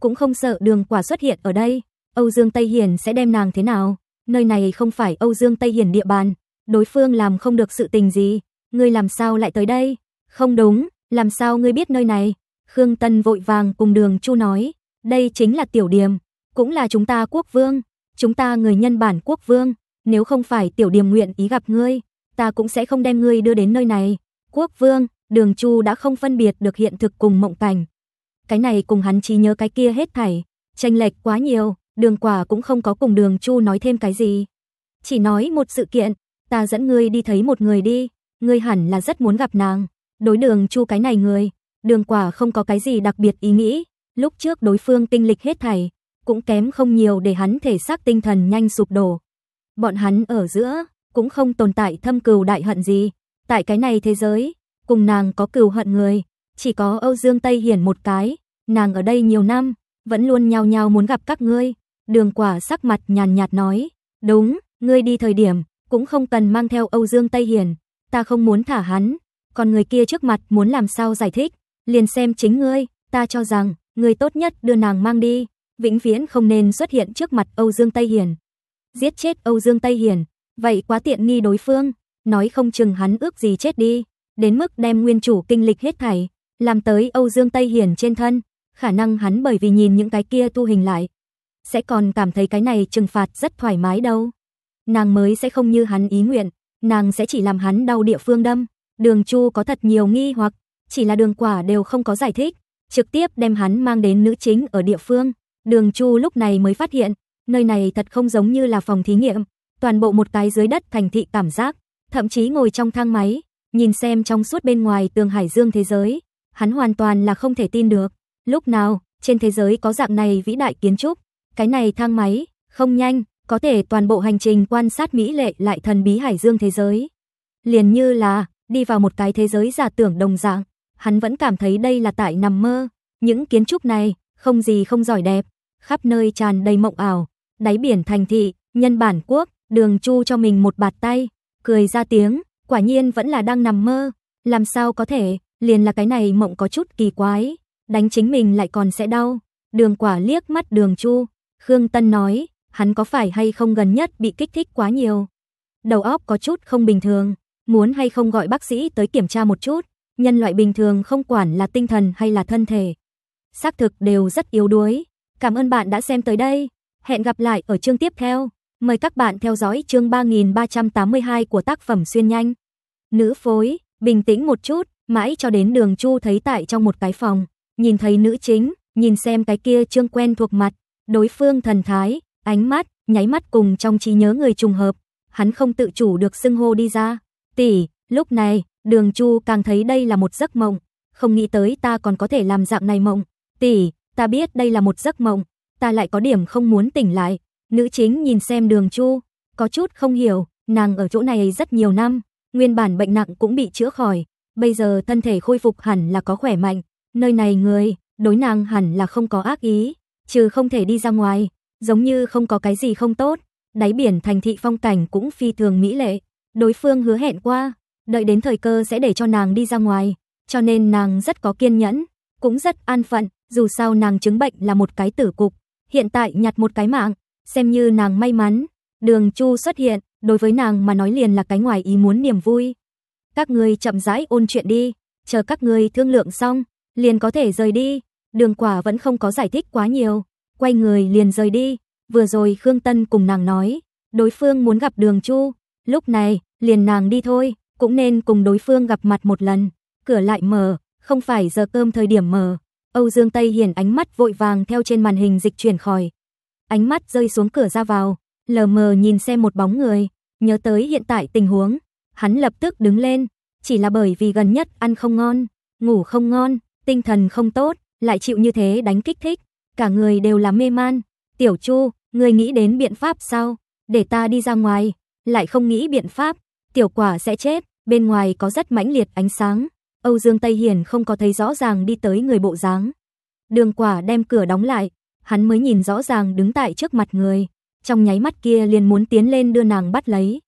cũng không sợ đường quả xuất hiện ở đây. Âu Dương Tây Hiền sẽ đem nàng thế nào? Nơi này không phải Âu Dương Tây Hiền địa bàn, đối phương làm không được sự tình gì, ngươi làm sao lại tới đây? Không đúng, làm sao ngươi biết nơi này? Khương Tân vội vàng cùng Đường Chu nói, đây chính là tiểu điểm, cũng là chúng ta quốc vương, chúng ta người nhân bản quốc vương, nếu không phải tiểu điểm nguyện ý gặp ngươi, ta cũng sẽ không đem ngươi đưa đến nơi này. Quốc vương, Đường Chu đã không phân biệt được hiện thực cùng mộng cảnh, cái này cùng hắn trí nhớ cái kia hết thảy, tranh lệch quá nhiều, đường quả cũng không có cùng đường chu nói thêm cái gì. Chỉ nói một sự kiện, ta dẫn ngươi đi thấy một người đi, ngươi hẳn là rất muốn gặp nàng. Đối đường chu cái này người, đường quả không có cái gì đặc biệt ý nghĩ, lúc trước đối phương tinh lịch hết thảy, cũng kém không nhiều để hắn thể xác tinh thần nhanh sụp đổ. Bọn hắn ở giữa, cũng không tồn tại thâm cừu đại hận gì, tại cái này thế giới, cùng nàng có cừu hận người, chỉ có Âu Dương Tây Hiển một cái, nàng ở đây nhiều năm, vẫn luôn nhao nhao muốn gặp các ngươi. Đường quả sắc mặt nhàn nhạt nói, đúng, ngươi đi thời điểm, cũng không cần mang theo Âu Dương Tây Hiển, ta không muốn thả hắn, còn người kia trước mặt muốn làm sao giải thích, liền xem chính ngươi, ta cho rằng, ngươi tốt nhất đưa nàng mang đi, vĩnh viễn không nên xuất hiện trước mặt Âu Dương Tây Hiển. Giết chết Âu Dương Tây Hiển, vậy quá tiện nghi đối phương, nói không chừng hắn ước gì chết đi, đến mức đem nguyên chủ kinh lịch hết thảy, làm tới Âu Dương Tây Hiển trên thân, khả năng hắn bởi vì nhìn những cái kia tu hình lại, sẽ còn cảm thấy cái này trừng phạt rất thoải mái đâu. Nàng mới sẽ không như hắn ý nguyện, nàng sẽ chỉ làm hắn đau địa phương đâm. Đường Chu có thật nhiều nghi hoặc, chỉ là đường quả đều không có giải thích, trực tiếp đem hắn mang đến nữ chính ở địa phương. Đường Chu lúc này mới phát hiện, nơi này thật không giống như là phòng thí nghiệm, toàn bộ một cái dưới đất thành thị cảm giác, thậm chí ngồi trong thang máy, nhìn xem trong suốt bên ngoài tường hải dương thế giới, hắn hoàn toàn là không thể tin được. Lúc nào, trên thế giới có dạng này vĩ đại kiến trúc, cái này thang máy, không nhanh, có thể toàn bộ hành trình quan sát mỹ lệ lại thần bí hải dương thế giới. Liền như là, đi vào một cái thế giới giả tưởng đồng dạng, hắn vẫn cảm thấy đây là tại nằm mơ. Những kiến trúc này, không gì không giỏi đẹp, khắp nơi tràn đầy mộng ảo, đáy biển thành thị, nhân bản quốc, đường chu cho mình một bạt tay, cười ra tiếng, quả nhiên vẫn là đang nằm mơ, làm sao có thể, liền là cái này mộng có chút kỳ quái, đánh chính mình lại còn sẽ đau. Đường Quả liếc mắt Đường Chu, Khương Tân nói, hắn có phải hay không gần nhất bị kích thích quá nhiều. Đầu óc có chút không bình thường, muốn hay không gọi bác sĩ tới kiểm tra một chút, nhân loại bình thường không quản là tinh thần hay là thân thể. Xác thực đều rất yếu đuối. Cảm ơn bạn đã xem tới đây. Hẹn gặp lại ở chương tiếp theo. Mời các bạn theo dõi chương 3382 của tác phẩm Xuyên Nhanh. Nữ phối, bình tĩnh một chút. Mãi cho đến đường Chu thấy tại trong một cái phòng, nhìn thấy nữ chính, nhìn xem cái kia trương quen thuộc mặt, đối phương thần thái, ánh mắt, nháy mắt cùng trong trí nhớ người trùng hợp, hắn không tự chủ được xưng hô đi ra. Tỷ, lúc này, đường Chu càng thấy đây là một giấc mộng, không nghĩ tới ta còn có thể làm dạng này mộng. Tỷ, ta biết đây là một giấc mộng, ta lại có điểm không muốn tỉnh lại. Nữ chính nhìn xem đường Chu, có chút không hiểu, nàng ở chỗ này rất nhiều năm, nguyên bản bệnh nặng cũng bị chữa khỏi, bây giờ thân thể khôi phục hẳn là có khỏe mạnh, nơi này người, đối nàng hẳn là không có ác ý, trừ không thể đi ra ngoài, giống như không có cái gì không tốt, đáy biển thành thị phong cảnh cũng phi thường mỹ lệ, đối phương hứa hẹn qua, đợi đến thời cơ sẽ để cho nàng đi ra ngoài, cho nên nàng rất có kiên nhẫn, cũng rất an phận, dù sao nàng chứng bệnh là một cái tử cục, hiện tại nhặt một cái mạng, xem như nàng may mắn, đường chu xuất hiện, đối với nàng mà nói liền là cái ngoài ý muốn niềm vui các ngươi chậm rãi ôn chuyện đi, chờ các ngươi thương lượng xong, liền có thể rời đi. Đường Quả vẫn không có giải thích quá nhiều, quay người liền rời đi. Vừa rồi Khương Tân cùng nàng nói, đối phương muốn gặp Đường Chu, lúc này liền nàng đi thôi, cũng nên cùng đối phương gặp mặt một lần. Cửa lại mở, không phải giờ cơm thời điểm mở. Âu Dương Tây Hiển ánh mắt vội vàng theo trên màn hình dịch chuyển khỏi. Ánh mắt rơi xuống cửa ra vào, lờ mờ nhìn xem một bóng người, nhớ tới hiện tại tình huống, hắn lập tức đứng lên, chỉ là bởi vì gần nhất ăn không ngon, ngủ không ngon, tinh thần không tốt, lại chịu như thế đánh kích thích, cả người đều là mê man. Tiểu Chu, người nghĩ đến biện pháp sao? Để ta đi ra ngoài, lại không nghĩ biện pháp, tiểu quả sẽ chết, bên ngoài có rất mãnh liệt ánh sáng. Âu Dương Tây Hiển không có thấy rõ ràng đi tới người bộ dáng. Đường quả đem cửa đóng lại, hắn mới nhìn rõ ràng đứng tại trước mặt người. Trong nháy mắt kia liền muốn tiến lên đưa nàng bắt lấy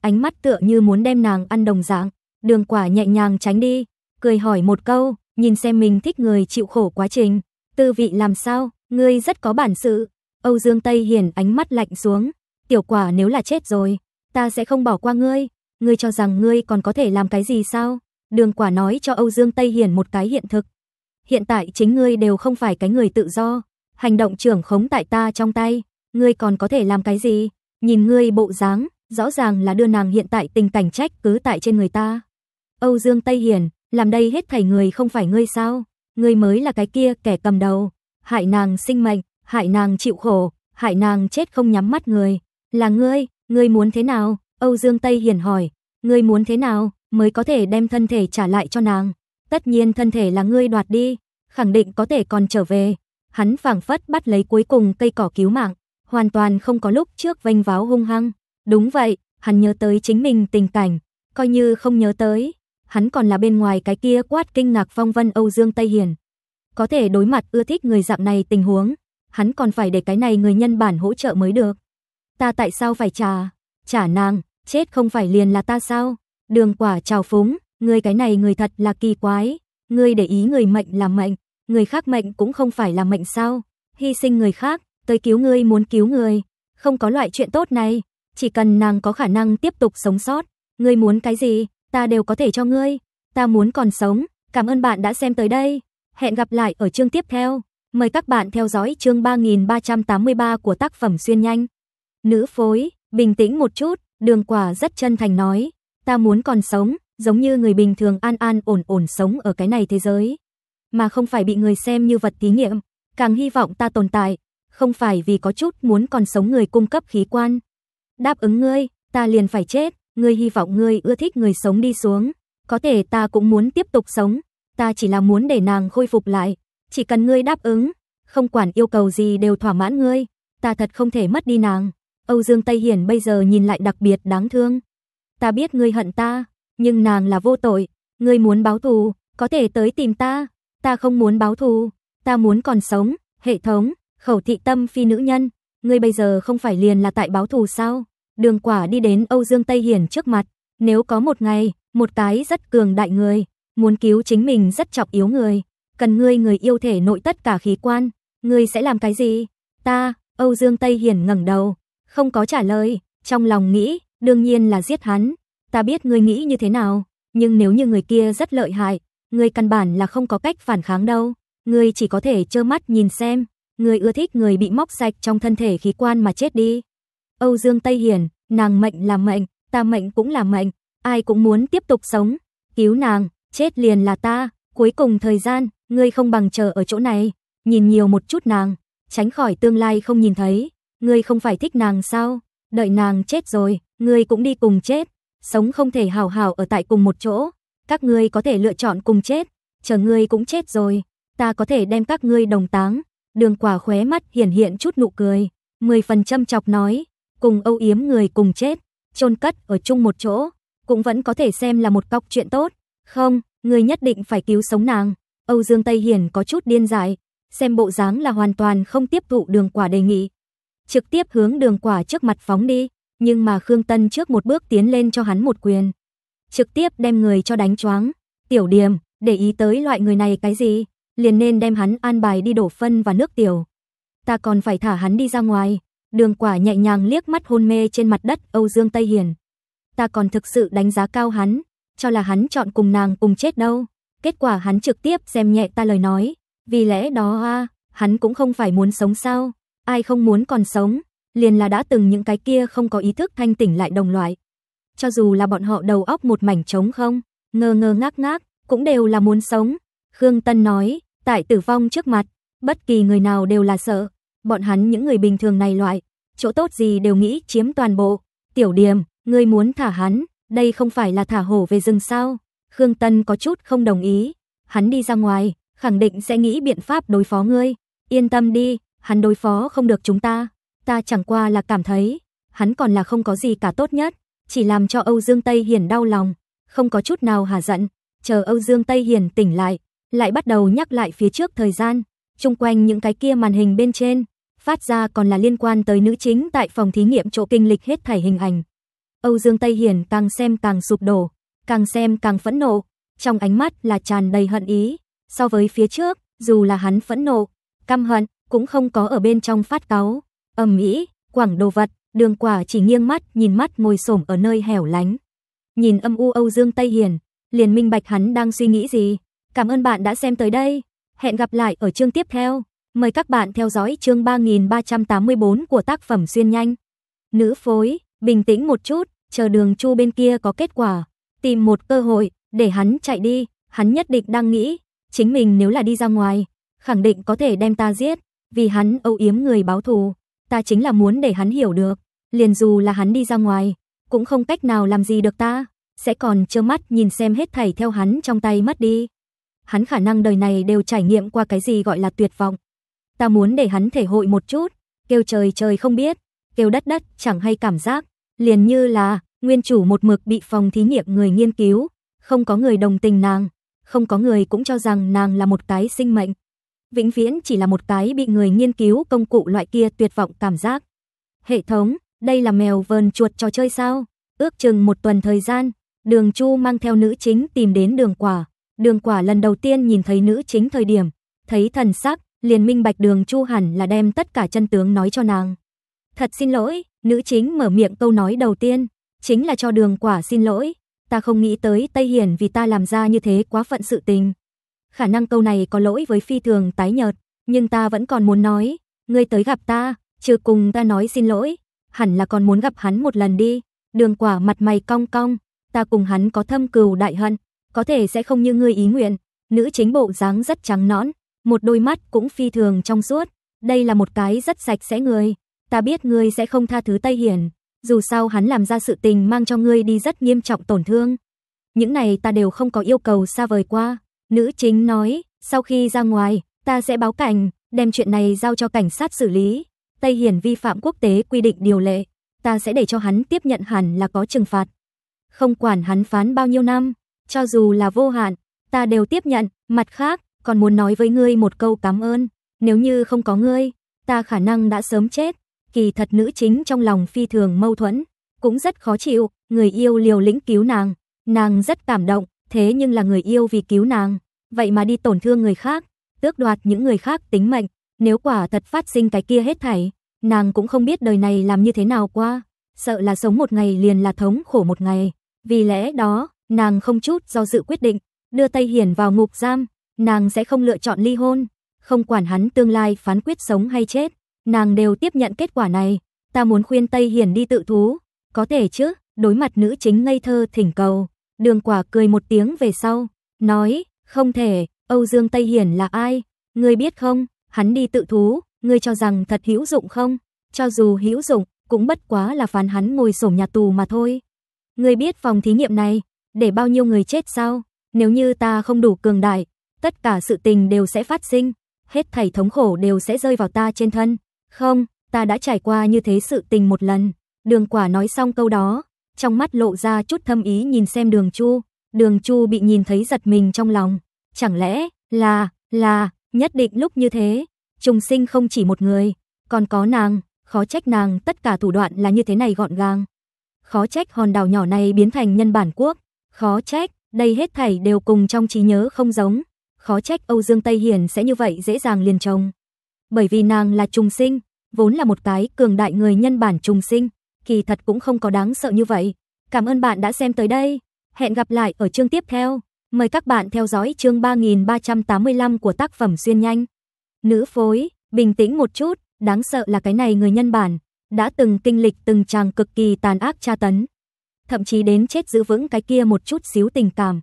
ánh mắt tựa như muốn đem nàng ăn đồng dạng. Đường quả nhẹ nhàng tránh đi, cười hỏi một câu, nhìn xem mình thích người chịu khổ quá trình. Tư vị làm sao, ngươi rất có bản sự. Âu Dương Tây Hiển ánh mắt lạnh xuống. Tiểu quả nếu là chết rồi, ta sẽ không bỏ qua ngươi. Ngươi cho rằng ngươi còn có thể làm cái gì sao? Đường quả nói cho Âu Dương Tây Hiển một cái hiện thực. Hiện tại chính ngươi đều không phải cái người tự do. Hành động trưởng khống tại ta trong tay. Ngươi còn có thể làm cái gì? Nhìn ngươi bộ dáng, rõ ràng là đưa nàng hiện tại tình cảnh trách cứ tại trên người ta. Âu Dương Tây Hiền làm đây hết thảy người không phải ngươi sao? Ngươi mới là cái kia kẻ cầm đầu, hại nàng sinh mệnh, hại nàng chịu khổ, hại nàng chết không nhắm mắt người, là ngươi, ngươi muốn thế nào? Âu Dương Tây Hiền hỏi, ngươi muốn thế nào mới có thể đem thân thể trả lại cho nàng? Tất nhiên thân thể là ngươi đoạt đi, khẳng định có thể còn trở về. Hắn phảng phất bắt lấy cuối cùng cây cỏ cứu mạng, hoàn toàn không có lúc trước vênh váo hung hăng. Đúng vậy, hắn nhớ tới chính mình tình cảnh, coi như không nhớ tới, hắn còn là bên ngoài cái kia quát kinh ngạc phong vân Âu Dương Tây Hiền. Có thể đối mặt ưa thích người dạng này tình huống, hắn còn phải để cái này người nhân bản hỗ trợ mới được. Ta tại sao phải trả? Trả nàng, chết không phải liền là ta sao? Đường quả trào phúng, người cái này người thật là kỳ quái, ngươi để ý người mệnh là mệnh, người khác mệnh cũng không phải là mệnh sao? Hy sinh người khác, tới cứu ngươi muốn cứu người, không có loại chuyện tốt này chỉ cần nàng có khả năng tiếp tục sống sót, ngươi muốn cái gì, ta đều có thể cho ngươi. Ta muốn còn sống. Cảm ơn bạn đã xem tới đây. Hẹn gặp lại ở chương tiếp theo. Mời các bạn theo dõi chương 3383 của tác phẩm Xuyên nhanh. Nữ phối, bình tĩnh một chút, Đường Quả rất chân thành nói, ta muốn còn sống, giống như người bình thường an an ổn ổn sống ở cái này thế giới, mà không phải bị người xem như vật thí nghiệm, càng hy vọng ta tồn tại, không phải vì có chút muốn còn sống người cung cấp khí quan, đáp ứng ngươi, ta liền phải chết, ngươi hy vọng ngươi ưa thích người sống đi xuống, có thể ta cũng muốn tiếp tục sống, ta chỉ là muốn để nàng khôi phục lại, chỉ cần ngươi đáp ứng, không quản yêu cầu gì đều thỏa mãn ngươi, ta thật không thể mất đi nàng. Âu Dương Tây Hiển bây giờ nhìn lại đặc biệt đáng thương. Ta biết ngươi hận ta, nhưng nàng là vô tội, ngươi muốn báo thù, có thể tới tìm ta, ta không muốn báo thù, ta muốn còn sống, hệ thống, khẩu thị tâm phi nữ nhân, ngươi bây giờ không phải liền là tại báo thù sao? Đường quả đi đến Âu Dương Tây Hiển trước mặt, nếu có một ngày, một cái rất cường đại người, muốn cứu chính mình rất chọc yếu người, cần ngươi người yêu thể nội tất cả khí quan, ngươi sẽ làm cái gì? Ta, Âu Dương Tây Hiển ngẩng đầu, không có trả lời, trong lòng nghĩ, đương nhiên là giết hắn, ta biết ngươi nghĩ như thế nào, nhưng nếu như người kia rất lợi hại, ngươi căn bản là không có cách phản kháng đâu, ngươi chỉ có thể trơ mắt nhìn xem, ngươi ưa thích người bị móc sạch trong thân thể khí quan mà chết đi. Âu Dương Tây Hiển, nàng mệnh là mệnh, ta mệnh cũng là mệnh, ai cũng muốn tiếp tục sống, cứu nàng, chết liền là ta, cuối cùng thời gian, ngươi không bằng chờ ở chỗ này, nhìn nhiều một chút nàng, tránh khỏi tương lai không nhìn thấy, ngươi không phải thích nàng sao, đợi nàng chết rồi, ngươi cũng đi cùng chết, sống không thể hào hào ở tại cùng một chỗ, các ngươi có thể lựa chọn cùng chết, chờ ngươi cũng chết rồi, ta có thể đem các ngươi đồng táng, đường quả khóe mắt hiển hiện chút nụ cười, mười phần châm chọc nói, cùng âu yếm người cùng chết, chôn cất ở chung một chỗ, cũng vẫn có thể xem là một cọc chuyện tốt. Không, người nhất định phải cứu sống nàng. Âu Dương Tây Hiển có chút điên dại, xem bộ dáng là hoàn toàn không tiếp thụ đường quả đề nghị. Trực tiếp hướng đường quả trước mặt phóng đi, nhưng mà Khương Tân trước một bước tiến lên cho hắn một quyền. Trực tiếp đem người cho đánh choáng. Tiểu điểm, để ý tới loại người này cái gì, liền nên đem hắn an bài đi đổ phân và nước tiểu. Ta còn phải thả hắn đi ra ngoài, Đường quả nhẹ nhàng liếc mắt hôn mê trên mặt đất Âu Dương Tây Hiền. Ta còn thực sự đánh giá cao hắn, cho là hắn chọn cùng nàng cùng chết đâu. Kết quả hắn trực tiếp xem nhẹ ta lời nói, vì lẽ đó a, à, hắn cũng không phải muốn sống sao? Ai không muốn còn sống, liền là đã từng những cái kia không có ý thức thanh tỉnh lại đồng loại. Cho dù là bọn họ đầu óc một mảnh trống không, ngơ ngơ ngác ngác, cũng đều là muốn sống. Khương Tân nói, tại tử vong trước mặt, bất kỳ người nào đều là sợ, bọn hắn những người bình thường này loại, chỗ tốt gì đều nghĩ chiếm toàn bộ. Tiểu điểm, ngươi muốn thả hắn, đây không phải là thả hổ về rừng sao? Khương Tân có chút không đồng ý, hắn đi ra ngoài, khẳng định sẽ nghĩ biện pháp đối phó ngươi. Yên tâm đi, hắn đối phó không được chúng ta, ta chẳng qua là cảm thấy, hắn còn là không có gì cả tốt nhất, chỉ làm cho Âu Dương Tây hiển đau lòng, không có chút nào hà giận. Chờ Âu Dương Tây hiển tỉnh lại, lại bắt đầu nhắc lại phía trước thời gian, trung quanh những cái kia màn hình bên trên, phát ra còn là liên quan tới nữ chính tại phòng thí nghiệm chỗ kinh lịch hết thảy hình ảnh. Âu Dương Tây Hiền càng xem càng sụp đổ, càng xem càng phẫn nộ, trong ánh mắt là tràn đầy hận ý, so với phía trước, dù là hắn phẫn nộ, căm hận, cũng không có ở bên trong phát cáo, ầm ĩ, quảng đồ vật, đường quả chỉ nghiêng mắt nhìn mắt ngồi sổm ở nơi hẻo lánh. Nhìn âm u Âu Dương Tây Hiền, liền minh bạch hắn đang suy nghĩ gì. Cảm ơn bạn đã xem tới đây. Hẹn gặp lại ở chương tiếp theo. Mời các bạn theo dõi chương 3384 của tác phẩm Xuyên Nhanh. Nữ phối, bình tĩnh một chút, chờ đường chu bên kia có kết quả. Tìm một cơ hội, để hắn chạy đi, hắn nhất định đang nghĩ, chính mình nếu là đi ra ngoài, khẳng định có thể đem ta giết, vì hắn âu yếm người báo thù. Ta chính là muốn để hắn hiểu được, liền dù là hắn đi ra ngoài, cũng không cách nào làm gì được ta, sẽ còn trơ mắt nhìn xem hết thảy theo hắn trong tay mất đi. Hắn khả năng đời này đều trải nghiệm qua cái gì gọi là tuyệt vọng ta muốn để hắn thể hội một chút, kêu trời trời không biết, kêu đất đất chẳng hay cảm giác, liền như là nguyên chủ một mực bị phòng thí nghiệm người nghiên cứu, không có người đồng tình nàng, không có người cũng cho rằng nàng là một cái sinh mệnh. Vĩnh viễn chỉ là một cái bị người nghiên cứu công cụ loại kia tuyệt vọng cảm giác. Hệ thống, đây là mèo vờn chuột trò chơi sao? Ước chừng một tuần thời gian, đường Chu mang theo nữ chính tìm đến đường quả. Đường quả lần đầu tiên nhìn thấy nữ chính thời điểm, thấy thần sắc, liền minh bạch đường Chu hẳn là đem tất cả chân tướng nói cho nàng. Thật xin lỗi, nữ chính mở miệng câu nói đầu tiên, chính là cho đường quả xin lỗi. Ta không nghĩ tới Tây Hiển vì ta làm ra như thế quá phận sự tình. Khả năng câu này có lỗi với phi thường tái nhợt, nhưng ta vẫn còn muốn nói, ngươi tới gặp ta, chưa cùng ta nói xin lỗi, hẳn là còn muốn gặp hắn một lần đi. Đường quả mặt mày cong cong, ta cùng hắn có thâm cừu đại hận, có thể sẽ không như ngươi ý nguyện. Nữ chính bộ dáng rất trắng nõn, một đôi mắt cũng phi thường trong suốt, đây là một cái rất sạch sẽ người, ta biết ngươi sẽ không tha thứ Tây Hiển, dù sao hắn làm ra sự tình mang cho ngươi đi rất nghiêm trọng tổn thương. Những này ta đều không có yêu cầu xa vời qua, nữ chính nói, sau khi ra ngoài, ta sẽ báo cảnh, đem chuyện này giao cho cảnh sát xử lý. Tây Hiển vi phạm quốc tế quy định điều lệ, ta sẽ để cho hắn tiếp nhận hẳn là có trừng phạt. Không quản hắn phán bao nhiêu năm, cho dù là vô hạn, ta đều tiếp nhận, mặt khác, còn muốn nói với ngươi một câu cảm ơn, nếu như không có ngươi, ta khả năng đã sớm chết. Kỳ thật nữ chính trong lòng phi thường mâu thuẫn, cũng rất khó chịu, người yêu liều lĩnh cứu nàng, nàng rất cảm động, thế nhưng là người yêu vì cứu nàng, vậy mà đi tổn thương người khác, tước đoạt những người khác tính mệnh, nếu quả thật phát sinh cái kia hết thảy, nàng cũng không biết đời này làm như thế nào qua, sợ là sống một ngày liền là thống khổ một ngày, vì lẽ đó, nàng không chút do dự quyết định, đưa tay Hiển vào ngục giam, nàng sẽ không lựa chọn ly hôn, không quản hắn tương lai phán quyết sống hay chết, nàng đều tiếp nhận kết quả này. Ta muốn khuyên Tây Hiền đi tự thú, có thể chứ? Đối mặt nữ chính ngây thơ thỉnh cầu, Đường Quả cười một tiếng về sau, nói, không thể, Âu Dương Tây Hiển là ai, ngươi biết không, hắn đi tự thú, ngươi cho rằng thật hữu dụng không? Cho dù hữu dụng, cũng bất quá là phán hắn ngồi sổm nhà tù mà thôi. Ngươi biết phòng thí nghiệm này, để bao nhiêu người chết sao? Nếu như ta không đủ cường đại, tất cả sự tình đều sẽ phát sinh, hết thảy thống khổ đều sẽ rơi vào ta trên thân. Không, ta đã trải qua như thế sự tình một lần. Đường quả nói xong câu đó, trong mắt lộ ra chút thâm ý nhìn xem đường chu. Đường chu bị nhìn thấy giật mình trong lòng. Chẳng lẽ là, là, nhất định lúc như thế. Trùng sinh không chỉ một người, còn có nàng, khó trách nàng tất cả thủ đoạn là như thế này gọn gàng. Khó trách hòn đảo nhỏ này biến thành nhân bản quốc, khó trách, đây hết thảy đều cùng trong trí nhớ không giống khó trách Âu Dương Tây Hiền sẽ như vậy dễ dàng liền chồng. Bởi vì nàng là trùng sinh, vốn là một cái cường đại người nhân bản trùng sinh, kỳ thật cũng không có đáng sợ như vậy. Cảm ơn bạn đã xem tới đây. Hẹn gặp lại ở chương tiếp theo. Mời các bạn theo dõi chương 3385 của tác phẩm Xuyên Nhanh. Nữ phối, bình tĩnh một chút, đáng sợ là cái này người nhân bản, đã từng kinh lịch từng chàng cực kỳ tàn ác tra tấn. Thậm chí đến chết giữ vững cái kia một chút xíu tình cảm.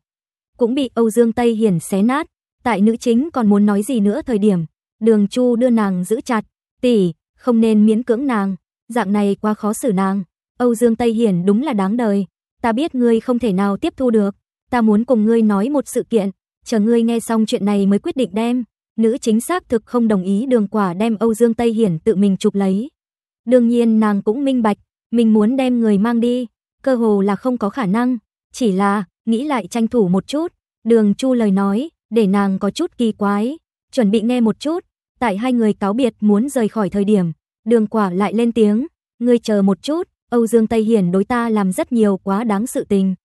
Cũng bị Âu Dương Tây Hiển xé nát tại nữ chính còn muốn nói gì nữa thời điểm, Đường Chu đưa nàng giữ chặt, "Tỷ, không nên miễn cưỡng nàng, dạng này quá khó xử nàng." Âu Dương Tây Hiển đúng là đáng đời, ta biết ngươi không thể nào tiếp thu được, ta muốn cùng ngươi nói một sự kiện, chờ ngươi nghe xong chuyện này mới quyết định đem. Nữ chính xác thực không đồng ý đường quả đem Âu Dương Tây Hiển tự mình chụp lấy. Đương nhiên nàng cũng minh bạch, mình muốn đem người mang đi, cơ hồ là không có khả năng, chỉ là nghĩ lại tranh thủ một chút. Đường Chu lời nói, để nàng có chút kỳ quái, chuẩn bị nghe một chút, tại hai người cáo biệt muốn rời khỏi thời điểm, Đường Quả lại lên tiếng, "Ngươi chờ một chút, Âu Dương Tây Hiển đối ta làm rất nhiều quá đáng sự tình.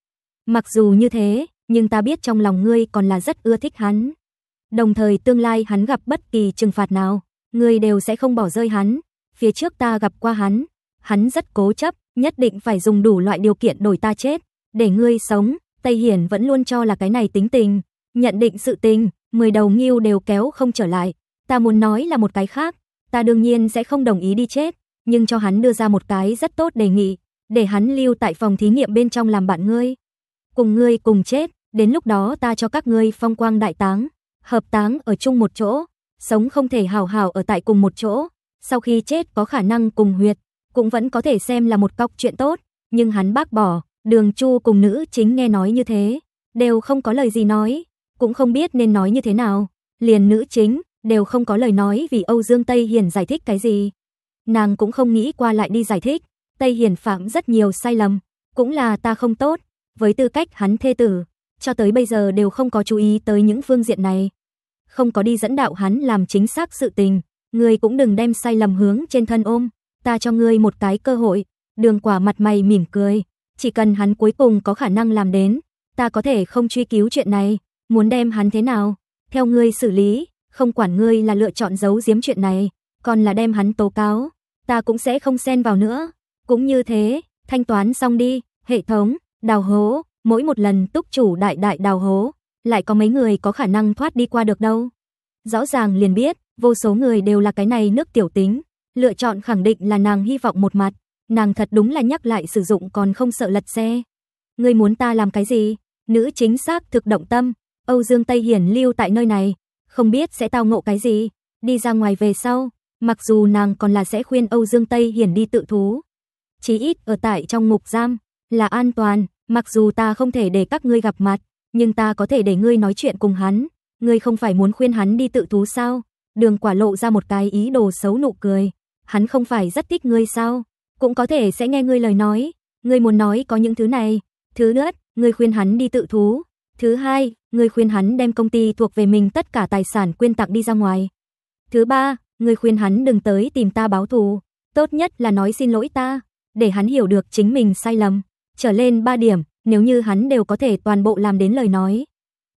Mặc dù như thế, nhưng ta biết trong lòng ngươi còn là rất ưa thích hắn. Đồng thời tương lai hắn gặp bất kỳ trừng phạt nào, ngươi đều sẽ không bỏ rơi hắn. Phía trước ta gặp qua hắn, hắn rất cố chấp, nhất định phải dùng đủ loại điều kiện đổi ta chết, để ngươi sống." Tây Hiển vẫn luôn cho là cái này tính tình, Nhận định sự tình, 10 đầu nghiêu đều kéo không trở lại. Ta muốn nói là một cái khác, ta đương nhiên sẽ không đồng ý đi chết, nhưng cho hắn đưa ra một cái rất tốt đề nghị, để hắn lưu tại phòng thí nghiệm bên trong làm bạn ngươi. Cùng ngươi cùng chết, đến lúc đó ta cho các ngươi phong quang đại táng, hợp táng ở chung một chỗ, sống không thể hào hào ở tại cùng một chỗ, sau khi chết có khả năng cùng huyệt, cũng vẫn có thể xem là một cọc chuyện tốt, nhưng hắn bác bỏ, Đường Chu cùng nữ chính nghe nói như thế, đều không có lời gì nói, cũng không biết nên nói như thế nào, liền nữ chính đều không có lời nói vì Âu Dương Tây Hiền giải thích cái gì. Nàng cũng không nghĩ qua lại đi giải thích, Tây Hiền phạm rất nhiều sai lầm, cũng là ta không tốt, với tư cách hắn thê tử, cho tới bây giờ đều không có chú ý tới những phương diện này. Không có đi dẫn đạo hắn làm chính xác sự tình, người cũng đừng đem sai lầm hướng trên thân ôm, ta cho ngươi một cái cơ hội, đường quả mặt mày mỉm cười, chỉ cần hắn cuối cùng có khả năng làm đến, ta có thể không truy cứu chuyện này, muốn đem hắn thế nào, theo ngươi xử lý, không quản ngươi là lựa chọn giấu giếm chuyện này, còn là đem hắn tố cáo, ta cũng sẽ không xen vào nữa. Cũng như thế, thanh toán xong đi, hệ thống, đào hố, mỗi một lần túc chủ đại đại đào hố, lại có mấy người có khả năng thoát đi qua được đâu. Rõ ràng liền biết, vô số người đều là cái này nước tiểu tính, lựa chọn khẳng định là nàng hy vọng một mặt, nàng thật đúng là nhắc lại sử dụng còn không sợ lật xe. Ngươi muốn ta làm cái gì? Nữ chính xác thực động tâm, Âu Dương Tây Hiển lưu tại nơi này, không biết sẽ tao ngộ cái gì, đi ra ngoài về sau, mặc dù nàng còn là sẽ khuyên Âu Dương Tây Hiển đi tự thú. Chí ít ở tại trong ngục giam là an toàn, mặc dù ta không thể để các ngươi gặp mặt, nhưng ta có thể để ngươi nói chuyện cùng hắn, ngươi không phải muốn khuyên hắn đi tự thú sao? Đường Quả lộ ra một cái ý đồ xấu nụ cười, hắn không phải rất thích ngươi sao? Cũng có thể sẽ nghe ngươi lời nói, ngươi muốn nói có những thứ này, thứ nữa, ngươi khuyên hắn đi tự thú, Thứ hai, người khuyên hắn đem công ty thuộc về mình tất cả tài sản quyên tặng đi ra ngoài. Thứ ba, người khuyên hắn đừng tới tìm ta báo thù, tốt nhất là nói xin lỗi ta, để hắn hiểu được chính mình sai lầm. Trở lên ba điểm, nếu như hắn đều có thể toàn bộ làm đến lời nói,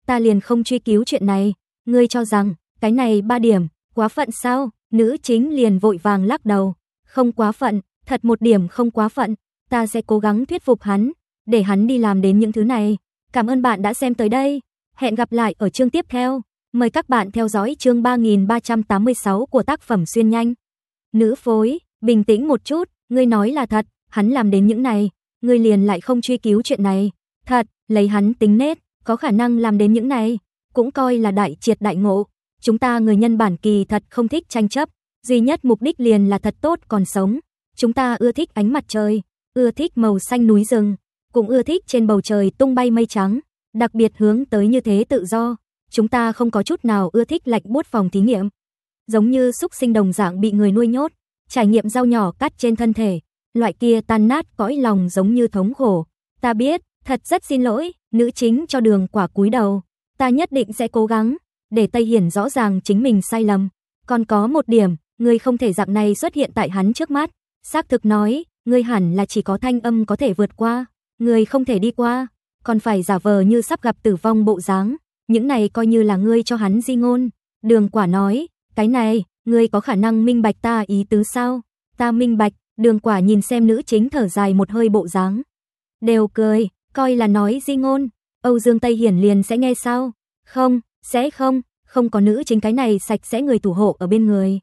ta liền không truy cứu chuyện này. Ngươi cho rằng cái này ba điểm quá phận sao? Nữ chính liền vội vàng lắc đầu, không quá phận, thật một điểm không quá phận, ta sẽ cố gắng thuyết phục hắn, để hắn đi làm đến những thứ này. Cảm ơn bạn đã xem tới đây. Hẹn gặp lại ở chương tiếp theo. Mời các bạn theo dõi chương 3386 của tác phẩm Xuyên Nhanh. Nữ phối, bình tĩnh một chút, ngươi nói là thật, hắn làm đến những này, ngươi liền lại không truy cứu chuyện này. Thật, lấy hắn tính nết, có khả năng làm đến những này, cũng coi là đại triệt đại ngộ. Chúng ta người nhân bản kỳ thật không thích tranh chấp, duy nhất mục đích liền là thật tốt còn sống. Chúng ta ưa thích ánh mặt trời, ưa thích màu xanh núi rừng cũng ưa thích trên bầu trời tung bay mây trắng, đặc biệt hướng tới như thế tự do. Chúng ta không có chút nào ưa thích lạch buốt phòng thí nghiệm. Giống như xúc sinh đồng dạng bị người nuôi nhốt, trải nghiệm dao nhỏ cắt trên thân thể, loại kia tan nát cõi lòng giống như thống khổ. Ta biết, thật rất xin lỗi, nữ chính cho đường quả cúi đầu. Ta nhất định sẽ cố gắng, để Tây Hiển rõ ràng chính mình sai lầm. Còn có một điểm, người không thể dạng này xuất hiện tại hắn trước mắt. Xác thực nói, người hẳn là chỉ có thanh âm có thể vượt qua người không thể đi qua, còn phải giả vờ như sắp gặp tử vong bộ dáng, những này coi như là ngươi cho hắn di ngôn. Đường Quả nói, cái này, ngươi có khả năng minh bạch ta ý tứ sao? Ta minh bạch, Đường Quả nhìn xem nữ chính thở dài một hơi bộ dáng, đều cười, coi là nói di ngôn, Âu Dương Tây Hiển liền sẽ nghe sao? Không, sẽ không, không có nữ chính cái này sạch sẽ người thủ hộ ở bên người.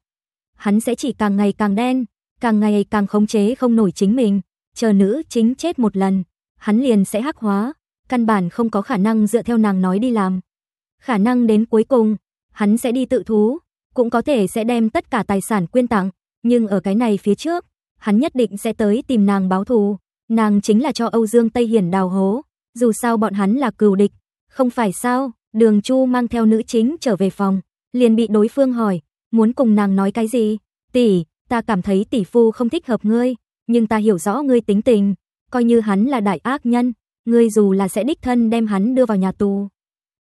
Hắn sẽ chỉ càng ngày càng đen, càng ngày càng khống chế không nổi chính mình, chờ nữ chính chết một lần, hắn liền sẽ hắc hóa, căn bản không có khả năng dựa theo nàng nói đi làm. Khả năng đến cuối cùng, hắn sẽ đi tự thú, cũng có thể sẽ đem tất cả tài sản quyên tặng, nhưng ở cái này phía trước, hắn nhất định sẽ tới tìm nàng báo thù. Nàng chính là cho Âu Dương Tây Hiển đào hố, dù sao bọn hắn là cừu địch, không phải sao? Đường Chu mang theo nữ chính trở về phòng, liền bị đối phương hỏi, muốn cùng nàng nói cái gì? Tỷ, ta cảm thấy tỷ phu không thích hợp ngươi, nhưng ta hiểu rõ ngươi tính tình, coi như hắn là đại ác nhân, ngươi dù là sẽ đích thân đem hắn đưa vào nhà tù,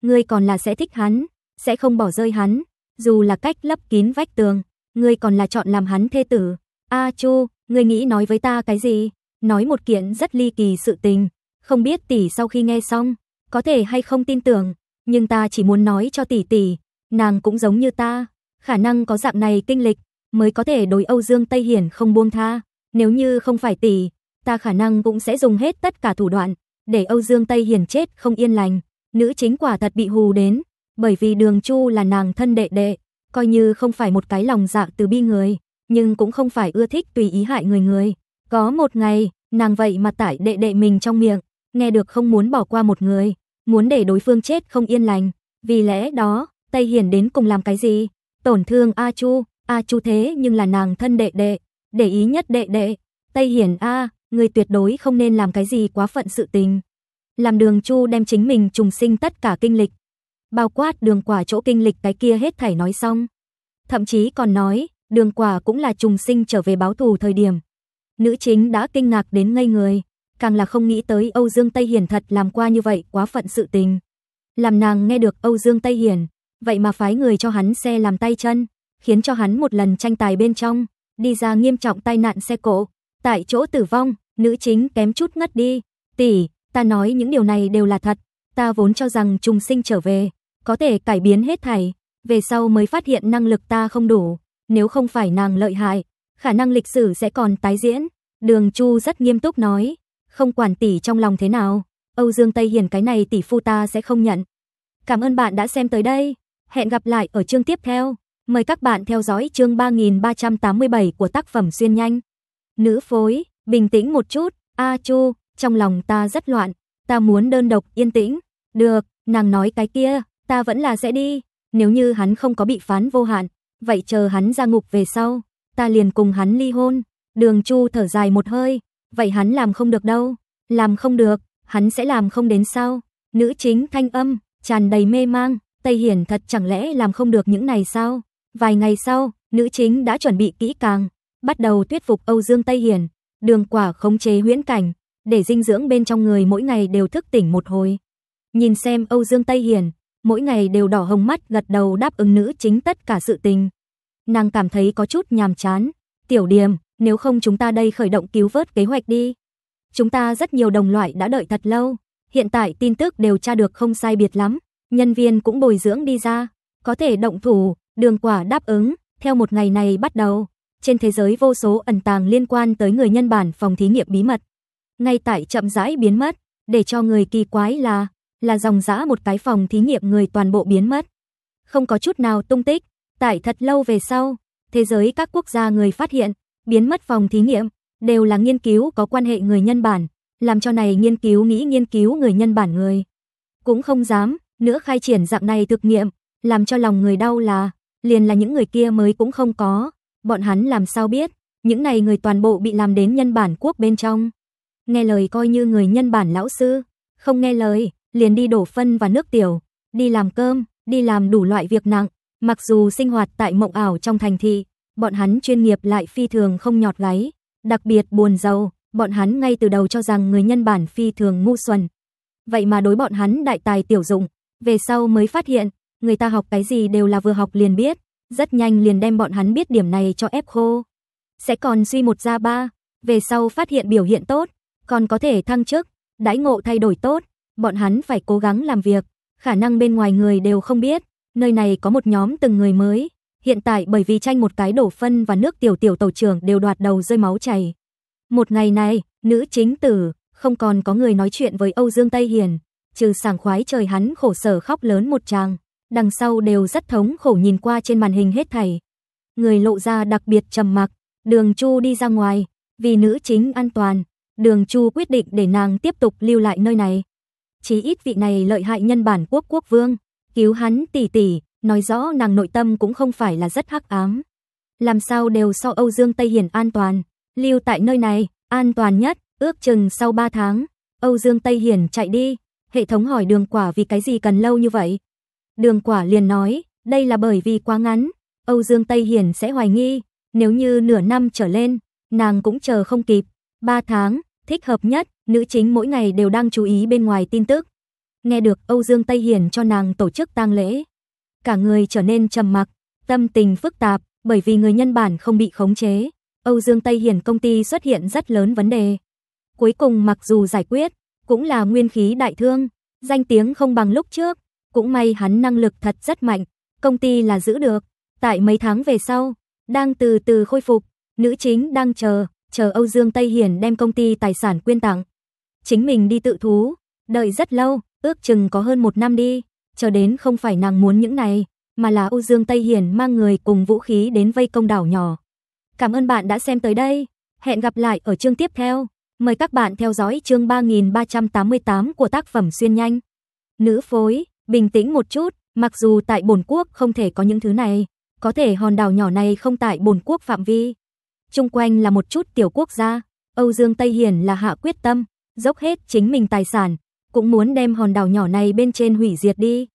ngươi còn là sẽ thích hắn, sẽ không bỏ rơi hắn, dù là cách lấp kín vách tường, ngươi còn là chọn làm hắn thê tử. A Chu, ngươi nghĩ nói với ta cái gì? Nói một kiện rất ly kỳ sự tình, không biết tỷ sau khi nghe xong, có thể hay không tin tưởng, nhưng ta chỉ muốn nói cho tỷ tỷ, nàng cũng giống như ta, khả năng có dạng này kinh lịch mới có thể đối Âu Dương Tây Hiển không buông tha, nếu như không phải tỷ, ta khả năng cũng sẽ dùng hết tất cả thủ đoạn, để Âu Dương Tây Hiền chết không yên lành. Nữ chính quả thật bị hù đến, bởi vì Đường Chu là nàng thân đệ đệ, coi như không phải một cái lòng dạ từ bi người, nhưng cũng không phải ưa thích tùy ý hại người người. Có một ngày, nàng vậy mà tải đệ đệ mình trong miệng, nghe được không muốn bỏ qua một người, muốn để đối phương chết không yên lành, vì lẽ đó, Tây Hiền đến cùng làm cái gì? Tổn thương A Chu, A Chu thế nhưng là nàng thân đệ đệ, để ý nhất đệ đệ, Tây Hiền A, người tuyệt đối không nên làm cái gì quá phận sự tình. Làm Đường Chu đem chính mình trùng sinh tất cả kinh lịch, bao quát đường quả chỗ kinh lịch cái kia hết thảy nói xong. Thậm chí còn nói, đường quả cũng là trùng sinh trở về báo thù thời điểm. Nữ chính đã kinh ngạc đến ngây người, càng là không nghĩ tới Âu Dương Tây Hiển thật làm qua như vậy quá phận sự tình. Làm nàng nghe được Âu Dương Tây Hiển, vậy mà phái người cho hắn xe làm tay chân, khiến cho hắn một lần tranh tài bên trong, đi ra nghiêm trọng tai nạn xe cộ, tại chỗ tử vong, nữ chính kém chút ngất đi. Tỷ, ta nói những điều này đều là thật, ta vốn cho rằng trùng sinh trở về, có thể cải biến hết thảy, về sau mới phát hiện năng lực ta không đủ, nếu không phải nàng lợi hại, khả năng lịch sử sẽ còn tái diễn. Đường Chu rất nghiêm túc nói, không quản tỷ trong lòng thế nào, Âu Dương Tây Hiền cái này tỷ phu ta sẽ không nhận. Cảm ơn bạn đã xem tới đây, hẹn gặp lại ở chương tiếp theo. Mời các bạn theo dõi chương 3387 của tác phẩm Xuyên Nhanh. Nữ phối, bình tĩnh một chút, A Chu, trong lòng ta rất loạn, ta muốn đơn độc yên tĩnh. Được, nàng nói cái kia, ta vẫn là sẽ đi, nếu như hắn không có bị phán vô hạn, vậy chờ hắn ra ngục về sau, ta liền cùng hắn ly hôn. Đường Chu thở dài một hơi, vậy hắn làm không được đâu, làm không được, hắn sẽ làm không đến sau. Nữ chính thanh âm tràn đầy mê mang, Tây Hiển thật chẳng lẽ làm không được những này sao? Vài ngày sau, nữ chính đã chuẩn bị kỹ càng, bắt đầu thuyết phục Âu Dương Tây Hiền đường quả khống chế huyễn cảnh, để dinh dưỡng bên trong người mỗi ngày đều thức tỉnh một hồi. Nhìn xem Âu Dương Tây Hiền mỗi ngày đều đỏ hồng mắt gật đầu đáp ứng nữ chính tất cả sự tình. Nàng cảm thấy có chút nhàm chán. Tiểu Điềm, nếu không chúng ta đây khởi động cứu vớt kế hoạch đi. Chúng ta rất nhiều đồng loại đã đợi thật lâu, hiện tại tin tức đều tra được không sai biệt lắm, nhân viên cũng bồi dưỡng đi ra, có thể động thủ, đường quả đáp ứng, theo một ngày này bắt đầu, trên thế giới vô số ẩn tàng liên quan tới người nhân bản phòng thí nghiệm bí mật. Ngay tại chậm rãi biến mất, để cho người kỳ quái là, là dòng dã một cái phòng thí nghiệm người toàn bộ biến mất. Không có chút nào tung tích, tại thật lâu về sau, thế giới các quốc gia người phát hiện, biến mất phòng thí nghiệm, đều là nghiên cứu có quan hệ người nhân bản, làm cho này nghiên cứu nghĩ nghiên cứu người nhân bản người. Cũng không dám, nữa khai triển dạng này thực nghiệm, làm cho lòng người đau là, liền là những người kia mới cũng không có. Bọn hắn làm sao biết, những này người toàn bộ bị làm đến nhân bản quốc bên trong. Nghe lời coi như người nhân bản lão sư, không nghe lời, liền đi đổ phân và nước tiểu, đi làm cơm, đi làm đủ loại việc nặng. Mặc dù sinh hoạt tại mộng ảo trong thành thị, bọn hắn chuyên nghiệp lại phi thường không nhọt gáy, đặc biệt buồn giàu, bọn hắn ngay từ đầu cho rằng người nhân bản phi thường ngu xuẩn. Vậy mà đối bọn hắn đại tài tiểu dụng, về sau mới phát hiện, người ta học cái gì đều là vừa học liền biết, rất nhanh liền đem bọn hắn biết điểm này cho ép khô. Sẽ còn suy một ra ba, về sau phát hiện biểu hiện tốt, còn có thể thăng chức, đãi ngộ thay đổi tốt, bọn hắn phải cố gắng làm việc, khả năng bên ngoài người đều không biết, nơi này có một nhóm từng người mới, hiện tại bởi vì tranh một cái đổ phân và nước tiểu tiểu tổ trưởng đều đoạt đầu rơi máu chảy. Một ngày này, nữ chính tử, không còn có người nói chuyện với Âu Dương Tây Hiền, trừ sảng khoái trời hắn khổ sở khóc lớn một tràng đằng sau đều rất thống khổ nhìn qua trên màn hình hết thảy. Người lộ ra đặc biệt trầm mặc, Đường Chu đi ra ngoài, vì nữ chính an toàn, Đường Chu quyết định để nàng tiếp tục lưu lại nơi này. Chí ít vị này lợi hại nhân bản quốc quốc vương, cứu hắn tỷ tỷ, nói rõ nàng nội tâm cũng không phải là rất hắc ám. Làm sao đều so Âu Dương Tây Hiển an toàn, lưu tại nơi này, an toàn nhất, ước chừng sau 3 tháng, Âu Dương Tây Hiển chạy đi, hệ thống hỏi đường quả vì cái gì cần lâu như vậy, Đường Quả liền nói, đây là bởi vì quá ngắn, Âu Dương Tây Hiển sẽ hoài nghi, nếu như nửa năm trở lên, nàng cũng chờ không kịp. ba tháng, thích hợp nhất, nữ chính mỗi ngày đều đang chú ý bên ngoài tin tức. Nghe được Âu Dương Tây Hiển cho nàng tổ chức tang lễ, cả người trở nên trầm mặc, tâm tình phức tạp, bởi vì người nhân bản không bị khống chế, Âu Dương Tây Hiển công ty xuất hiện rất lớn vấn đề. Cuối cùng mặc dù giải quyết, cũng là nguyên khí đại thương, danh tiếng không bằng lúc trước, cũng may hắn năng lực thật rất mạnh, công ty là giữ được. Tại mấy tháng về sau, đang từ từ khôi phục, nữ chính đang chờ, chờ Âu Dương Tây Hiển đem công ty tài sản quyên tặng. Chính mình đi tự thú, đợi rất lâu, ước chừng có hơn một năm đi, chờ đến không phải nàng muốn những này, mà là Âu Dương Tây Hiển mang người cùng vũ khí đến vây công đảo nhỏ. Cảm ơn bạn đã xem tới đây, hẹn gặp lại ở chương tiếp theo. Mời các bạn theo dõi chương 3388 của tác phẩm Xuyên Nhanh. Nữ phối bình tĩnh một chút, mặc dù tại bổn quốc không thể có những thứ này, có thể hòn đảo nhỏ này không tại bổn quốc phạm vi. Trung quanh là một chút tiểu quốc gia, Âu Dương Tây Hiển là hạ quyết tâm, dốc hết chính mình tài sản, cũng muốn đem hòn đảo nhỏ này bên trên hủy diệt đi.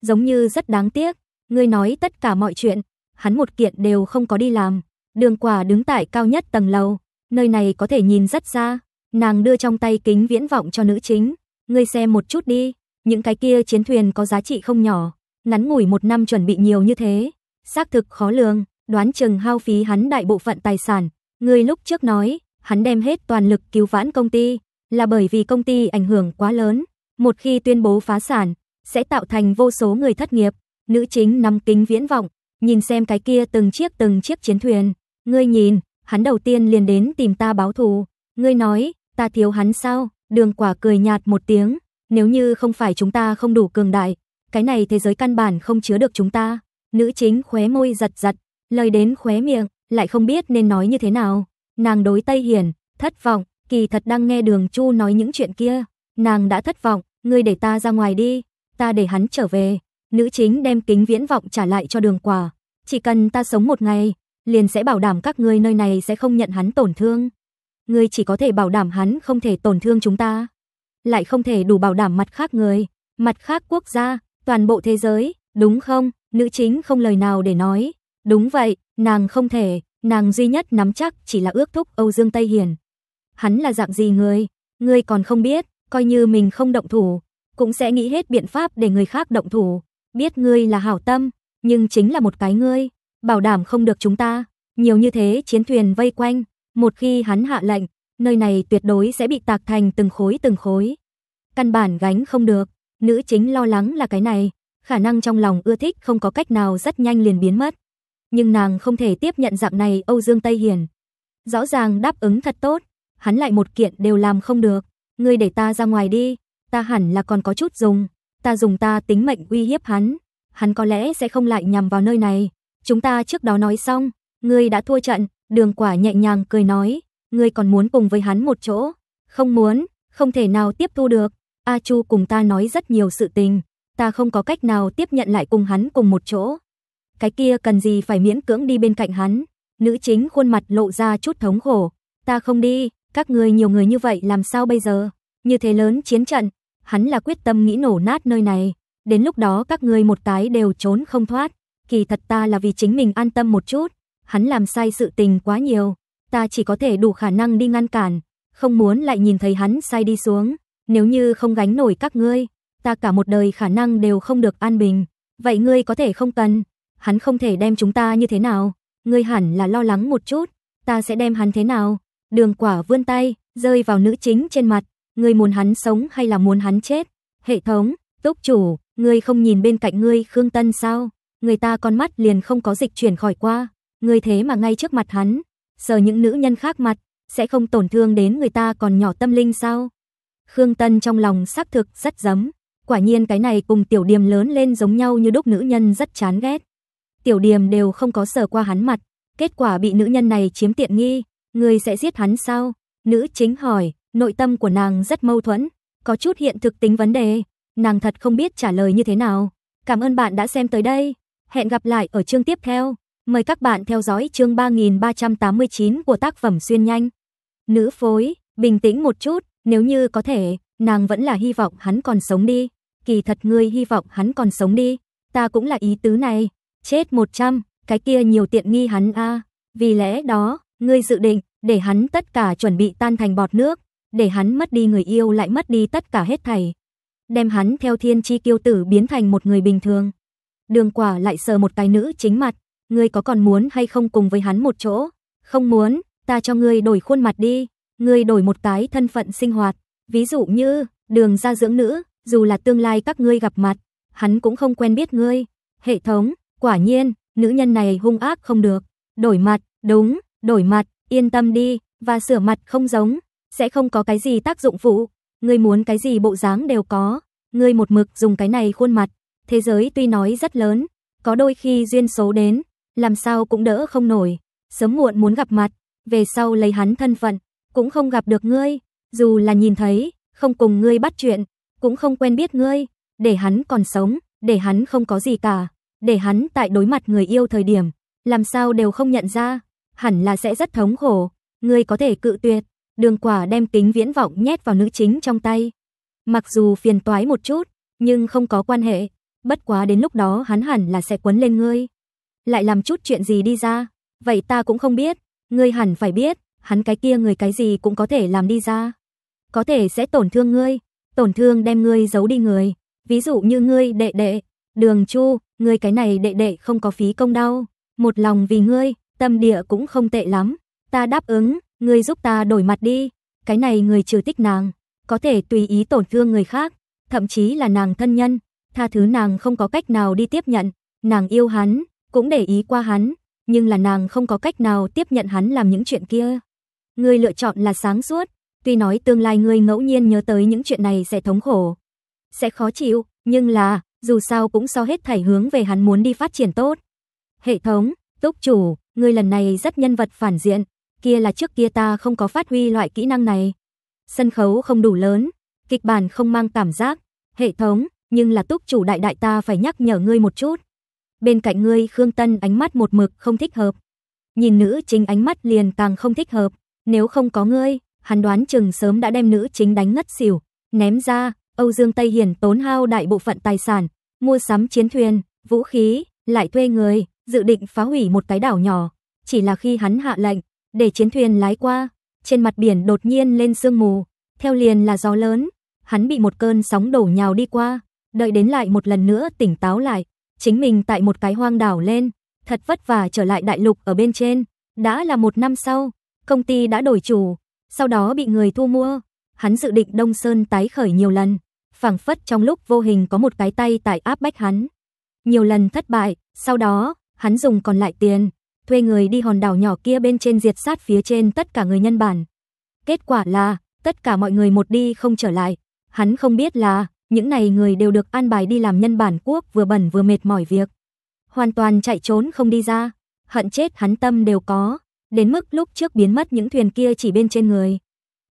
Giống như rất đáng tiếc, ngươi nói tất cả mọi chuyện, hắn một kiện đều không có đi làm. Đường quả đứng tại cao nhất tầng lầu, nơi này có thể nhìn rất xa, nàng đưa trong tay kính viễn vọng cho nữ chính, ngươi xem một chút đi, những cái kia chiến thuyền có giá trị không nhỏ, ngắn ngủi một năm chuẩn bị nhiều như thế, xác thực khó lường, đoán chừng hao phí hắn đại bộ phận tài sản. Người lúc trước nói, hắn đem hết toàn lực cứu vãn công ty, là bởi vì công ty ảnh hưởng quá lớn, một khi tuyên bố phá sản, sẽ tạo thành vô số người thất nghiệp. Nữ chính nắm kính viễn vọng, nhìn xem cái kia từng chiếc từng chiếc chiến thuyền, ngươi nhìn, hắn đầu tiên liền đến tìm ta báo thù, ngươi nói, ta thiếu hắn sao? Đường Quả cười nhạt một tiếng, nếu như không phải chúng ta không đủ cường đại, cái này thế giới căn bản không chứa được chúng ta. Nữ chính khóe môi giật giật, lời đến khóe miệng, lại không biết nên nói như thế nào. Nàng đối Tây Hiển, thất vọng, kỳ thật đang nghe Đường Chu nói những chuyện kia. Nàng đã thất vọng, ngươi để ta ra ngoài đi, ta để hắn trở về. Nữ chính đem kính viễn vọng trả lại cho đường quả. Chỉ cần ta sống một ngày, liền sẽ bảo đảm các ngươi nơi này sẽ không nhận hắn tổn thương. Ngươi chỉ có thể bảo đảm hắn không thể tổn thương chúng ta lại không thể đủ bảo đảm mặt khác người, mặt khác quốc gia, toàn bộ thế giới, đúng không? Nữ chính không lời nào để nói. Đúng vậy, nàng không thể, nàng duy nhất nắm chắc chỉ là ước thúc Âu Dương Tây Hiền. Hắn là dạng gì người, ngươi còn không biết, coi như mình không động thủ, cũng sẽ nghĩ hết biện pháp để người khác động thủ. Biết ngươi là hảo tâm, nhưng chính là một cái ngươi, bảo đảm không được chúng ta. Nhiều như thế chiến thuyền vây quanh, một khi hắn hạ lệnh, nơi này tuyệt đối sẽ bị tạc thành từng khối từng khối. Căn bản gánh không được, nữ chính lo lắng là cái này, khả năng trong lòng ưa thích không có cách nào rất nhanh liền biến mất. Nhưng nàng không thể tiếp nhận dạng này Âu Dương Tây Hiền. Rõ ràng đáp ứng thật tốt, hắn lại một kiện đều làm không được, ngươi để ta ra ngoài đi, ta hẳn là còn có chút dùng, ta dùng ta tính mệnh uy hiếp hắn, hắn có lẽ sẽ không lại nhằm vào nơi này. Chúng ta trước đó nói xong, ngươi đã thua trận, Đường Quả nhẹ nhàng cười nói, ngươi còn muốn cùng với hắn một chỗ? Không muốn, không thể nào tiếp thu được. A Chu cùng ta nói rất nhiều sự tình, ta không có cách nào tiếp nhận lại cùng hắn cùng một chỗ. Cái kia cần gì phải miễn cưỡng đi bên cạnh hắn? Nữ chính khuôn mặt lộ ra chút thống khổ, ta không đi, các ngươi nhiều người như vậy làm sao bây giờ? Như thế lớn chiến trận, hắn là quyết tâm nghĩ nổ nát nơi này, đến lúc đó các ngươi một cái đều trốn không thoát, kỳ thật ta là vì chính mình an tâm một chút, hắn làm sai sự tình quá nhiều, ta chỉ có thể đủ khả năng đi ngăn cản, không muốn lại nhìn thấy hắn sai đi xuống, nếu như không gánh nổi các ngươi, ta cả một đời khả năng đều không được an bình, vậy ngươi có thể không cần, hắn không thể đem chúng ta như thế nào, ngươi hẳn là lo lắng một chút, ta sẽ đem hắn thế nào? Đường Quả vươn tay, rơi vào nữ chính trên mặt, ngươi muốn hắn sống hay là muốn hắn chết? Hệ thống, Túc chủ, ngươi không nhìn bên cạnh ngươi Khương Tân sao? Người ta con mắt liền không có dịch chuyển khỏi qua, ngươi thế mà ngay trước mặt hắn, sờ những nữ nhân khác mặt, sẽ không tổn thương đến người ta còn nhỏ tâm linh sao? Khương Tân trong lòng xác thực rất giấm, quả nhiên cái này cùng tiểu điềm lớn lên giống nhau như đúc nữ nhân rất chán ghét. Tiểu điềm đều không có sờ qua hắn mặt, kết quả bị nữ nhân này chiếm tiện nghi, người sẽ giết hắn sao? Nữ chính hỏi, nội tâm của nàng rất mâu thuẫn, có chút hiện thực tính vấn đề, nàng thật không biết trả lời như thế nào. Cảm ơn bạn đã xem tới đây, hẹn gặp lại ở chương tiếp theo. Mời các bạn theo dõi chương 3389 của tác phẩm Xuyên Nhanh. Nữ phối, bình tĩnh một chút, nếu như có thể, nàng vẫn là hy vọng hắn còn sống đi. Kỳ thật ngươi hy vọng hắn còn sống đi, ta cũng là ý tứ này. Chết 100, cái kia nhiều tiện nghi hắn a. Vì lẽ đó, ngươi dự định để hắn tất cả chuẩn bị tan thành bọt nước, để hắn mất đi người yêu lại mất đi tất cả hết thảy. Đem hắn theo thiên chi kiêu tử biến thành một người bình thường. Đường quả lại sờ một cái nữ chính mặt, ngươi có còn muốn hay không cùng với hắn một chỗ? Không muốn, ta cho ngươi đổi khuôn mặt đi, ngươi đổi một cái thân phận sinh hoạt, ví dụ như đường gia dưỡng nữ, dù là tương lai các ngươi gặp mặt, hắn cũng không quen biết ngươi. Hệ thống, quả nhiên, nữ nhân này hung ác không được. Đổi mặt, đúng, đổi mặt, yên tâm đi, và sửa mặt không giống, sẽ không có cái gì tác dụng phụ, ngươi muốn cái gì bộ dáng đều có, ngươi một mực dùng cái này khuôn mặt. Thế giới tuy nói rất lớn, có đôi khi duyên số đến, làm sao cũng đỡ không nổi, sớm muộn muốn gặp mặt, về sau lấy hắn thân phận, cũng không gặp được ngươi, dù là nhìn thấy, không cùng ngươi bắt chuyện, cũng không quen biết ngươi, để hắn còn sống, để hắn không có gì cả, để hắn tại đối mặt người yêu thời điểm, làm sao đều không nhận ra, hẳn là sẽ rất thống khổ, ngươi có thể cự tuyệt, đường quả đem kính viễn vọng nhét vào nữ chính trong tay. Mặc dù phiền toái một chút, nhưng không có quan hệ, bất quá đến lúc đó hắn hẳn là sẽ quấn lên ngươi lại làm chút chuyện gì đi ra? Vậy ta cũng không biết, ngươi hẳn phải biết, hắn cái kia người cái gì cũng có thể làm đi ra. Có thể sẽ tổn thương ngươi, tổn thương đem ngươi giấu đi người, ví dụ như ngươi đệ đệ, Đường Chu, ngươi cái này đệ đệ không có phí công đau, một lòng vì ngươi, tâm địa cũng không tệ lắm, ta đáp ứng, ngươi giúp ta đổi mặt đi, cái này người trừ tích nàng, có thể tùy ý tổn thương người khác, thậm chí là nàng thân nhân, tha thứ nàng không có cách nào đi tiếp nhận, nàng yêu hắn, cũng để ý qua hắn, nhưng là nàng không có cách nào tiếp nhận hắn làm những chuyện kia. Ngươi lựa chọn là sáng suốt, tuy nói tương lai ngươi ngẫu nhiên nhớ tới những chuyện này sẽ thống khổ, sẽ khó chịu, nhưng là, dù sao cũng so hết thảy hướng về hắn muốn đi phát triển tốt. Hệ thống, túc chủ, ngươi lần này rất nhân vật phản diện, kia là trước kia ta không có phát huy loại kỹ năng này. Sân khấu không đủ lớn, kịch bản không mang cảm giác, hệ thống, nhưng là túc chủ đại đại ta phải nhắc nhở ngươi một chút. Bên cạnh ngươi Khương Tân ánh mắt một mực không thích hợp. Nhìn nữ chính ánh mắt liền càng không thích hợp. Nếu không có ngươi, hắn đoán chừng sớm đã đem nữ chính đánh ngất xỉu. Ném ra, Âu Dương Tây Hiển tốn hao đại bộ phận tài sản, mua sắm chiến thuyền, vũ khí, lại thuê người, dự định phá hủy một cái đảo nhỏ. Chỉ là khi hắn hạ lệnh, để chiến thuyền lái qua, trên mặt biển đột nhiên lên sương mù, theo liền là gió lớn, hắn bị một cơn sóng đổ nhào đi qua, đợi đến lại một lần nữa tỉnh táo lại, chính mình tại một cái hoang đảo lên, thật vất vả trở lại đại lục ở bên trên, đã là một năm sau, công ty đã đổi chủ, sau đó bị người thu mua, hắn dự định Đông Sơn tái khởi nhiều lần, phảng phất trong lúc vô hình có một cái tay tại áp bách hắn. Nhiều lần thất bại, sau đó, hắn dùng còn lại tiền, thuê người đi hòn đảo nhỏ kia bên trên diệt sát phía trên tất cả người nhân bản. Kết quả là, tất cả mọi người một đi không trở lại, hắn không biết là những này người đều được an bài đi làm nhân bản quốc vừa bẩn vừa mệt mỏi việc. Hoàn toàn chạy trốn không đi ra, hận chết hắn tâm đều có, đến mức lúc trước biến mất những thuyền kia chỉ bên trên người.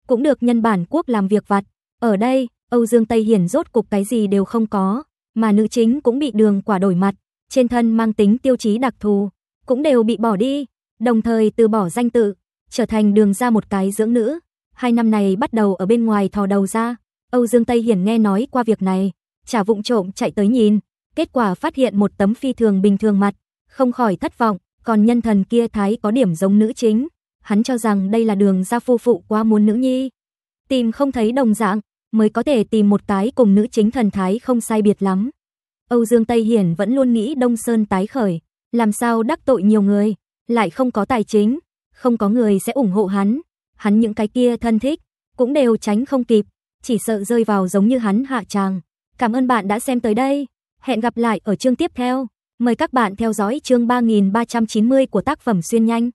Cũng được nhân bản quốc làm việc vặt, ở đây, Âu Dương Tây Hiển rốt cục cái gì đều không có, mà nữ chính cũng bị đường quả đổi mặt, trên thân mang tính tiêu chí đặc thù, cũng đều bị bỏ đi, đồng thời từ bỏ danh tự, trở thành đường ra một cái dưỡng nữ. Hai năm này bắt đầu ở bên ngoài thò đầu ra, Âu Dương Tây Hiển nghe nói qua việc này, trả vụng trộm chạy tới nhìn, kết quả phát hiện một tấm phi thường bình thường mặt, không khỏi thất vọng, còn nhân thần kia thái có điểm giống nữ chính, hắn cho rằng đây là đường ra phu phụ quá muốn nữ nhi. Tìm không thấy đồng dạng, mới có thể tìm một cái cùng nữ chính thần thái không sai biệt lắm. Âu Dương Tây Hiển vẫn luôn nghĩ Đông Sơn tái khởi, làm sao đắc tội nhiều người, lại không có tài chính, không có người sẽ ủng hộ hắn, hắn những cái kia thân thích cũng đều tránh không kịp, chỉ sợ rơi vào giống như hắn hạ tràng. Cảm ơn bạn đã xem tới đây. Hẹn gặp lại ở chương tiếp theo. Mời các bạn theo dõi chương 3390 của tác phẩm Xuyên Nhanh.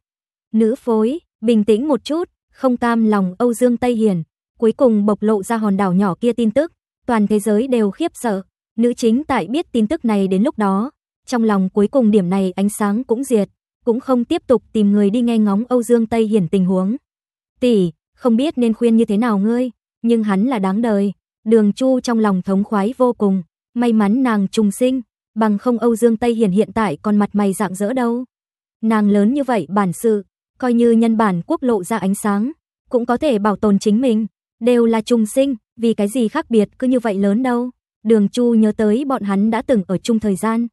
Nữ phối, bình tĩnh một chút, không cam lòng Âu Dương Tây Hiền. Cuối cùng bộc lộ ra hòn đảo nhỏ kia tin tức, toàn thế giới đều khiếp sợ. Nữ chính tại biết tin tức này đến lúc đó, trong lòng cuối cùng điểm này ánh sáng cũng diệt, cũng không tiếp tục tìm người đi nghe ngóng Âu Dương Tây Hiển tình huống. Tỷ, không biết nên khuyên như thế nào ngươi? nhưng hắn là đáng đời. Đường Chu trong lòng thống khoái vô cùng, may mắn nàng trùng sinh, bằng không Âu Dương Tây Hiển hiện tại còn mặt mày dạng dỡ đâu. Nàng lớn như vậy bản sự, coi như nhân bản quốc lộ ra ánh sáng, cũng có thể bảo tồn chính mình, đều là trùng sinh, vì cái gì khác biệt cứ như vậy lớn đâu. Đường Chu nhớ tới bọn hắn đã từng ở chung thời gian,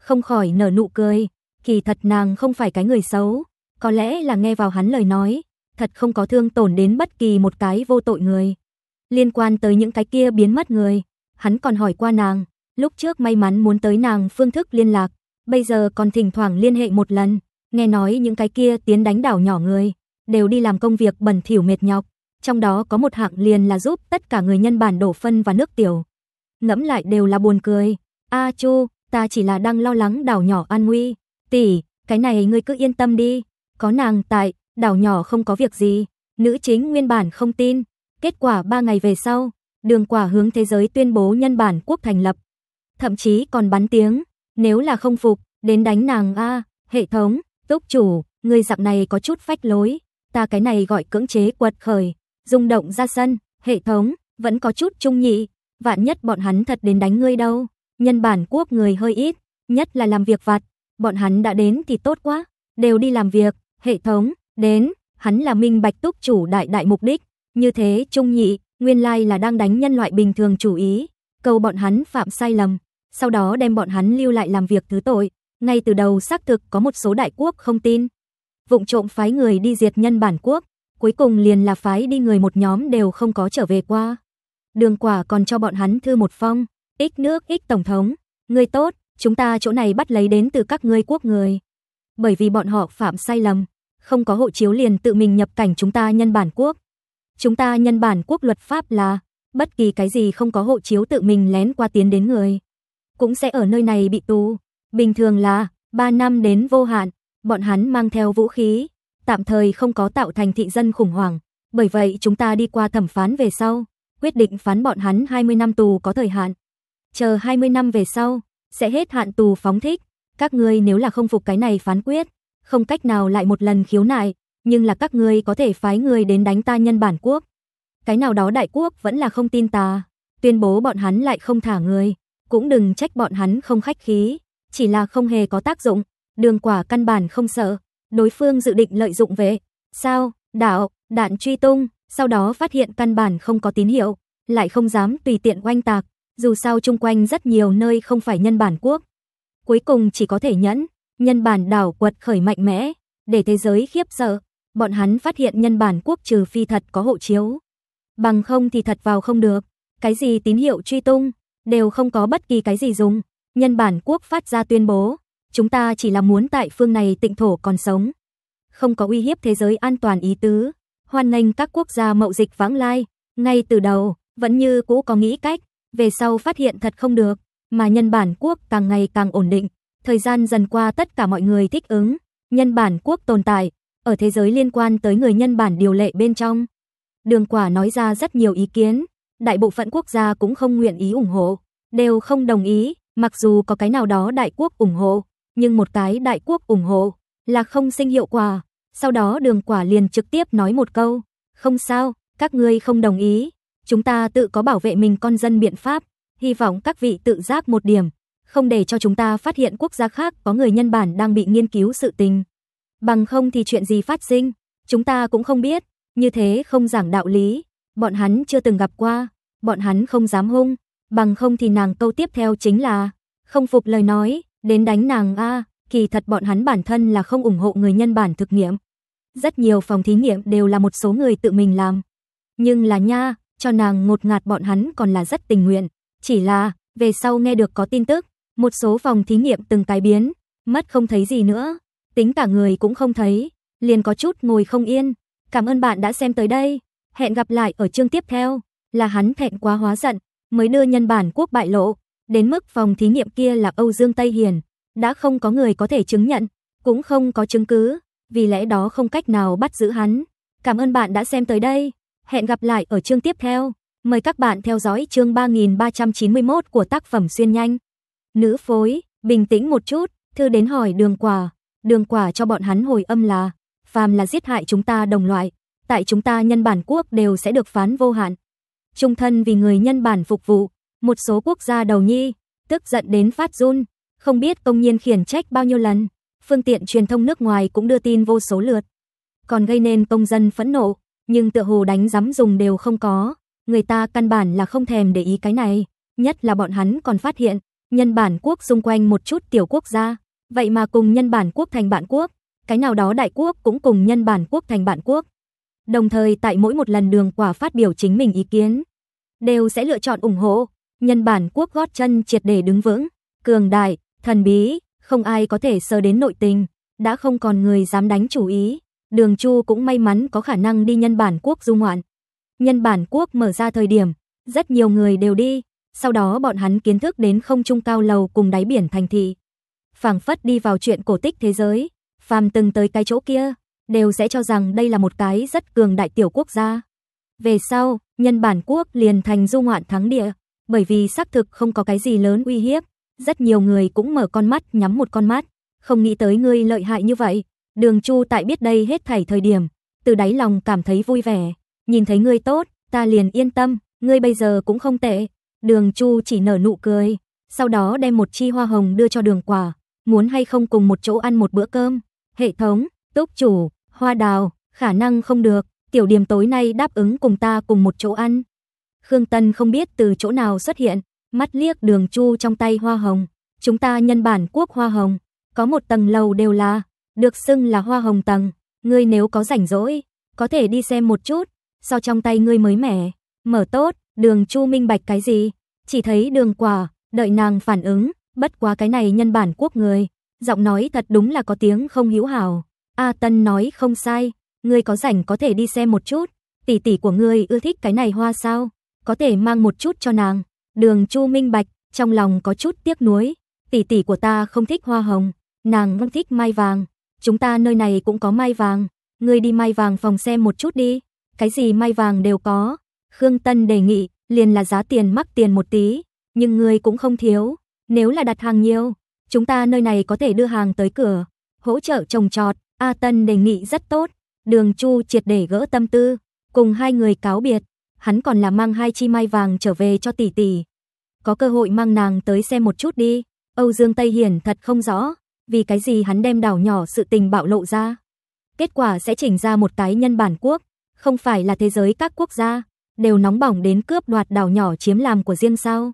không khỏi nở nụ cười, kỳ thật nàng không phải cái người xấu, có lẽ là nghe vào hắn lời nói, thật không có thương tổn đến bất kỳ một cái vô tội người. Liên quan tới những cái kia biến mất người, hắn còn hỏi qua nàng, lúc trước may mắn muốn tới nàng phương thức liên lạc, bây giờ còn thỉnh thoảng liên hệ một lần, nghe nói những cái kia tiến đánh đảo nhỏ người, đều đi làm công việc bẩn thỉu mệt nhọc, trong đó có một hạng liền là giúp tất cả người nhân bản đổ phân và nước tiểu. Ngẫm lại đều là buồn cười, "A Chu, ta chỉ là đang lo lắng đảo nhỏ an nguy, tỷ, cái này ngươi cứ yên tâm đi, có nàng tại, đảo nhỏ không có việc gì." Nữ chính nguyên bản không tin, Kết quả 3 ngày về sau, đường quả hướng thế giới tuyên bố nhân bản quốc thành lập. Thậm chí còn bắn tiếng, nếu là không phục, đến đánh nàng A, hệ thống, túc chủ, người dặm này có chút phách lối, ta cái này gọi cưỡng chế quật khởi, rung động ra sân, hệ thống, vẫn có chút trung nhị, vạn nhất bọn hắn thật đến đánh ngươi đâu, nhân bản quốc người hơi ít, nhất là làm việc vặt, bọn hắn đã đến thì tốt quá, đều đi làm việc, hệ thống, đến, hắn là minh bạch túc chủ đại đại mục đích, như thế Trung Nhị, nguyên lai là đang đánh nhân loại bình thường chủ ý, cầu bọn hắn phạm sai lầm, sau đó đem bọn hắn lưu lại làm việc thứ tội. Ngay từ đầu xác thực có một số đại quốc không tin. Vụng trộm phái người đi diệt nhân bản quốc, cuối cùng liền là phái đi người một nhóm đều không có trở về qua. Đường quả còn cho bọn hắn thư một phong, ít nước ít tổng thống, người tốt, chúng ta chỗ này bắt lấy đến từ các ngươi quốc người. Bởi vì bọn họ phạm sai lầm, không có hộ chiếu liền tự mình nhập cảnh chúng ta nhân bản quốc, chúng ta nhân bản quốc luật pháp là bất kỳ cái gì không có hộ chiếu tự mình lén qua tiến đến người, cũng sẽ ở nơi này bị tù, bình thường là 3 năm đến vô hạn, bọn hắn mang theo vũ khí, tạm thời không có tạo thành thị dân khủng hoảng, bởi vậy chúng ta đi qua thẩm phán về sau, quyết định phán bọn hắn 20 năm tù có thời hạn. Chờ 20 năm về sau, sẽ hết hạn tù phóng thích, các ngươi nếu là không phục cái này phán quyết, không cách nào lại một lần khiếu nại, nhưng là các ngươi có thể phái người đến đánh ta nhân bản quốc. Cái nào đó đại quốc vẫn là không tin ta, tuyên bố bọn hắn lại không thả người, cũng đừng trách bọn hắn không khách khí, chỉ là không hề có tác dụng, đường quả căn bản không sợ, đối phương dự định lợi dụng về, sao, đảo đạn truy tung, sau đó phát hiện căn bản không có tín hiệu, lại không dám tùy tiện oanh tạc, dù sao chung quanh rất nhiều nơi không phải nhân bản quốc. Cuối cùng chỉ có thể nhẫn, nhân bản đảo quật khởi mạnh mẽ, để thế giới khiếp sợ bọn hắn phát hiện nhân bản quốc trừ phi thật có hộ chiếu. Bằng không thì thật vào không được, cái gì tín hiệu truy tung, đều không có bất kỳ cái gì dùng. Nhân bản quốc phát ra tuyên bố, chúng ta chỉ là muốn tại phương này tịnh thổ còn sống. Không có uy hiếp thế giới an toàn ý tứ, hoan nghênh các quốc gia mậu dịch vãng lai, ngay từ đầu, vẫn như cũ có nghĩ cách, về sau phát hiện thật không được, mà nhân bản quốc càng ngày càng ổn định, thời gian dần qua tất cả mọi người thích ứng, nhân bản quốc tồn tại, ở thế giới liên quan tới người nhân bản điều lệ bên trong. Đường Quả nói ra rất nhiều ý kiến, đại bộ phận quốc gia cũng không nguyện ý ủng hộ, đều không đồng ý, mặc dù có cái nào đó đại quốc ủng hộ, nhưng một cái đại quốc ủng hộ là không sinh hiệu quả. Sau đó Đường Quả liền trực tiếp nói một câu, "Không sao, các ngươi không đồng ý, chúng ta tự có bảo vệ mình con dân biện pháp, hy vọng các vị tự giác một điểm, không để cho chúng ta phát hiện quốc gia khác có người nhân bản đang bị nghiên cứu sự tình." Bằng không thì chuyện gì phát sinh, chúng ta cũng không biết, như thế không giảng đạo lý, bọn hắn chưa từng gặp qua, bọn hắn không dám hung, bằng không thì nàng câu tiếp theo chính là, không phục lời nói, đến đánh nàng a, kỳ thật bọn hắn bản thân là không ủng hộ người nhân bản thực nghiệm. Rất nhiều phòng thí nghiệm đều là một số người tự mình làm. Nhưng là nha, cho nàng ngột ngạt bọn hắn còn là rất tình nguyện, chỉ là về sau nghe được có tin tức, một số phòng thí nghiệm từng cái biến, mất không thấy gì nữa, tính cả người cũng không thấy, liền có chút ngồi không yên. Cảm ơn bạn đã xem tới đây, hẹn gặp lại ở chương tiếp theo. Là hắn thẹn quá hóa giận, mới đưa nhân bản quốc bại lộ, đến mức phòng thí nghiệm kia là Âu Dương Tây Hiền, đã không có người có thể chứng nhận, cũng không có chứng cứ, vì lẽ đó không cách nào bắt giữ hắn. Cảm ơn bạn đã xem tới đây, hẹn gặp lại ở chương tiếp theo. Mời các bạn theo dõi chương 3391 của tác phẩm Xuyên Nhanh. Nữ phối, bình tĩnh một chút, thư đến hỏi đường quà đường quả cho bọn hắn hồi âm là, phàm là giết hại chúng ta đồng loại, tại chúng ta nhân bản quốc đều sẽ được phán vô hạn. Trung thân vì người nhân bản phục vụ, một số quốc gia đầu nhi, tức giận đến phát run, không biết công nhiên khiển trách bao nhiêu lần, phương tiện truyền thông nước ngoài cũng đưa tin vô số lượt. Còn gây nên công dân phẫn nộ, nhưng tựa hồ đánh giấm dùng đều không có, người ta căn bản là không thèm để ý cái này, nhất là bọn hắn còn phát hiện, nhân bản quốc xung quanh một chút tiểu quốc gia Vậy mà cùng nhân bản quốc thành bản quốc, cái nào đó đại quốc cũng cùng nhân bản quốc thành bản quốc. Đồng thời tại mỗi một lần đường quả phát biểu chính mình ý kiến, đều sẽ lựa chọn ủng hộ, nhân bản quốc gót chân triệt để đứng vững, cường đại, thần bí, không ai có thể sơ đến nội tình, đã không còn người dám đánh chủ ý. Đường Chu cũng may mắn có khả năng đi nhân bản quốc du ngoạn. Nhân bản quốc mở ra thời điểm, rất nhiều người đều đi, sau đó bọn hắn kiến thức đến không trung cao lầu cùng đáy biển thành thị phảng phất đi vào chuyện cổ tích thế giới, phàm từng tới cái chỗ kia, đều sẽ cho rằng đây là một cái rất cường đại tiểu quốc gia. Về sau, nhân bản quốc liền thành du ngoạn thắng địa, bởi vì xác thực không có cái gì lớn uy hiếp, rất nhiều người cũng mở con mắt nhắm một con mắt, không nghĩ tới ngươi lợi hại như vậy. Đường Chu tại biết đây hết thảy thời điểm, từ đáy lòng cảm thấy vui vẻ, nhìn thấy ngươi tốt, ta liền yên tâm, ngươi bây giờ cũng không tệ. Đường Chu chỉ nở nụ cười, sau đó đem một chi hoa hồng đưa cho Đường Quả muốn hay không cùng một chỗ ăn một bữa cơm? Hệ thống, túc chủ, hoa đào, khả năng không được, tiểu điểm tối nay đáp ứng cùng ta cùng một chỗ ăn. Khương Tân không biết từ chỗ nào xuất hiện, mắt liếc đường chu trong tay hoa hồng. Chúng ta nhân bản quốc hoa hồng, có một tầng lầu đều là, được xưng là hoa hồng tầng. Ngươi nếu có rảnh rỗi, có thể đi xem một chút, sao trong tay ngươi mới mẻ, mở tốt, đường chu minh bạch cái gì, chỉ thấy đường quả, đợi nàng phản ứng, bất quá cái này nhân bản quốc người, giọng nói thật đúng là có tiếng không hiếu hảo. A Tân nói không sai, ngươi có rảnh có thể đi xem một chút, tỷ tỷ của ngươi ưa thích cái này hoa sao, có thể mang một chút cho nàng. Đường Chu Minh Bạch trong lòng có chút tiếc nuối, tỷ tỷ của ta không thích hoa hồng, nàng vẫn thích mai vàng, chúng ta nơi này cũng có mai vàng, ngươi đi mai vàng phòng xem một chút đi, cái gì mai vàng đều có. Khương Tân đề nghị, liền là giá tiền mắc tiền một tí, nhưng ngươi cũng không thiếu, nếu là đặt hàng nhiều, chúng ta nơi này có thể đưa hàng tới cửa, hỗ trợ trồng trọt, A Tân đề nghị rất tốt. Đường Chu triệt để gỡ tâm tư, cùng hai người cáo biệt, hắn còn là mang hai chi mai vàng trở về cho tỷ tỷ. Có cơ hội mang nàng tới xem một chút đi. Âu Dương Tây Hiển thật không rõ, vì cái gì hắn đem đảo nhỏ sự tình bạo lộ ra. Kết quả sẽ chỉnh ra một cái nhân bản quốc, không phải là thế giới các quốc gia đều nóng bỏng đến cướp đoạt đảo nhỏ chiếm làm của riêng sao?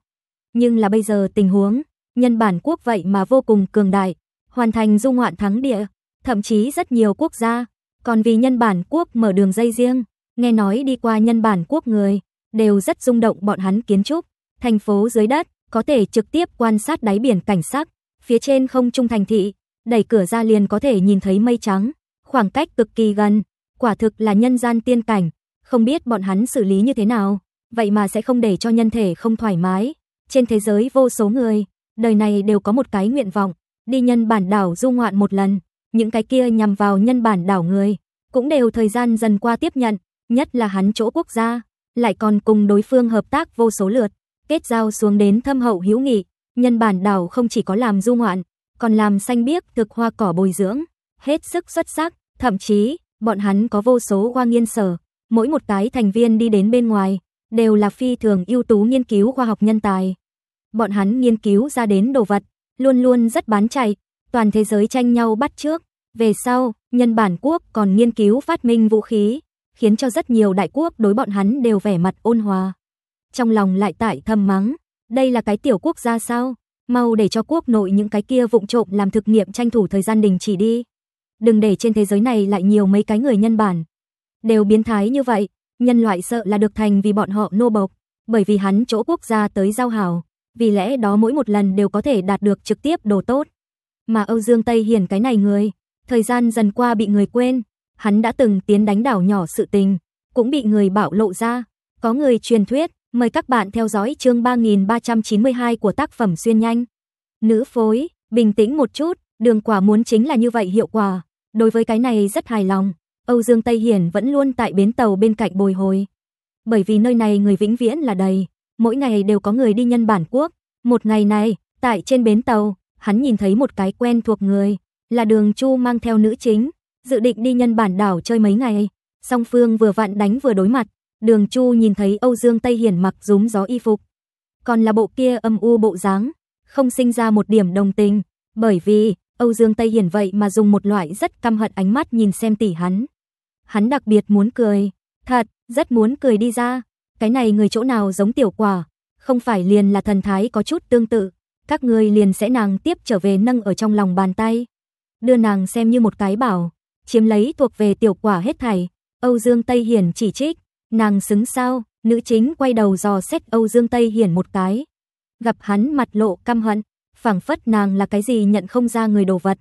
nhưng là bây giờ tình huống, nhân bản quốc vậy mà vô cùng cường đại, hoàn thành dung ngoạn thắng địa, thậm chí rất nhiều quốc gia, còn vì nhân bản quốc mở đường dây riêng, nghe nói đi qua nhân bản quốc người, đều rất rung động bọn hắn kiến trúc, thành phố dưới đất, có thể trực tiếp quan sát đáy biển cảnh sắc, phía trên không trung thành thị, đẩy cửa ra liền có thể nhìn thấy mây trắng, khoảng cách cực kỳ gần, quả thực là nhân gian tiên cảnh, không biết bọn hắn xử lý như thế nào, vậy mà sẽ không để cho nhân thể không thoải mái. Trên thế giới vô số người, đời này đều có một cái nguyện vọng, đi nhân bản đảo du ngoạn một lần. Những cái kia nhằm vào nhân bản đảo người, cũng đều thời gian dần qua tiếp nhận, nhất là hắn chỗ quốc gia, lại còn cùng đối phương hợp tác vô số lượt, kết giao xuống đến thâm hậu hữu nghị. Nhân bản đảo không chỉ có làm du ngoạn, còn làm xanh biếc thực hoa cỏ bồi dưỡng, hết sức xuất sắc, thậm chí, bọn hắn có vô số hoa nghiên sở, mỗi một cái thành viên đi đến bên ngoài, đều là phi thường ưu tú nghiên cứu khoa học nhân tài bọn hắn nghiên cứu ra đến đồ vật, luôn luôn rất bán chạy, toàn thế giới tranh nhau bắt trước. Về sau, nhân bản quốc còn nghiên cứu phát minh vũ khí, khiến cho rất nhiều đại quốc đối bọn hắn đều vẻ mặt ôn hòa. Trong lòng lại tại thầm mắng, đây là cái tiểu quốc gia sao? Mau để cho quốc nội những cái kia vụng trộm làm thực nghiệm tranh thủ thời gian đình chỉ đi. Đừng để trên thế giới này lại nhiều mấy cái người nhân bản. Đều biến thái như vậy, nhân loại sợ là được thành vì bọn họ nô bộc, bởi vì hắn chỗ quốc gia tới giao hảo vì lẽ đó mỗi một lần đều có thể đạt được trực tiếp đồ tốt. Mà Âu Dương Tây Hiển cái này người, thời gian dần qua bị người quên, hắn đã từng tiến đánh đảo nhỏ sự tình, cũng bị người bảo lộ ra. Có người truyền thuyết, mời các bạn theo dõi chương 3392 của tác phẩm Xuyên Nhanh. Nữ phối, bình tĩnh một chút, đường quả muốn chính là như vậy hiệu quả. Đối với cái này rất hài lòng, Âu Dương Tây Hiển vẫn luôn tại bến tàu bên cạnh bồi hồi. Bởi vì nơi này người vĩnh viễn là đầy, mỗi ngày đều có người đi nhân bản quốc. Một ngày này, tại trên bến tàu, hắn nhìn thấy một cái quen thuộc người, là Đường Chu mang theo nữ chính, dự định đi nhân bản đảo chơi mấy ngày. Song Phương vừa vặn đánh vừa đối mặt, Đường Chu nhìn thấy Âu Dương Tây Hiển mặc rúm gió y phục, còn là bộ kia âm u bộ dáng, không sinh ra một điểm đồng tình, bởi vì Âu Dương Tây Hiển vậy mà dùng một loại rất căm hận ánh mắt nhìn xem tỷ hắn. Hắn đặc biệt muốn cười, thật, rất muốn cười đi ra, cái này người chỗ nào giống tiểu quả, không phải liền là thần thái có chút tương tự, các ngươi liền sẽ nàng tiếp trở về nâng ở trong lòng bàn tay, đưa nàng xem như một cái bảo, chiếm lấy thuộc về tiểu quả hết thảy. Âu Dương Tây Hiển chỉ trích, nàng xứng sao? Nữ chính quay đầu dò xét Âu Dương Tây Hiển một cái, gặp hắn mặt lộ căm hận, phảng phất nàng là cái gì nhận không ra người đồ vật.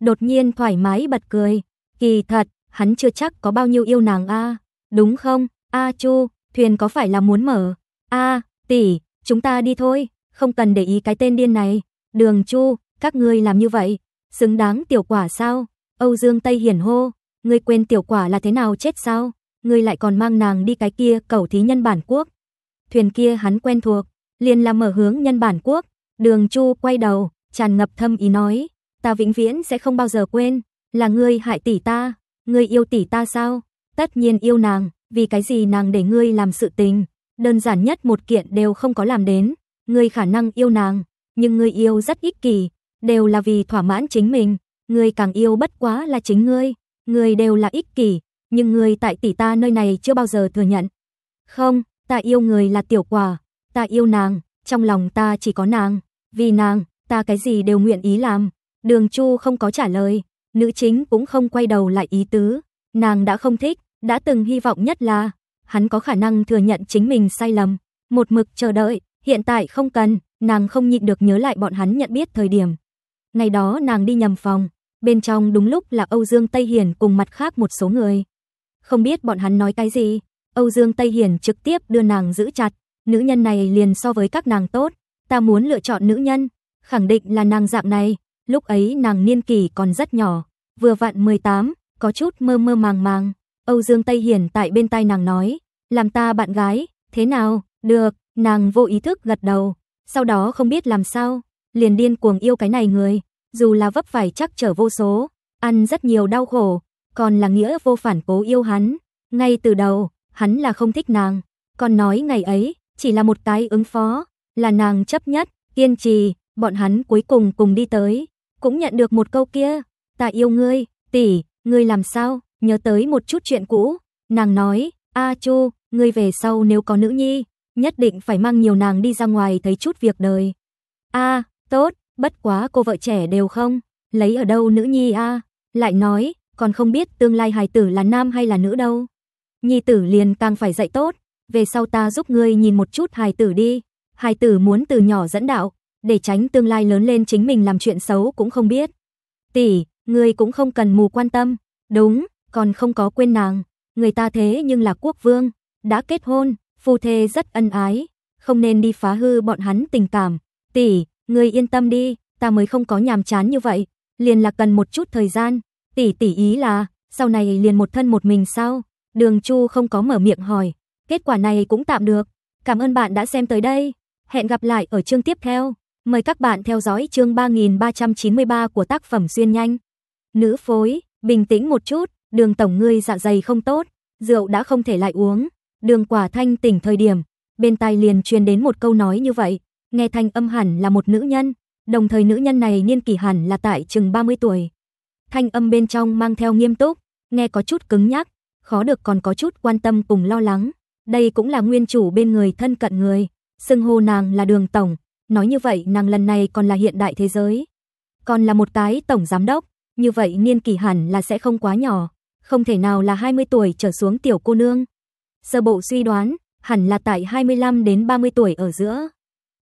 Đột nhiên thoải mái bật cười, kỳ thật, hắn chưa chắc có bao nhiêu yêu nàng a, đúng không? A Chu, thuyền có phải là muốn mở? A, tỷ, chúng ta đi thôi, không cần để ý cái tên điên này. Đường Chu, các ngươi làm như vậy, xứng đáng tiểu quả sao? Âu Dương Tây hiển hô, ngươi quên tiểu quả là thế nào chết sao? Ngươi lại còn mang nàng đi cái kia cầu thí nhân bản quốc. Thuyền kia hắn quen thuộc, liền là mở hướng nhân bản quốc. Đường Chu quay đầu, tràn ngập thâm ý nói, ta vĩnh viễn sẽ không bao giờ quên, là ngươi hại tỷ ta, ngươi yêu tỷ ta sao? Tất nhiên yêu nàng, vì cái gì nàng để ngươi làm sự tình, đơn giản nhất một kiện đều không có làm đến, ngươi khả năng yêu nàng, nhưng ngươi yêu rất ích kỷ, đều là vì thỏa mãn chính mình, ngươi càng yêu bất quá là chính ngươi, ngươi đều là ích kỷ, nhưng ngươi tại tỷ ta nơi này chưa bao giờ thừa nhận. Không, ta yêu người là tiểu quả, ta yêu nàng, trong lòng ta chỉ có nàng, vì nàng, ta cái gì đều nguyện ý làm. Đường Chu không có trả lời, nữ chính cũng không quay đầu lại ý tứ, nàng đã không thích, đã từng hy vọng nhất là hắn có khả năng thừa nhận chính mình sai lầm, một mực chờ đợi, hiện tại không cần, nàng không nhịn được nhớ lại bọn hắn nhận biết thời điểm. Ngày đó nàng đi nhầm phòng, bên trong đúng lúc là Âu Dương Tây Hiển cùng mặt khác một số người. Không biết bọn hắn nói cái gì, Âu Dương Tây Hiển trực tiếp đưa nàng giữ chặt, nữ nhân này liền so với các nàng tốt, ta muốn lựa chọn nữ nhân, khẳng định là nàng dạng này, lúc ấy nàng niên kỷ còn rất nhỏ, vừa vặn 18, có chút mơ mơ màng màng. Âu Dương Tây Hiển tại bên tai nàng nói, làm ta bạn gái, thế nào, được, nàng vô ý thức gật đầu, sau đó không biết làm sao, liền điên cuồng yêu cái này người, dù là vấp phải chắc trở vô số, ăn rất nhiều đau khổ, còn là nghĩa vô phản cố yêu hắn, ngay từ đầu, hắn là không thích nàng, còn nói ngày ấy, chỉ là một cái ứng phó, là nàng chấp nhất, kiên trì, bọn hắn cuối cùng cùng đi tới, cũng nhận được một câu kia, ta yêu ngươi, tỷ, ngươi làm sao? nhớ tới một chút chuyện cũ, nàng nói, "A Chu, ngươi về sau nếu có nữ nhi, nhất định phải mang nhiều nàng đi ra ngoài thấy chút việc đời." "A, tốt, bất quá cô vợ trẻ đều không, lấy ở đâu nữ nhi a?" Lại nói, "Còn không biết tương lai hài tử là nam hay là nữ đâu." Nhi tử liền càng phải dạy tốt, về sau ta giúp ngươi nhìn một chút hài tử đi. Hài tử muốn từ nhỏ dẫn đạo, để tránh tương lai lớn lên chính mình làm chuyện xấu cũng không biết. Tỷ, ngươi cũng không cần mù quan tâm. Đúng, còn không có quên nàng, người ta thế nhưng là quốc vương, đã kết hôn, phu thê rất ân ái, không nên đi phá hư bọn hắn tình cảm. Tỷ, người yên tâm đi, ta mới không có nhàm chán như vậy, liền là cần một chút thời gian. Tỷ tỷ ý là, sau này liền một thân một mình sao? Đường Chu không có mở miệng hỏi, kết quả này cũng tạm được. Cảm ơn bạn đã xem tới đây. Hẹn gặp lại ở chương tiếp theo. Mời các bạn theo dõi chương 3393 của tác phẩm Xuyên Nhanh. Nữ phối, bình tĩnh một chút đường tổng ngươi dạ dày không tốt, rượu đã không thể lại uống. Đường quả thanh tỉnh thời điểm, bên tai liền truyền đến một câu nói như vậy, nghe thanh âm hẳn là một nữ nhân, đồng thời nữ nhân này niên kỷ hẳn là tại chừng 30 tuổi. Thanh âm bên trong mang theo nghiêm túc, nghe có chút cứng nhắc, khó được còn có chút quan tâm cùng lo lắng. Đây cũng là nguyên chủ bên người thân cận người, xưng hô nàng là đường tổng, nói như vậy nàng lần này còn là hiện đại thế giới. Còn là một cái tổng giám đốc, như vậy niên kỷ hẳn là sẽ không quá nhỏ không thể nào là 20 tuổi trở xuống tiểu cô nương. Sơ bộ suy đoán, hẳn là tại 25 đến 30 tuổi ở giữa.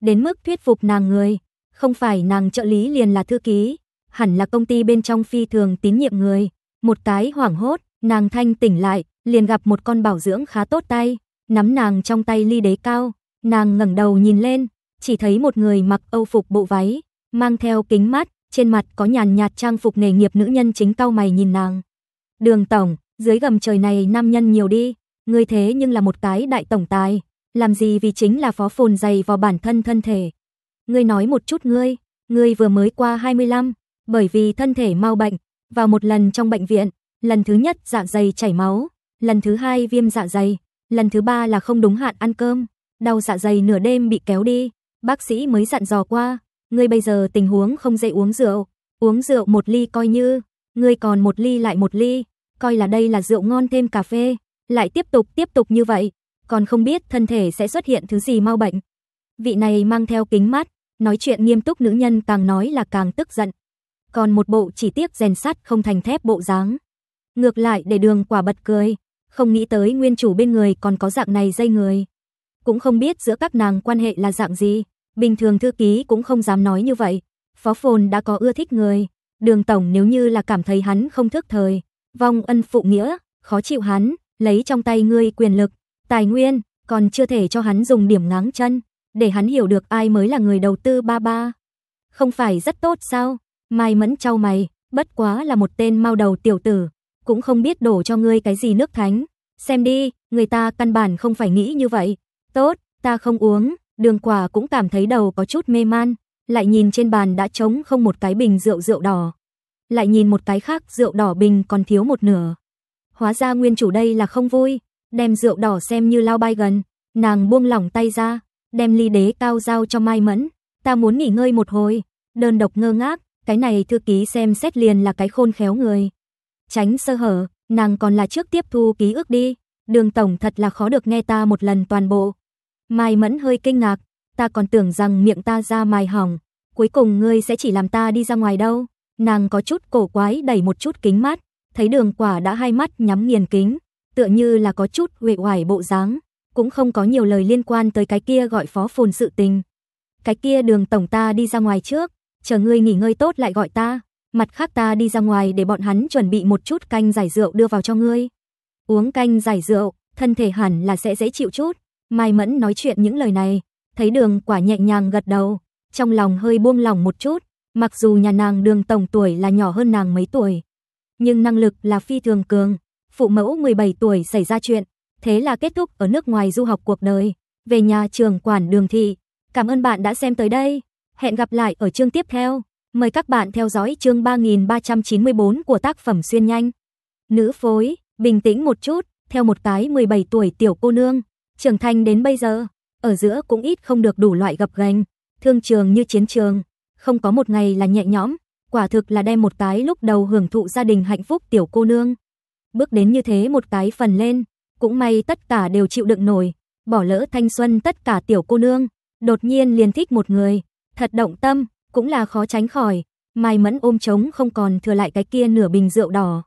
Đến mức thuyết phục nàng người, không phải nàng trợ lý liền là thư ký, hẳn là công ty bên trong phi thường tín nhiệm người. Một cái hoảng hốt, nàng thanh tỉnh lại, liền gặp một con bảo dưỡng khá tốt tay, nắm nàng trong tay ly đế cao, nàng ngẩng đầu nhìn lên, chỉ thấy một người mặc âu phục bộ váy, mang theo kính mắt, trên mặt có nhàn nhạt trang phục nghề nghiệp nữ nhân chính cao mày nhìn nàng. Đường tổng, dưới gầm trời này nam nhân nhiều đi, ngươi thế nhưng là một cái đại tổng tài, làm gì vì chính là phó phồn dày vào bản thân thân thể. Ngươi nói một chút ngươi, ngươi vừa mới qua 25, bởi vì thân thể mau bệnh, vào một lần trong bệnh viện, lần thứ nhất dạ dày chảy máu, lần thứ hai viêm dạ dày, lần thứ ba là không đúng hạn ăn cơm, đau dạ dày nửa đêm bị kéo đi, bác sĩ mới dặn dò qua, ngươi bây giờ tình huống không dậy uống rượu, uống rượu một ly coi như ngươi còn một ly lại một ly, coi là đây là rượu ngon thêm cà phê, lại tiếp tục tiếp tục như vậy, còn không biết thân thể sẽ xuất hiện thứ gì mau bệnh. Vị này mang theo kính mắt, nói chuyện nghiêm túc nữ nhân càng nói là càng tức giận. Còn một bộ chỉ tiếc rèn sắt không thành thép bộ dáng. Ngược lại để đường quả bật cười, không nghĩ tới nguyên chủ bên người còn có dạng này dây người. Cũng không biết giữa các nàng quan hệ là dạng gì, bình thường thư ký cũng không dám nói như vậy. Phó phồn đã có ưa thích người, Đường tổng nếu như là cảm thấy hắn không thức thời, vong ân phụ nghĩa, khó chịu hắn, lấy trong tay ngươi quyền lực, tài nguyên, còn chưa thể cho hắn dùng điểm ngáng chân, để hắn hiểu được ai mới là người đầu tư ba ba. Không phải rất tốt sao? Mai Mẫn trao mày, bất quá là một tên mau đầu tiểu tử, cũng không biết đổ cho ngươi cái gì nước thánh. Xem đi, người ta căn bản không phải nghĩ như vậy. Tốt, ta không uống, đường quả cũng cảm thấy đầu có chút mê man lại nhìn trên bàn đã trống không một cái bình rượu rượu đỏ. Lại nhìn một cái khác rượu đỏ bình còn thiếu một nửa. Hóa ra nguyên chủ đây là không vui, đem rượu đỏ xem như lao bay gần, nàng buông lỏng tay ra, đem ly đế cao giao cho Mai Mẫn, ta muốn nghỉ ngơi một hồi, đơn độc ngơ ngác, cái này thư ký xem xét liền là cái khôn khéo người. Tránh sơ hở, nàng còn là trước tiếp thu ký ức đi, đường tổng thật là khó được nghe ta một lần toàn bộ. Mai Mẫn hơi kinh ngạc, ta còn tưởng rằng miệng ta ra mài hỏng, cuối cùng ngươi sẽ chỉ làm ta đi ra ngoài đâu. Nàng có chút cổ quái đẩy một chút kính mắt, thấy đường quả đã hai mắt nhắm nghiền kính, tựa như là có chút huệ hoài bộ dáng, cũng không có nhiều lời liên quan tới cái kia gọi phó phồn sự tình. Cái kia đường tổng ta đi ra ngoài trước, chờ ngươi nghỉ ngơi tốt lại gọi ta, mặt khác ta đi ra ngoài để bọn hắn chuẩn bị một chút canh giải rượu đưa vào cho ngươi. Uống canh giải rượu, thân thể hẳn là sẽ dễ chịu chút. Mai Mẫn nói chuyện những lời này, thấy đường quả nhẹ nhàng gật đầu, trong lòng hơi buông lỏng một chút, mặc dù nhà nàng đường tổng tuổi là nhỏ hơn nàng mấy tuổi, nhưng năng lực là phi thường cường, phụ mẫu 17 tuổi xảy ra chuyện, thế là kết thúc ở nước ngoài du học cuộc đời, về nhà trường quản đường thị. Cảm ơn bạn đã xem tới đây, hẹn gặp lại ở chương tiếp theo. Mời các bạn theo dõi chương 3394 của tác phẩm Xuyên Nhanh. Nữ phối, bình tĩnh một chút, theo một cái 17 tuổi tiểu cô nương, trưởng thành đến bây giờ, ở giữa cũng ít không được đủ loại gập ghềnh, thương trường như chiến trường, không có một ngày là nhẹ nhõm, quả thực là đem một cái lúc đầu hưởng thụ gia đình hạnh phúc tiểu cô nương. Bước đến như thế một cái phần lên, cũng may tất cả đều chịu đựng nổi, bỏ lỡ thanh xuân tất cả tiểu cô nương, đột nhiên liền thích một người, thật động tâm, cũng là khó tránh khỏi, mai mẫn ôm trống không còn thừa lại cái kia nửa bình rượu đỏ.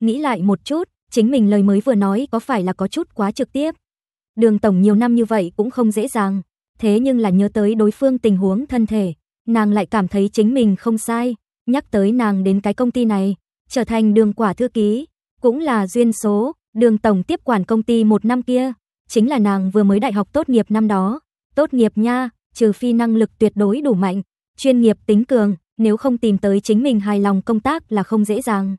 Nghĩ lại một chút, chính mình lời mới vừa nói có phải là có chút quá trực tiếp. Đường tổng nhiều năm như vậy cũng không dễ dàng, thế nhưng là nhớ tới đối phương tình huống thân thể, nàng lại cảm thấy chính mình không sai, nhắc tới nàng đến cái công ty này, trở thành đường quả thư ký, cũng là duyên số, đường tổng tiếp quản công ty một năm kia, chính là nàng vừa mới đại học tốt nghiệp năm đó, tốt nghiệp nha, trừ phi năng lực tuyệt đối đủ mạnh, chuyên nghiệp tính cường, nếu không tìm tới chính mình hài lòng công tác là không dễ dàng.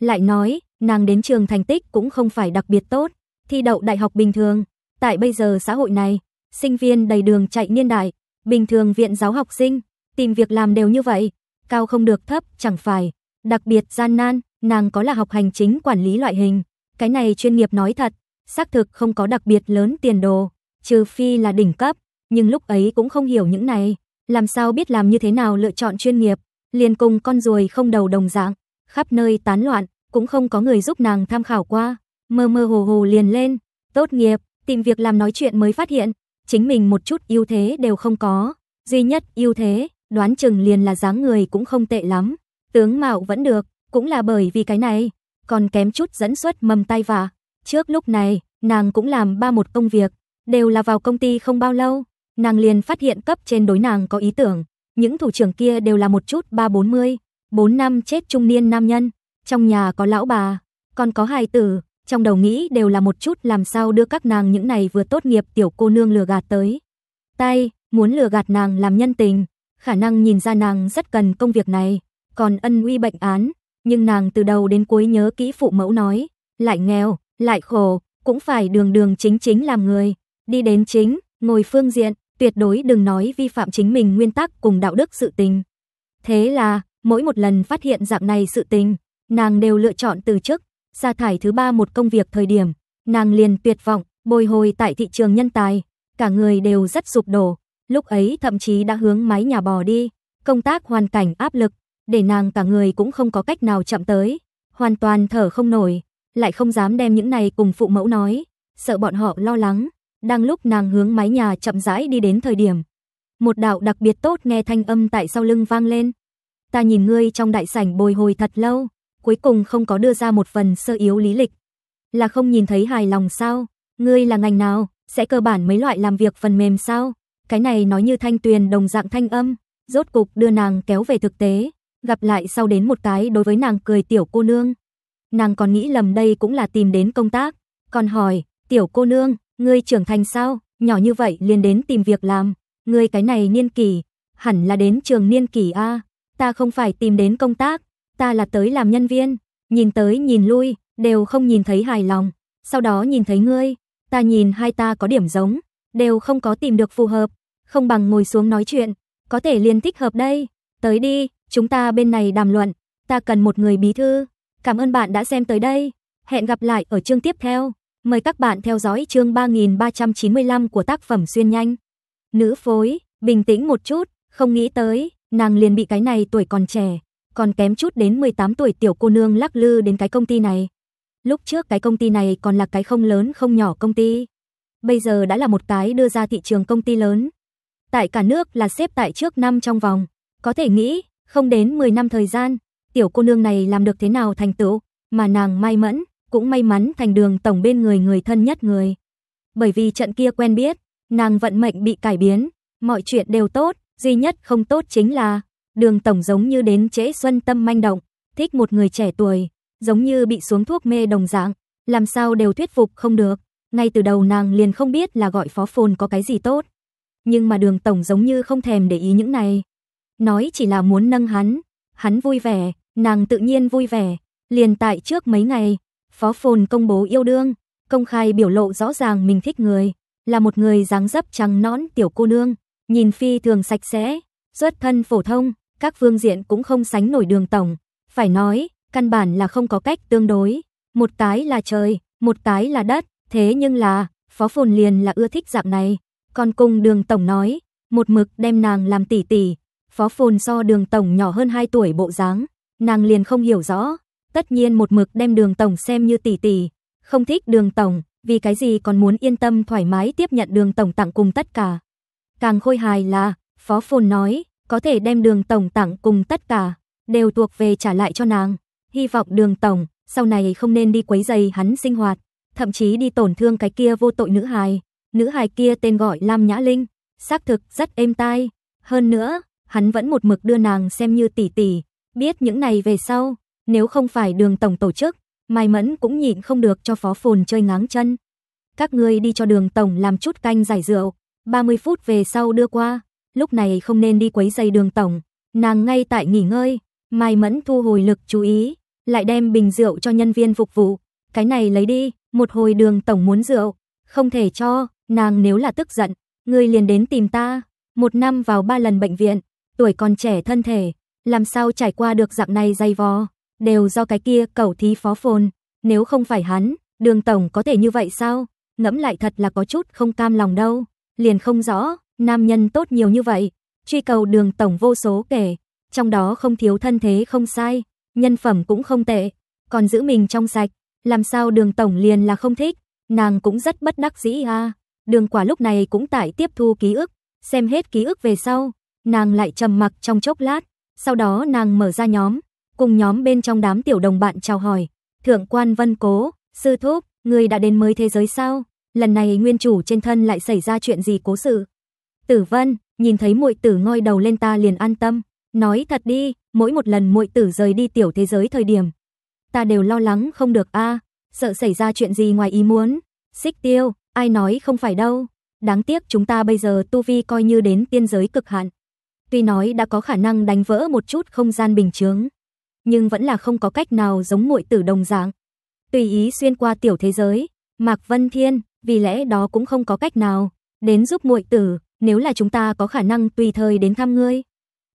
Lại nói, nàng đến trường thành tích cũng không phải đặc biệt tốt, thi đậu đại học bình thường, Tại bây giờ xã hội này, sinh viên đầy đường chạy niên đại, bình thường viện giáo học sinh, tìm việc làm đều như vậy, cao không được thấp chẳng phải, đặc biệt gian nan, nàng có là học hành chính quản lý loại hình, cái này chuyên nghiệp nói thật, xác thực không có đặc biệt lớn tiền đồ, trừ phi là đỉnh cấp, nhưng lúc ấy cũng không hiểu những này, làm sao biết làm như thế nào lựa chọn chuyên nghiệp, liền cùng con ruồi không đầu đồng dạng, khắp nơi tán loạn, cũng không có người giúp nàng tham khảo qua, mơ mơ hồ hồ liền lên, tốt nghiệp, tìm việc làm nói chuyện mới phát hiện, chính mình một chút ưu thế đều không có, duy nhất ưu thế, đoán chừng liền là dáng người cũng không tệ lắm, tướng mạo vẫn được, cũng là bởi vì cái này, còn kém chút dẫn xuất mầm tay và Trước lúc này, nàng cũng làm ba một công việc, đều là vào công ty không bao lâu, nàng liền phát hiện cấp trên đối nàng có ý tưởng, những thủ trưởng kia đều là một chút ba bốn mươi, bốn năm chết trung niên nam nhân, trong nhà có lão bà, còn có hài tử, trong đầu nghĩ đều là một chút làm sao đưa các nàng những này vừa tốt nghiệp tiểu cô nương lừa gạt tới. Tay, muốn lừa gạt nàng làm nhân tình, khả năng nhìn ra nàng rất cần công việc này, còn ân uy bệnh án, nhưng nàng từ đầu đến cuối nhớ kỹ phụ mẫu nói, lại nghèo, lại khổ, cũng phải đường đường chính chính làm người, đi đến chính, ngồi phương diện, tuyệt đối đừng nói vi phạm chính mình nguyên tắc cùng đạo đức sự tình. Thế là, mỗi một lần phát hiện dạng này sự tình, nàng đều lựa chọn từ chức, sa thải thứ ba một công việc thời điểm, nàng liền tuyệt vọng, bồi hồi tại thị trường nhân tài, cả người đều rất sụp đổ, lúc ấy thậm chí đã hướng máy nhà bò đi, công tác hoàn cảnh áp lực, để nàng cả người cũng không có cách nào chậm tới, hoàn toàn thở không nổi, lại không dám đem những này cùng phụ mẫu nói, sợ bọn họ lo lắng. Đang lúc nàng hướng máy nhà chậm rãi đi đến thời điểm, một đạo đặc biệt tốt nghe thanh âm tại sau lưng vang lên. Ta nhìn ngươi trong đại sảnh bồi hồi thật lâu, cuối cùng không có đưa ra một phần sơ yếu lý lịch. Là không nhìn thấy hài lòng sao? Ngươi là ngành nào? Sẽ cơ bản mấy loại làm việc phần mềm sao? Cái này nói như thanh tuyền đồng dạng thanh âm, rốt cục đưa nàng kéo về thực tế, gặp lại sau đến một cái đối với nàng cười tiểu cô nương. Nàng còn nghĩ lầm đây cũng là tìm đến công tác, còn hỏi, "Tiểu cô nương, ngươi trưởng thành sao? Nhỏ như vậy liền đến tìm việc làm, ngươi cái này niên kỷ, hẳn là đến trường niên kỷ a, ta không phải tìm đến công tác, ta là tới làm nhân viên, nhìn tới nhìn lui, đều không nhìn thấy hài lòng, sau đó nhìn thấy ngươi, ta nhìn hai ta có điểm giống, đều không có tìm được phù hợp, không bằng ngồi xuống nói chuyện, có thể liên thích hợp đây, tới đi, chúng ta bên này đàm luận, ta cần một người bí thư. Cảm ơn bạn đã xem tới đây, hẹn gặp lại ở chương tiếp theo. Mời các bạn theo dõi chương 3395 của tác phẩm Xuyên Nhanh. Nữ phối, bình tĩnh một chút, không nghĩ tới, nàng liền bị cái này tuổi còn trẻ, còn kém chút đến 18 tuổi tiểu cô nương lắc lư đến cái công ty này. Lúc trước cái công ty này còn là cái không lớn không nhỏ công ty. Bây giờ đã là một cái đưa ra thị trường công ty lớn. Tại cả nước là xếp tại trước năm trong vòng. Có thể nghĩ, không đến 10 năm thời gian, tiểu cô nương này làm được thế nào thành tựu, mà nàng may mẫn, cũng may mắn thành đường tổng bên người người thân nhất người. Bởi vì trận kia quen biết, nàng vận mệnh bị cải biến, mọi chuyện đều tốt, duy nhất không tốt chính là Đường tổng giống như đến trễ xuân tâm manh động, thích một người trẻ tuổi, giống như bị xuống thuốc mê đồng dạng, làm sao đều thuyết phục không được. Ngay từ đầu nàng liền không biết là gọi phó phồn có cái gì tốt. Nhưng mà đường tổng giống như không thèm để ý những này. Nói chỉ là muốn nâng hắn. Hắn vui vẻ, nàng tự nhiên vui vẻ. Liền tại trước mấy ngày, phó phồn công bố yêu đương, công khai biểu lộ rõ ràng mình thích người. Là một người dáng dấp trắng nõn tiểu cô nương, nhìn phi thường sạch sẽ, xuất thân phổ thông, các phương diện cũng không sánh nổi đường tổng. Phải nói, căn bản là không có cách tương đối. Một cái là trời, một cái là đất, thế nhưng là, Phó Phồn liền là ưa thích dạng này. Còn cùng đường tổng nói, một mực đem nàng làm tỷ tỷ. Phó Phồn so đường tổng nhỏ hơn 2 tuổi bộ dáng, nàng liền không hiểu rõ. Tất nhiên một mực đem đường tổng xem như tỷ tỷ. Không thích đường tổng, vì cái gì còn muốn yên tâm thoải mái tiếp nhận đường tổng tặng cùng tất cả. Càng khôi hài là, Phó Phồn nói, có thể đem đường tổng tặng cùng tất cả, đều thuộc về trả lại cho nàng. Hy vọng đường tổng, sau này không nên đi quấy dày hắn sinh hoạt, thậm chí đi tổn thương cái kia vô tội nữ hài. Nữ hài kia tên gọi Lam Nhã Linh, xác thực rất êm tai. Hơn nữa, hắn vẫn một mực đưa nàng xem như tỷ tỷ, biết những này về sau, nếu không phải đường tổng tổ chức, Mai Mẫn cũng nhịn không được cho phó phồn chơi ngáng chân. Các ngươi đi cho đường tổng làm chút canh giải rượu, 30 phút về sau đưa qua lúc này không nên đi quấy giày đường tổng, nàng ngay tại nghỉ ngơi, Mai Mẫn thu hồi lực chú ý, lại đem bình rượu cho nhân viên phục vụ, cái này lấy đi, một hồi đường tổng muốn rượu, không thể cho, nàng nếu là tức giận, người liền đến tìm ta, một năm vào ba lần bệnh viện, tuổi còn trẻ thân thể, làm sao trải qua được dạng này dày vò, đều do cái kia cẩu thí phó phồn, nếu không phải hắn, đường tổng có thể như vậy sao, ngẫm lại thật là có chút không cam lòng đâu, liền không rõ, Nam nhân tốt nhiều như vậy, truy cầu đường tổng vô số kể, trong đó không thiếu thân thế không sai, nhân phẩm cũng không tệ, còn giữ mình trong sạch, làm sao đường tổng liền là không thích, nàng cũng rất bất đắc dĩ a. Đường quả lúc này cũng tại tiếp thu ký ức, xem hết ký ức về sau, nàng lại trầm mặc trong chốc lát, sau đó nàng mở ra nhóm, cùng nhóm bên trong đám tiểu đồng bạn chào hỏi, thượng quan vân cố, sư thúc, người đã đến mới thế giới sao, lần này nguyên chủ trên thân lại xảy ra chuyện gì cố sự. Tử Vân, nhìn thấy muội tử ngoi đầu lên ta liền an tâm, nói thật đi, mỗi một lần muội tử rời đi tiểu thế giới thời điểm, ta đều lo lắng không được a, sợ xảy ra chuyện gì ngoài ý muốn. Xích Tiêu, ai nói không phải đâu, đáng tiếc chúng ta bây giờ tu vi coi như đến tiên giới cực hạn. Tuy nói đã có khả năng đánh vỡ một chút không gian bình chướng, nhưng vẫn là không có cách nào giống muội tử đồng dạng. Tùy ý xuyên qua tiểu thế giới, Mạc Vân Thiên, vì lẽ đó cũng không có cách nào đến giúp muội tử, nếu là chúng ta có khả năng tùy thời đến thăm ngươi,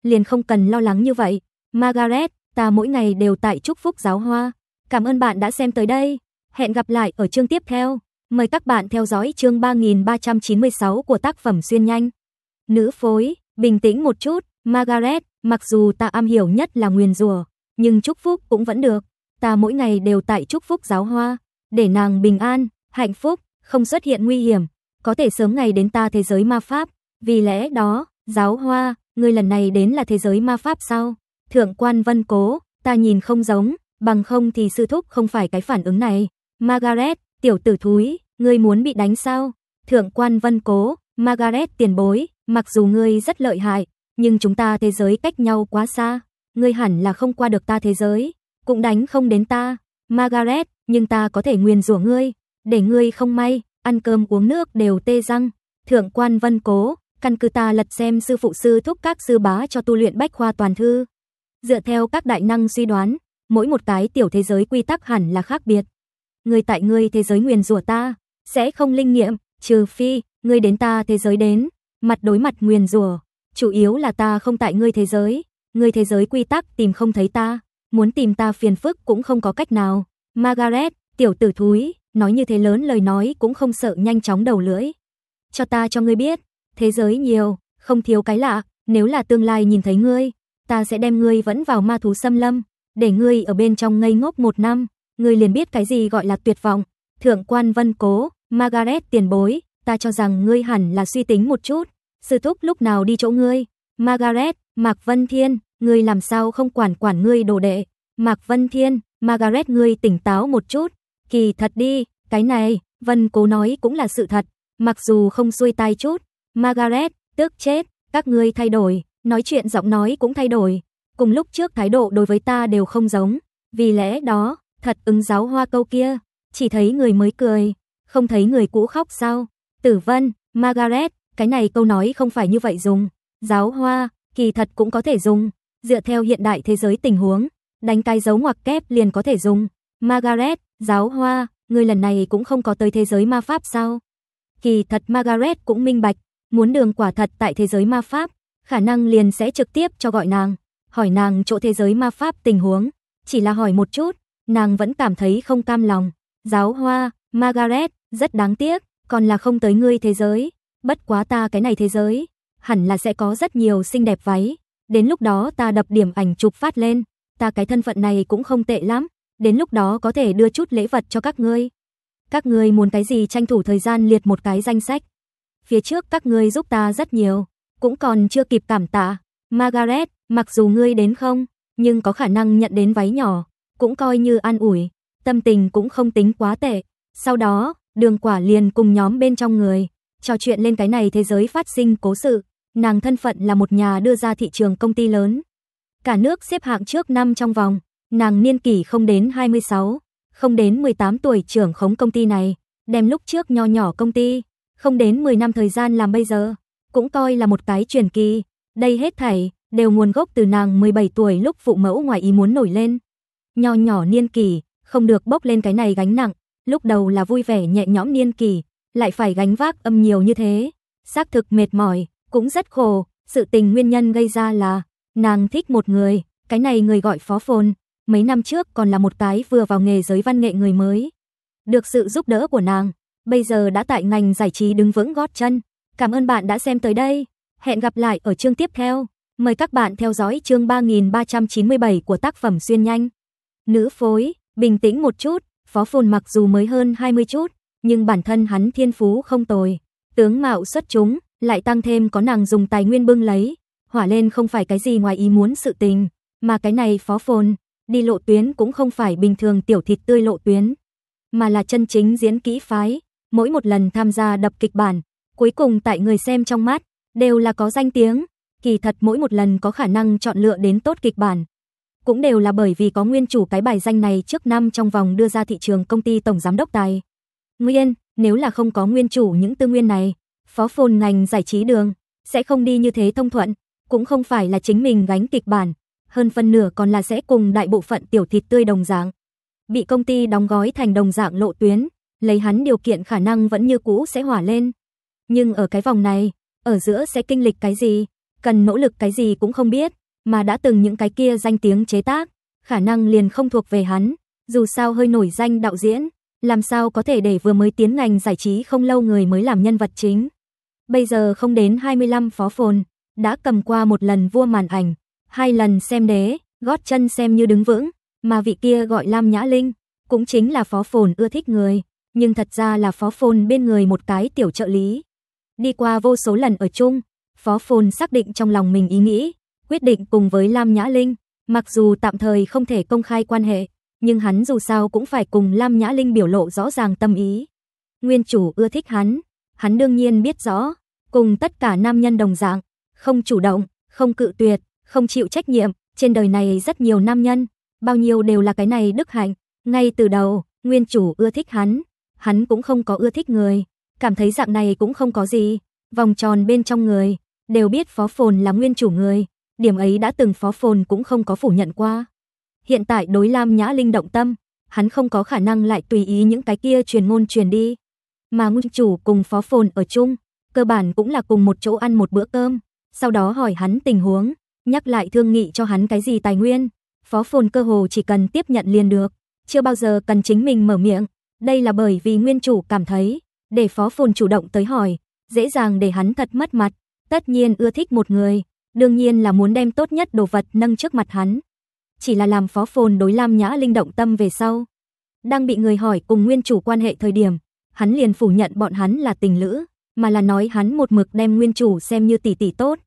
liền không cần lo lắng như vậy. Margaret, ta mỗi ngày đều tại chúc phúc giáo hoa. Cảm ơn bạn đã xem tới đây. Hẹn gặp lại ở chương tiếp theo. Mời các bạn theo dõi chương 3396 của tác phẩm Xuyên Nhanh. Nữ phối, bình tĩnh một chút, Margaret, mặc dù ta am hiểu nhất là nguyền rủa, nhưng chúc phúc cũng vẫn được. Ta mỗi ngày đều tại chúc phúc giáo hoa, để nàng bình an, hạnh phúc, không xuất hiện nguy hiểm, có thể sớm ngày đến ta thế giới ma pháp. Vì lẽ đó, giáo hoa, người lần này đến là thế giới ma pháp sao? Thượng quan vân cố, ta nhìn không giống, bằng không thì sư thúc không phải cái phản ứng này. Margaret, tiểu tử thúi, ngươi muốn bị đánh sao? Thượng quan vân cố, Margaret tiền bối, mặc dù ngươi rất lợi hại, nhưng chúng ta thế giới cách nhau quá xa. Ngươi hẳn là không qua được ta thế giới, cũng đánh không đến ta. Margaret, nhưng ta có thể nguyền rủa ngươi, để ngươi không may, ăn cơm uống nước đều tê răng. Thượng quan vân cố, căn cứ ta lật xem sư phụ sư thúc các sư bá cho tu luyện bách khoa toàn thư. Dựa theo các đại năng suy đoán, mỗi một cái tiểu thế giới quy tắc hẳn là khác biệt. Người tại ngươi thế giới nguyền rủa ta, sẽ không linh nghiệm, trừ phi, ngươi đến ta thế giới đến, mặt đối mặt nguyền rủa chủ yếu là ta không tại ngươi thế giới, ngươi thế giới quy tắc tìm không thấy ta, muốn tìm ta phiền phức cũng không có cách nào. Margaret, tiểu tử thúi, nói như thế lớn lời nói cũng không sợ nhanh chóng đầu lưỡi. Cho ta cho ngươi biết, thế giới nhiều, không thiếu cái lạ, nếu là tương lai nhìn thấy ngươi, ta sẽ đem ngươi vẫn vào ma thú xâm lâm, để ngươi ở bên trong ngây ngốc một năm, ngươi liền biết cái gì gọi là tuyệt vọng. Thượng quan Vân Cố, Margaret tiền bối, ta cho rằng ngươi hẳn là suy tính một chút, sư thúc lúc nào đi chỗ ngươi? Margaret, Mạc Vân Thiên, ngươi làm sao không quản quản ngươi đồ đệ? Mạc Vân Thiên, Margaret ngươi tỉnh táo một chút, kỳ thật đi, cái này, Vân Cố nói cũng là sự thật, mặc dù không xuôi tai chút Margaret, tức chết, các ngươi thay đổi, nói chuyện giọng nói cũng thay đổi, cùng lúc trước thái độ đối với ta đều không giống, vì lẽ đó, thật ứng giáo hoa câu kia, chỉ thấy người mới cười, không thấy người cũ khóc sao? Tử Vân, Margaret, cái này câu nói không phải như vậy dùng, giáo hoa, kỳ thật cũng có thể dùng, dựa theo hiện đại thế giới tình huống, đánh cái dấu ngoặc kép liền có thể dùng. Margaret, giáo hoa, người lần này cũng không có tới thế giới ma pháp sao? Kỳ thật Margaret cũng minh bạch, Muốn đường quả thật tại thế giới ma pháp, khả năng liền sẽ trực tiếp cho gọi nàng, hỏi nàng chỗ thế giới ma pháp tình huống, chỉ là hỏi một chút, nàng vẫn cảm thấy không cam lòng. Giáo hoa, Margaret, rất đáng tiếc, còn là không tới ngươi thế giới, bất quá ta cái này thế giới, hẳn là sẽ có rất nhiều xinh đẹp váy, đến lúc đó ta đập điểm ảnh chụp phát lên, ta cái thân phận này cũng không tệ lắm, đến lúc đó có thể đưa chút lễ vật cho các ngươi. Các ngươi muốn cái gì tranh thủ thời gian liệt một cái danh sách phía trước các ngươi giúp ta rất nhiều, cũng còn chưa kịp cảm tạ. Margaret, mặc dù ngươi đến không, nhưng có khả năng nhận đến váy nhỏ, cũng coi như an ủi, tâm tình cũng không tính quá tệ. Sau đó, đường quả liền cùng nhóm bên trong người, trò chuyện lên cái này thế giới phát sinh cố sự. Nàng thân phận là một nhà đưa ra thị trường công ty lớn. Cả nước xếp hạng trước năm trong vòng, nàng niên kỷ không đến 26, không đến 18 tuổi trưởng khống công ty này, đem lúc trước nho nhỏ công ty không đến 10 năm thời gian làm bây giờ, cũng coi là một cái truyền kỳ. Đây hết thảy đều nguồn gốc từ nàng 17 tuổi lúc phụ mẫu ngoài ý muốn nổi lên. Nho nhỏ niên kỳ, không được bốc lên cái này gánh nặng, lúc đầu là vui vẻ nhẹ nhõm niên kỳ, lại phải gánh vác âm nhiều như thế, xác thực mệt mỏi, cũng rất khổ, sự tình nguyên nhân gây ra là nàng thích một người, cái này người gọi Phó Phồn, mấy năm trước còn là một cái vừa vào nghề giới văn nghệ người mới. Được sự giúp đỡ của nàng, bây giờ đã tại ngành giải trí đứng vững gót chân. Cảm ơn bạn đã xem tới đây. Hẹn gặp lại ở chương tiếp theo. Mời các bạn theo dõi chương 3397 của tác phẩm Xuyên Nhanh. Nữ phối, bình tĩnh một chút, Phó Phồn mặc dù mới hơn 20 chút, nhưng bản thân hắn thiên phú không tồi. Tướng mạo xuất chúng, lại tăng thêm có nàng dùng tài nguyên bưng lấy. Hỏa lên không phải cái gì ngoài ý muốn sự tình, mà cái này Phó Phồn, đi lộ tuyến cũng không phải bình thường tiểu thịt tươi lộ tuyến, mà là chân chính diễn kỹ phái mỗi một lần tham gia đập kịch bản, cuối cùng tại người xem trong mắt, đều là có danh tiếng, kỳ thật mỗi một lần có khả năng chọn lựa đến tốt kịch bản. Cũng đều là bởi vì có nguyên chủ cái bài danh này trước năm trong vòng đưa ra thị trường công ty tổng giám đốc tài. Nguyên, nếu là không có nguyên chủ những tư nguyên này, phó phồn ngành giải trí đường, sẽ không đi như thế thông thuận, cũng không phải là chính mình gánh kịch bản, hơn phân nửa còn là sẽ cùng đại bộ phận tiểu thịt tươi đồng dạng. Bị công ty đóng gói thành đồng dạng lộ tuyến, lấy hắn điều kiện khả năng vẫn như cũ sẽ hỏa lên. Nhưng ở cái vòng này, ở giữa sẽ kinh lịch cái gì, cần nỗ lực cái gì cũng không biết, mà đã từng những cái kia danh tiếng chế tác, khả năng liền không thuộc về hắn, dù sao hơi nổi danh đạo diễn, làm sao có thể để vừa mới tiến ngành giải trí không lâu người mới làm nhân vật chính. Bây giờ không đến 25 phó phồn, đã cầm qua một lần vua màn ảnh, hai lần xem đế, gót chân xem như đứng vững, mà vị kia gọi Lam Nhã Linh, cũng chính là phó phồn ưa thích người nhưng thật ra là Phó Phồn bên người một cái tiểu trợ lý. Đi qua vô số lần ở chung, Phó Phồn xác định trong lòng mình ý nghĩ, quyết định cùng với Lam Nhã Linh, mặc dù tạm thời không thể công khai quan hệ, nhưng hắn dù sao cũng phải cùng Lam Nhã Linh biểu lộ rõ ràng tâm ý. Nguyên chủ ưa thích hắn, hắn đương nhiên biết rõ, cùng tất cả nam nhân đồng dạng, không chủ động, không cự tuyệt, không chịu trách nhiệm, trên đời này rất nhiều nam nhân, bao nhiêu đều là cái này đức hạnh, ngay từ đầu, nguyên chủ ưa thích hắn, hắn cũng không có ưa thích người, cảm thấy dạng này cũng không có gì, vòng tròn bên trong người, đều biết phó phồn là nguyên chủ người, điểm ấy đã từng phó phồn cũng không có phủ nhận qua. Hiện tại đối Lam Nhã Linh động tâm, hắn không có khả năng lại tùy ý những cái kia truyền ngôn truyền đi. Mà nguyên chủ cùng phó phồn ở chung, cơ bản cũng là cùng một chỗ ăn một bữa cơm, sau đó hỏi hắn tình huống, nhắc lại thương nghị cho hắn cái gì tài nguyên. Phó phồn cơ hồ chỉ cần tiếp nhận liền được, chưa bao giờ cần chính mình mở miệng, đây là bởi vì nguyên chủ cảm thấy, để Phó Phồn chủ động tới hỏi, dễ dàng để hắn thật mất mặt. Tất nhiên ưa thích một người, đương nhiên là muốn đem tốt nhất đồ vật nâng trước mặt hắn. Chỉ là làm Phó Phồn đối Lam Nhã Linh động tâm về sau. Đang bị người hỏi cùng nguyên chủ quan hệ thời điểm, hắn liền phủ nhận bọn hắn là tình lữ, mà là nói hắn một mực đem nguyên chủ xem như tỷ tỷ tốt.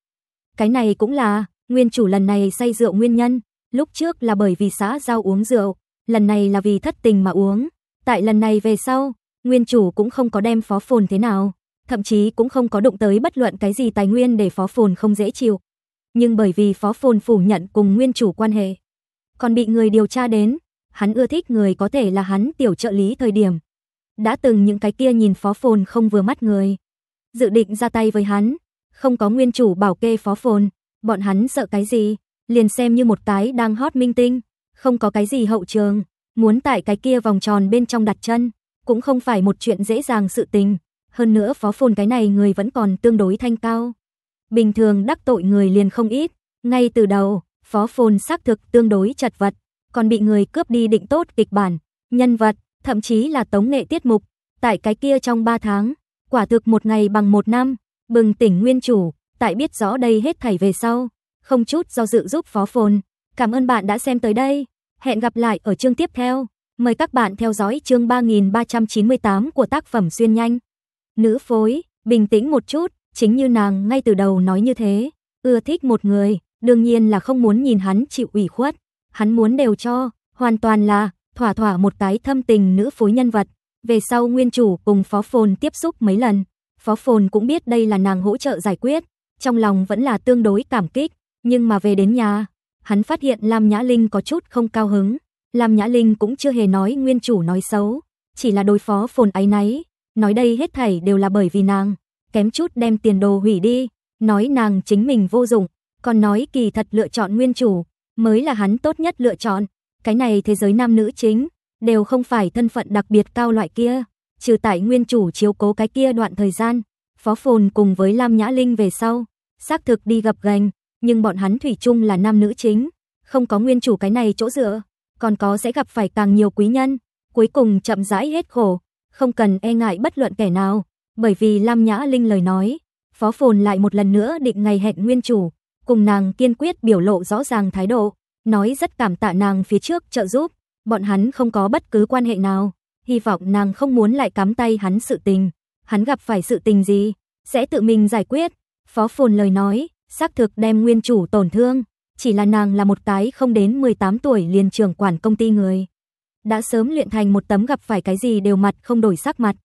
Cái này cũng là, nguyên chủ lần này say rượu nguyên nhân, lúc trước là bởi vì xã giao uống rượu, lần này là vì thất tình mà uống, Tại lần này về sau, nguyên chủ cũng không có đem phó phồn thế nào, thậm chí cũng không có động tới bất luận cái gì tài nguyên để phó phồn không dễ chịu. Nhưng bởi vì phó phồn phủ nhận cùng nguyên chủ quan hệ, còn bị người điều tra đến, hắn ưa thích người có thể là hắn tiểu trợ lý thời điểm. Đã từng những cái kia nhìn phó phồn không vừa mắt người, dự định ra tay với hắn, không có nguyên chủ bảo kê phó phồn, bọn hắn sợ cái gì, liền xem như một cái đang hot minh tinh, không có cái gì hậu trường. Muốn tại cái kia vòng tròn bên trong đặt chân, cũng không phải một chuyện dễ dàng sự tình. Hơn nữa phó phồn cái này người vẫn còn tương đối thanh cao. Bình thường đắc tội người liền không ít. Ngay từ đầu, phó phồn xác thực tương đối chật vật, còn bị người cướp đi định tốt kịch bản, nhân vật, thậm chí là tống nghệ tiết mục. Tại cái kia trong 3 tháng, quả thực một ngày bằng một năm, bừng tỉnh nguyên chủ, tại biết rõ đây hết thảy về sau. Không chút do dự giúp phó phồn. Cảm ơn bạn đã xem tới đây. Hẹn gặp lại ở chương tiếp theo. Mời các bạn theo dõi chương 3398 của tác phẩm Xuyên Nhanh. Nữ phối, bình tĩnh một chút, chính như nàng ngay từ đầu nói như thế. Ưa thích một người, đương nhiên là không muốn nhìn hắn chịu ủy khuất. Hắn muốn đều cho, hoàn toàn là thỏa thỏa một cái thâm tình nữ phối nhân vật. Về sau nguyên chủ cùng phó phồn tiếp xúc mấy lần. Phó phồn cũng biết đây là nàng hỗ trợ giải quyết. Trong lòng vẫn là tương đối cảm kích, nhưng mà về đến nhà, hắn phát hiện Lam Nhã Linh có chút không cao hứng. Lam Nhã Linh cũng chưa hề nói nguyên chủ nói xấu, chỉ là đối phó phồn ấy náy, nói đây hết thảy đều là bởi vì nàng, kém chút đem tiền đồ hủy đi, nói nàng chính mình vô dụng, còn nói kỳ thật lựa chọn nguyên chủ mới là hắn tốt nhất lựa chọn. Cái này thế giới nam nữ chính đều không phải thân phận đặc biệt cao loại kia, trừ tại nguyên chủ chiếu cố cái kia đoạn thời gian, Phó Phồn cùng với Lam Nhã Linh về sau, xác thực đi gặp gành, nhưng bọn hắn thủy chung là nam nữ chính, không có nguyên chủ cái này chỗ dựa, còn có sẽ gặp phải càng nhiều quý nhân, cuối cùng chậm rãi hết khổ, không cần e ngại bất luận kẻ nào, bởi vì Lam Nhã Linh lời nói, Phó Phồn lại một lần nữa định ngày hẹn nguyên chủ, cùng nàng kiên quyết biểu lộ rõ ràng thái độ, nói rất cảm tạ nàng phía trước trợ giúp, bọn hắn không có bất cứ quan hệ nào, hy vọng nàng không muốn lại cắm tay hắn sự tình, hắn gặp phải sự tình gì, sẽ tự mình giải quyết. Phó Phồn lời nói, xác thực đem nguyên chủ tổn thương, chỉ là nàng là một cái không đến 18 tuổi liền trưởng quản công ty người. Đã sớm luyện thành một tấm gặp phải cái gì đều mặt không đổi sắc mặt.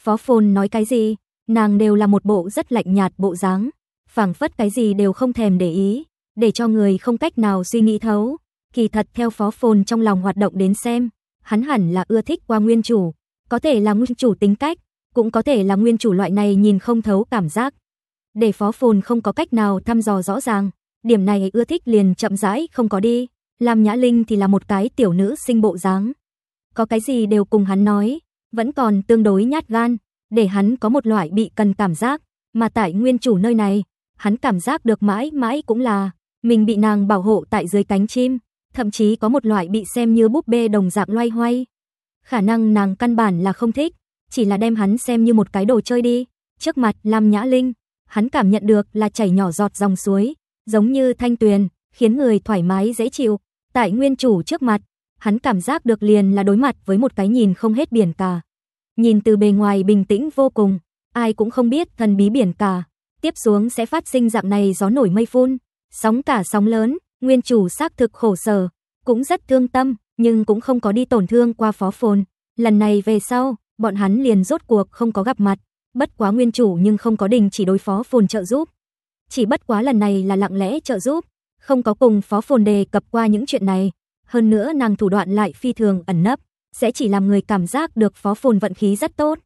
Phó Phồn nói cái gì, nàng đều là một bộ rất lạnh nhạt bộ dáng, phảng phất cái gì đều không thèm để ý, để cho người không cách nào suy nghĩ thấu. Kỳ thật theo Phó Phồn trong lòng hoạt động đến xem, hắn hẳn là ưa thích qua nguyên chủ, có thể là nguyên chủ tính cách, cũng có thể là nguyên chủ loại này nhìn không thấu cảm giác. Để Phó Phồn không có cách nào thăm dò rõ ràng, điểm này ưa thích liền chậm rãi không có đi, làm Nhã Linh thì là một cái tiểu nữ sinh bộ dáng. Có cái gì đều cùng hắn nói, vẫn còn tương đối nhát gan, để hắn có một loại bị cần cảm giác, mà tại nguyên chủ nơi này, hắn cảm giác được mãi mãi cũng là mình bị nàng bảo hộ tại dưới cánh chim, thậm chí có một loại bị xem như búp bê đồng dạng loay hoay. Khả năng nàng căn bản là không thích, chỉ là đem hắn xem như một cái đồ chơi đi. Trước mặt làm Nhã Linh, hắn cảm nhận được là chảy nhỏ giọt dòng suối, giống như thanh tuyền, khiến người thoải mái dễ chịu. Tại nguyên chủ trước mặt, hắn cảm giác được liền là đối mặt với một cái nhìn không hết biển cả. Nhìn từ bề ngoài bình tĩnh vô cùng, ai cũng không biết thần bí biển cả, tiếp xuống sẽ phát sinh dạng này gió nổi mây phun, sóng cả sóng lớn, nguyên chủ xác thực khổ sở, cũng rất thương tâm, nhưng cũng không có đi tổn thương qua phó phồn. Lần này về sau, bọn hắn liền rốt cuộc không có gặp mặt. Bất quá nguyên chủ nhưng không có đình chỉ đối phó phồn trợ giúp. Chỉ bất quá lần này là lặng lẽ trợ giúp, không có cùng phó phồn đề cập qua những chuyện này. Hơn nữa nàng thủ đoạn lại phi thường ẩn nấp, sẽ chỉ làm người cảm giác được phó phồn vận khí rất tốt.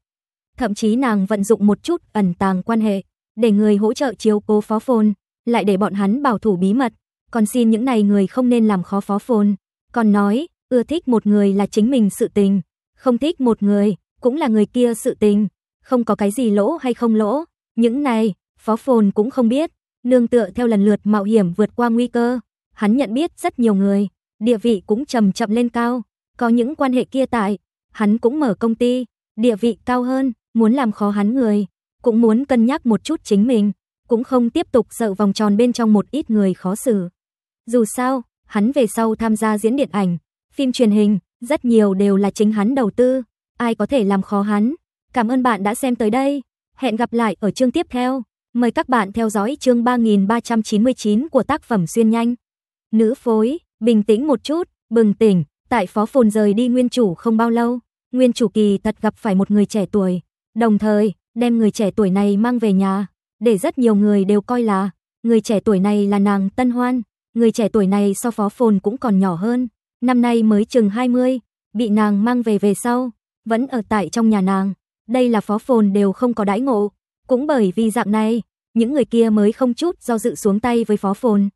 Thậm chí nàng vận dụng một chút ẩn tàng quan hệ, để người hỗ trợ chiếu cố phó phồn, lại để bọn hắn bảo thủ bí mật. Còn xin những này người không nên làm khó phó phồn. Còn nói, ưa thích một người là chính mình sự tình, không thích một người, cũng là người kia sự tình không có cái gì lỗ hay không lỗ, những này, phó phồn cũng không biết, nương tựa theo lần lượt mạo hiểm vượt qua nguy cơ, hắn nhận biết rất nhiều người, địa vị cũng chậm chậm lên cao, có những quan hệ kia tại, hắn cũng mở công ty, địa vị cao hơn, muốn làm khó hắn người, cũng muốn cân nhắc một chút chính mình, cũng không tiếp tục sợ vòng tròn bên trong một ít người khó xử. Dù sao, hắn về sau tham gia diễn điện ảnh, phim truyền hình, rất nhiều đều là chính hắn đầu tư, ai có thể làm khó hắn, Cảm ơn bạn đã xem tới đây. Hẹn gặp lại ở chương tiếp theo. Mời các bạn theo dõi chương 3399 của tác phẩm Xuyên Nhanh. Nữ phối, bình tĩnh một chút, bừng tỉnh, tại phó phồn rời đi nguyên chủ không bao lâu. Nguyên chủ kỳ thật gặp phải một người trẻ tuổi. Đồng thời, đem người trẻ tuổi này mang về nhà, để rất nhiều người đều coi là người trẻ tuổi này là nàng Tân Hoan, người trẻ tuổi này so phó phồn cũng còn nhỏ hơn, năm nay mới chừng 20, bị nàng mang về về sau, vẫn ở tại trong nhà nàng đây là phó phồn đều không có đãi ngộ, cũng bởi vì dạng này, những người kia mới không chút do dự xuống tay với phó phồn.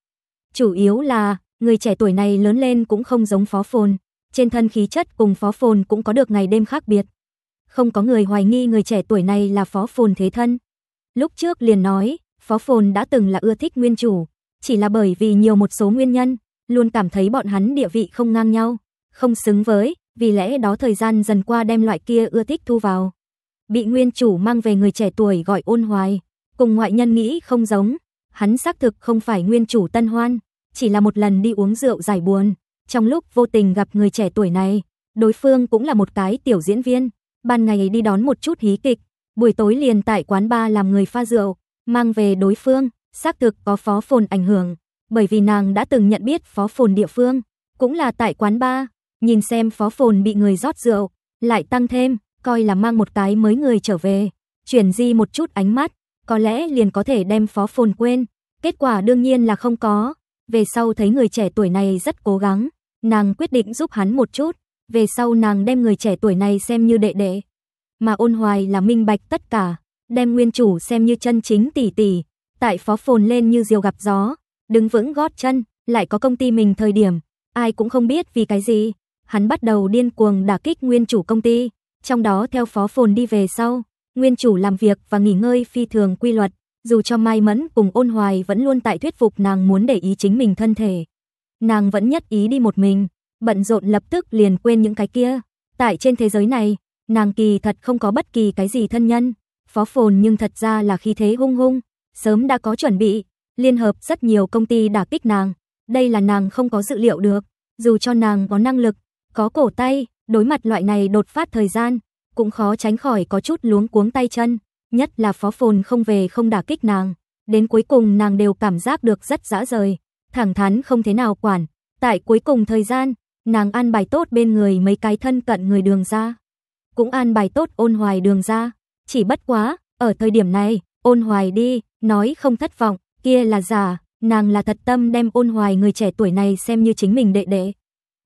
Chủ yếu là, người trẻ tuổi này lớn lên cũng không giống phó phồn, trên thân khí chất cùng phó phồn cũng có được ngày đêm khác biệt. Không có người hoài nghi người trẻ tuổi này là phó phồn thế thân. Lúc trước liền nói, phó phồn đã từng là ưa thích nguyên chủ, chỉ là bởi vì nhiều một số nguyên nhân, luôn cảm thấy bọn hắn địa vị không ngang nhau, không xứng với, vì lẽ đó thời gian dần qua đem loại kia ưa thích thu vào bị nguyên chủ mang về người trẻ tuổi gọi ôn hoài, cùng ngoại nhân nghĩ không giống, hắn xác thực không phải nguyên chủ tân hoan, chỉ là một lần đi uống rượu giải buồn, trong lúc vô tình gặp người trẻ tuổi này, đối phương cũng là một cái tiểu diễn viên, ban ngày đi đón một chút hí kịch, buổi tối liền tại quán bar làm người pha rượu, mang về đối phương, xác thực có phó phồn ảnh hưởng, bởi vì nàng đã từng nhận biết phó phồn địa phương, cũng là tại quán bar, nhìn xem phó phồn bị người rót rượu, lại tăng thêm coi là mang một cái mới người trở về, chuyển di một chút ánh mắt, có lẽ liền có thể đem phó phồn quên. Kết quả đương nhiên là không có, về sau thấy người trẻ tuổi này rất cố gắng, nàng quyết định giúp hắn một chút, về sau nàng đem người trẻ tuổi này xem như đệ đệ. Mà ôn hoài là minh bạch tất cả, đem nguyên chủ xem như chân chính tỷ tỷ, tại phó phồn lên như diều gặp gió, đứng vững gót chân, lại có công ty mình thời điểm, ai cũng không biết vì cái gì, hắn bắt đầu điên cuồng đả kích nguyên chủ công ty, trong đó theo Phó Phồn đi về sau, nguyên chủ làm việc và nghỉ ngơi phi thường quy luật, dù cho Mai Mẫn cùng Ôn Hoài vẫn luôn tại thuyết phục nàng muốn để ý chính mình thân thể. Nàng vẫn nhất ý đi một mình, bận rộn lập tức liền quên những cái kia. Tại trên thế giới này, nàng kỳ thật không có bất kỳ cái gì thân nhân, Phó Phồn nhưng thật ra là khi thế hung hung, sớm đã có chuẩn bị, liên hợp rất nhiều công ty đả kích nàng, đây là nàng không có dự liệu được, dù cho nàng có năng lực, có cổ tay, Đối mặt loại này đột phát thời gian, cũng khó tránh khỏi có chút luống cuống tay chân, nhất là phó phồn không về không đả kích nàng, đến cuối cùng nàng đều cảm giác được rất dã rời, thẳng thắn không thế nào quản, tại cuối cùng thời gian, nàng an bài tốt bên người mấy cái thân cận người đường ra, cũng an bài tốt ôn hoài đường ra, chỉ bất quá, ở thời điểm này, ôn hoài đi, nói không thất vọng, kia là giả, nàng là thật tâm đem ôn hoài người trẻ tuổi này xem như chính mình đệ đệ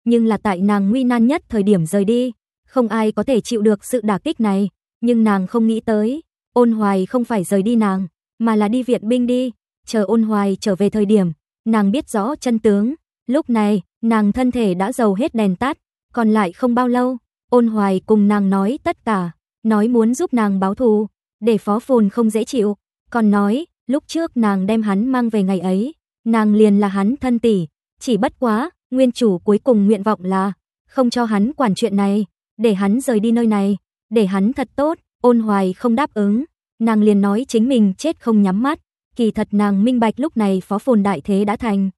nhưng là tại nàng nguy nan nhất thời điểm rời đi, không ai có thể chịu được sự đả kích này, nhưng nàng không nghĩ tới, Ôn Hoài không phải rời đi nàng, mà là đi viện binh đi, chờ Ôn Hoài trở về thời điểm, nàng biết rõ chân tướng, lúc này, nàng thân thể đã dầu hết đèn tắt, còn lại không bao lâu, Ôn Hoài cùng nàng nói tất cả, nói muốn giúp nàng báo thù, để Phó Phồn không dễ chịu, còn nói, lúc trước nàng đem hắn mang về ngày ấy, nàng liền là hắn thân tỷ, chỉ bất quá, Nguyên chủ cuối cùng nguyện vọng là không cho hắn quản chuyện này, để hắn rời đi nơi này, để hắn thật tốt, ôn hoài không đáp ứng. Nàng liền nói chính mình chết không nhắm mắt, kỳ thật nàng minh bạch lúc này phó phồn đại thế đã thành.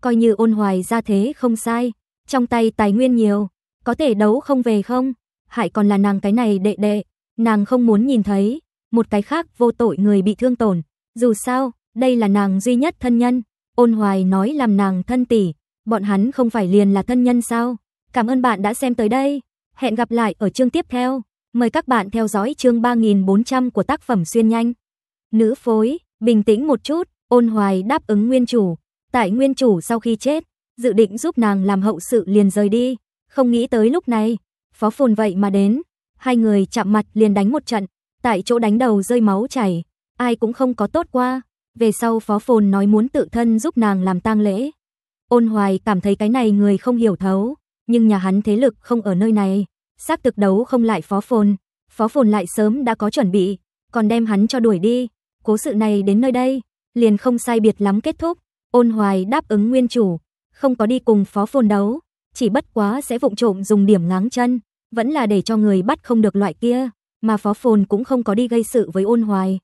Coi như ôn hoài ra thế không sai, trong tay tài nguyên nhiều, có thể đấu không về không, hại còn là nàng cái này đệ đệ, nàng không muốn nhìn thấy, một cái khác vô tội người bị thương tổn, dù sao, đây là nàng duy nhất thân nhân, ôn hoài nói làm nàng thân tỷ, Bọn hắn không phải liền là thân nhân sao? Cảm ơn bạn đã xem tới đây. Hẹn gặp lại ở chương tiếp theo. Mời các bạn theo dõi chương 3400 của tác phẩm Xuyên Nhanh. Nữ phối, bình tĩnh một chút, ôn hoài đáp ứng nguyên chủ. Tại nguyên chủ sau khi chết, dự định giúp nàng làm hậu sự liền rời đi. Không nghĩ tới lúc này, phó phồn vậy mà đến. Hai người chạm mặt liền đánh một trận, tại chỗ đánh đầu rơi máu chảy. Ai cũng không có tốt qua. Về sau phó phồn nói muốn tự thân giúp nàng làm tang lễ. Ôn Hoài cảm thấy cái này người không hiểu thấu, nhưng nhà hắn thế lực không ở nơi này, xác thực đấu không lại Phó Phồn, Phó Phồn lại sớm đã có chuẩn bị, còn đem hắn cho đuổi đi. Cố sự này đến nơi đây, liền không sai biệt lắm kết thúc. Ôn Hoài đáp ứng nguyên chủ, không có đi cùng Phó Phồn đấu, chỉ bất quá sẽ vụng trộm dùng điểm ngáng chân, vẫn là để cho người bắt không được loại kia, mà Phó Phồn cũng không có đi gây sự với Ôn Hoài.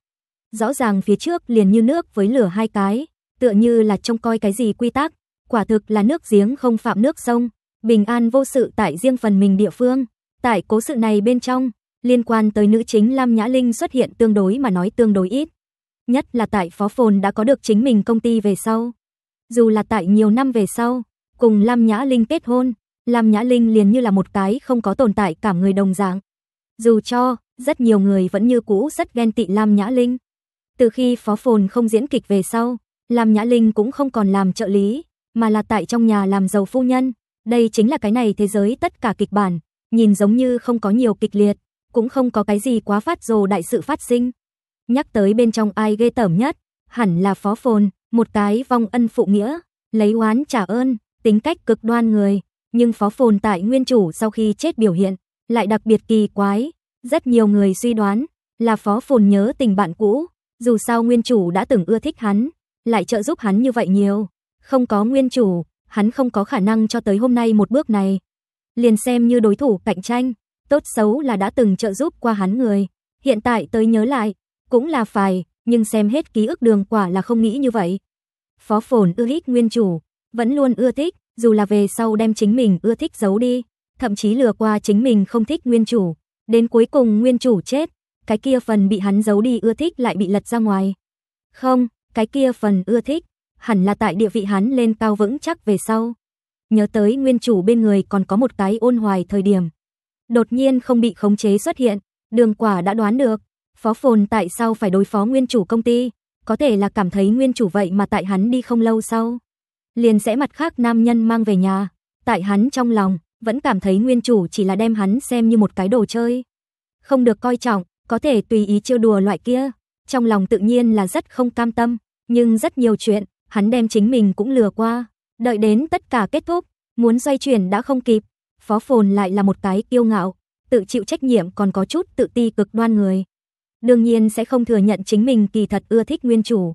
Rõ ràng phía trước liền như nước với lửa hai cái, tựa như là trông coi cái gì quy tắc, quả thực là nước giếng không phạm nước sông, bình an vô sự tại riêng phần mình địa phương. Tại cố sự này bên trong, liên quan tới nữ chính Lam Nhã Linh xuất hiện tương đối mà nói tương đối ít. Nhất là tại Phó Phồn đã có được chính mình công ty về sau. Dù là tại nhiều năm về sau, cùng Lam Nhã Linh kết hôn, Lam Nhã Linh liền như là một cái không có tồn tại cảm người đồng dạng. Dù cho, rất nhiều người vẫn như cũ rất ghen tị Lam Nhã Linh. Từ khi Phó Phồn không diễn kịch về sau, Lam Nhã Linh cũng không còn làm trợ lý, mà là tại trong nhà làm giàu phu nhân. Đây chính là cái này thế giới tất cả kịch bản, nhìn giống như không có nhiều kịch liệt, cũng không có cái gì quá phát dồ đại sự phát sinh. Nhắc tới bên trong ai ghê tởm nhất, hẳn là phó phồn, một cái vong ân phụ nghĩa, lấy oán trả ơn, tính cách cực đoan người, nhưng phó phồn tại nguyên chủ sau khi chết biểu hiện, lại đặc biệt kỳ quái, rất nhiều người suy đoán là phó phồn nhớ tình bạn cũ, dù sao nguyên chủ đã từng ưa thích hắn, lại trợ giúp hắn như vậy nhiều. Không có nguyên chủ, hắn không có khả năng cho tới hôm nay một bước này. Liền xem như đối thủ cạnh tranh, tốt xấu là đã từng trợ giúp qua hắn người, hiện tại tới nhớ lại, cũng là phải, nhưng xem hết ký ức đường quả là không nghĩ như vậy. Phó Phồn ưa thích nguyên chủ, vẫn luôn ưa thích, dù là về sau đem chính mình ưa thích giấu đi, thậm chí lừa qua chính mình không thích nguyên chủ, đến cuối cùng nguyên chủ chết, cái kia phần bị hắn giấu đi ưa thích lại bị lật ra ngoài. Không, cái kia phần ưa thích hẳn là tại địa vị hắn lên cao vững chắc về sau. Nhớ tới nguyên chủ bên người còn có một cái ôn hoài thời điểm. Đột nhiên không bị khống chế xuất hiện, đường quả đã đoán được, phó phồn tại sao phải đối phó nguyên chủ công ty, có thể là cảm thấy nguyên chủ vậy mà tại hắn đi không lâu sau. Liền sẽ mặt khác nam nhân mang về nhà, tại hắn trong lòng, vẫn cảm thấy nguyên chủ chỉ là đem hắn xem như một cái đồ chơi. Không được coi trọng, có thể tùy ý trêu đùa loại kia, trong lòng tự nhiên là rất không cam tâm, nhưng rất nhiều chuyện, hắn đem chính mình cũng lừa qua, đợi đến tất cả kết thúc, muốn xoay chuyển đã không kịp, phó phồn lại là một cái kiêu ngạo, tự chịu trách nhiệm còn có chút tự ti cực đoan người. Đương nhiên sẽ không thừa nhận chính mình kỳ thật ưa thích nguyên chủ,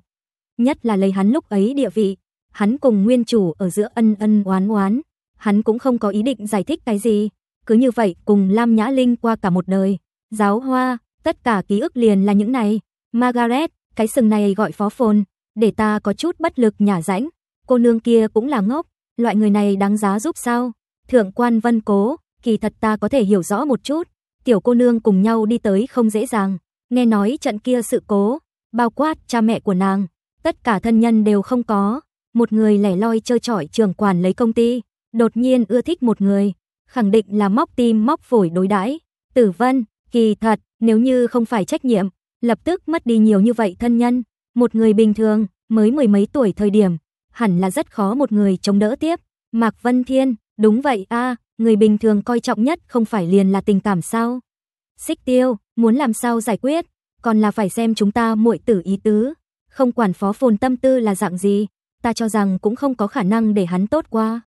nhất là lấy hắn lúc ấy địa vị, hắn cùng nguyên chủ ở giữa ân ân oán oán, hắn cũng không có ý định giải thích cái gì, cứ như vậy cùng Lam Nhã Linh qua cả một đời, giáo hoa, tất cả ký ức liền là những này. Margaret, cái sừng này gọi phó phồn, để ta có chút bất lực nhả rãnh. Cô nương kia cũng là ngốc, loại người này đáng giá giúp sao? Thượng quan Vân Cố, kỳ thật ta có thể hiểu rõ một chút. Tiểu cô nương cùng nhau đi tới không dễ dàng. Nghe nói trận kia sự cố, bao quát cha mẹ của nàng, tất cả thân nhân đều không có. Một người lẻ loi chơi chọi trường quản lấy công ty, đột nhiên ưa thích một người, khẳng định là móc tim móc phổi đối đãi. Tử Vân, kỳ thật, nếu như không phải trách nhiệm, lập tức mất đi nhiều như vậy thân nhân, một người bình thường, mới mười mấy tuổi thời điểm, hẳn là rất khó một người chống đỡ tiếp. Mạc Vân Thiên, đúng vậy a, người bình thường coi trọng nhất không phải liền là tình cảm sao? Xích Tiêu, muốn làm sao giải quyết, còn là phải xem chúng ta muội tử ý tứ, không quản phó phồn tâm tư là dạng gì, ta cho rằng cũng không có khả năng để hắn tốt qua.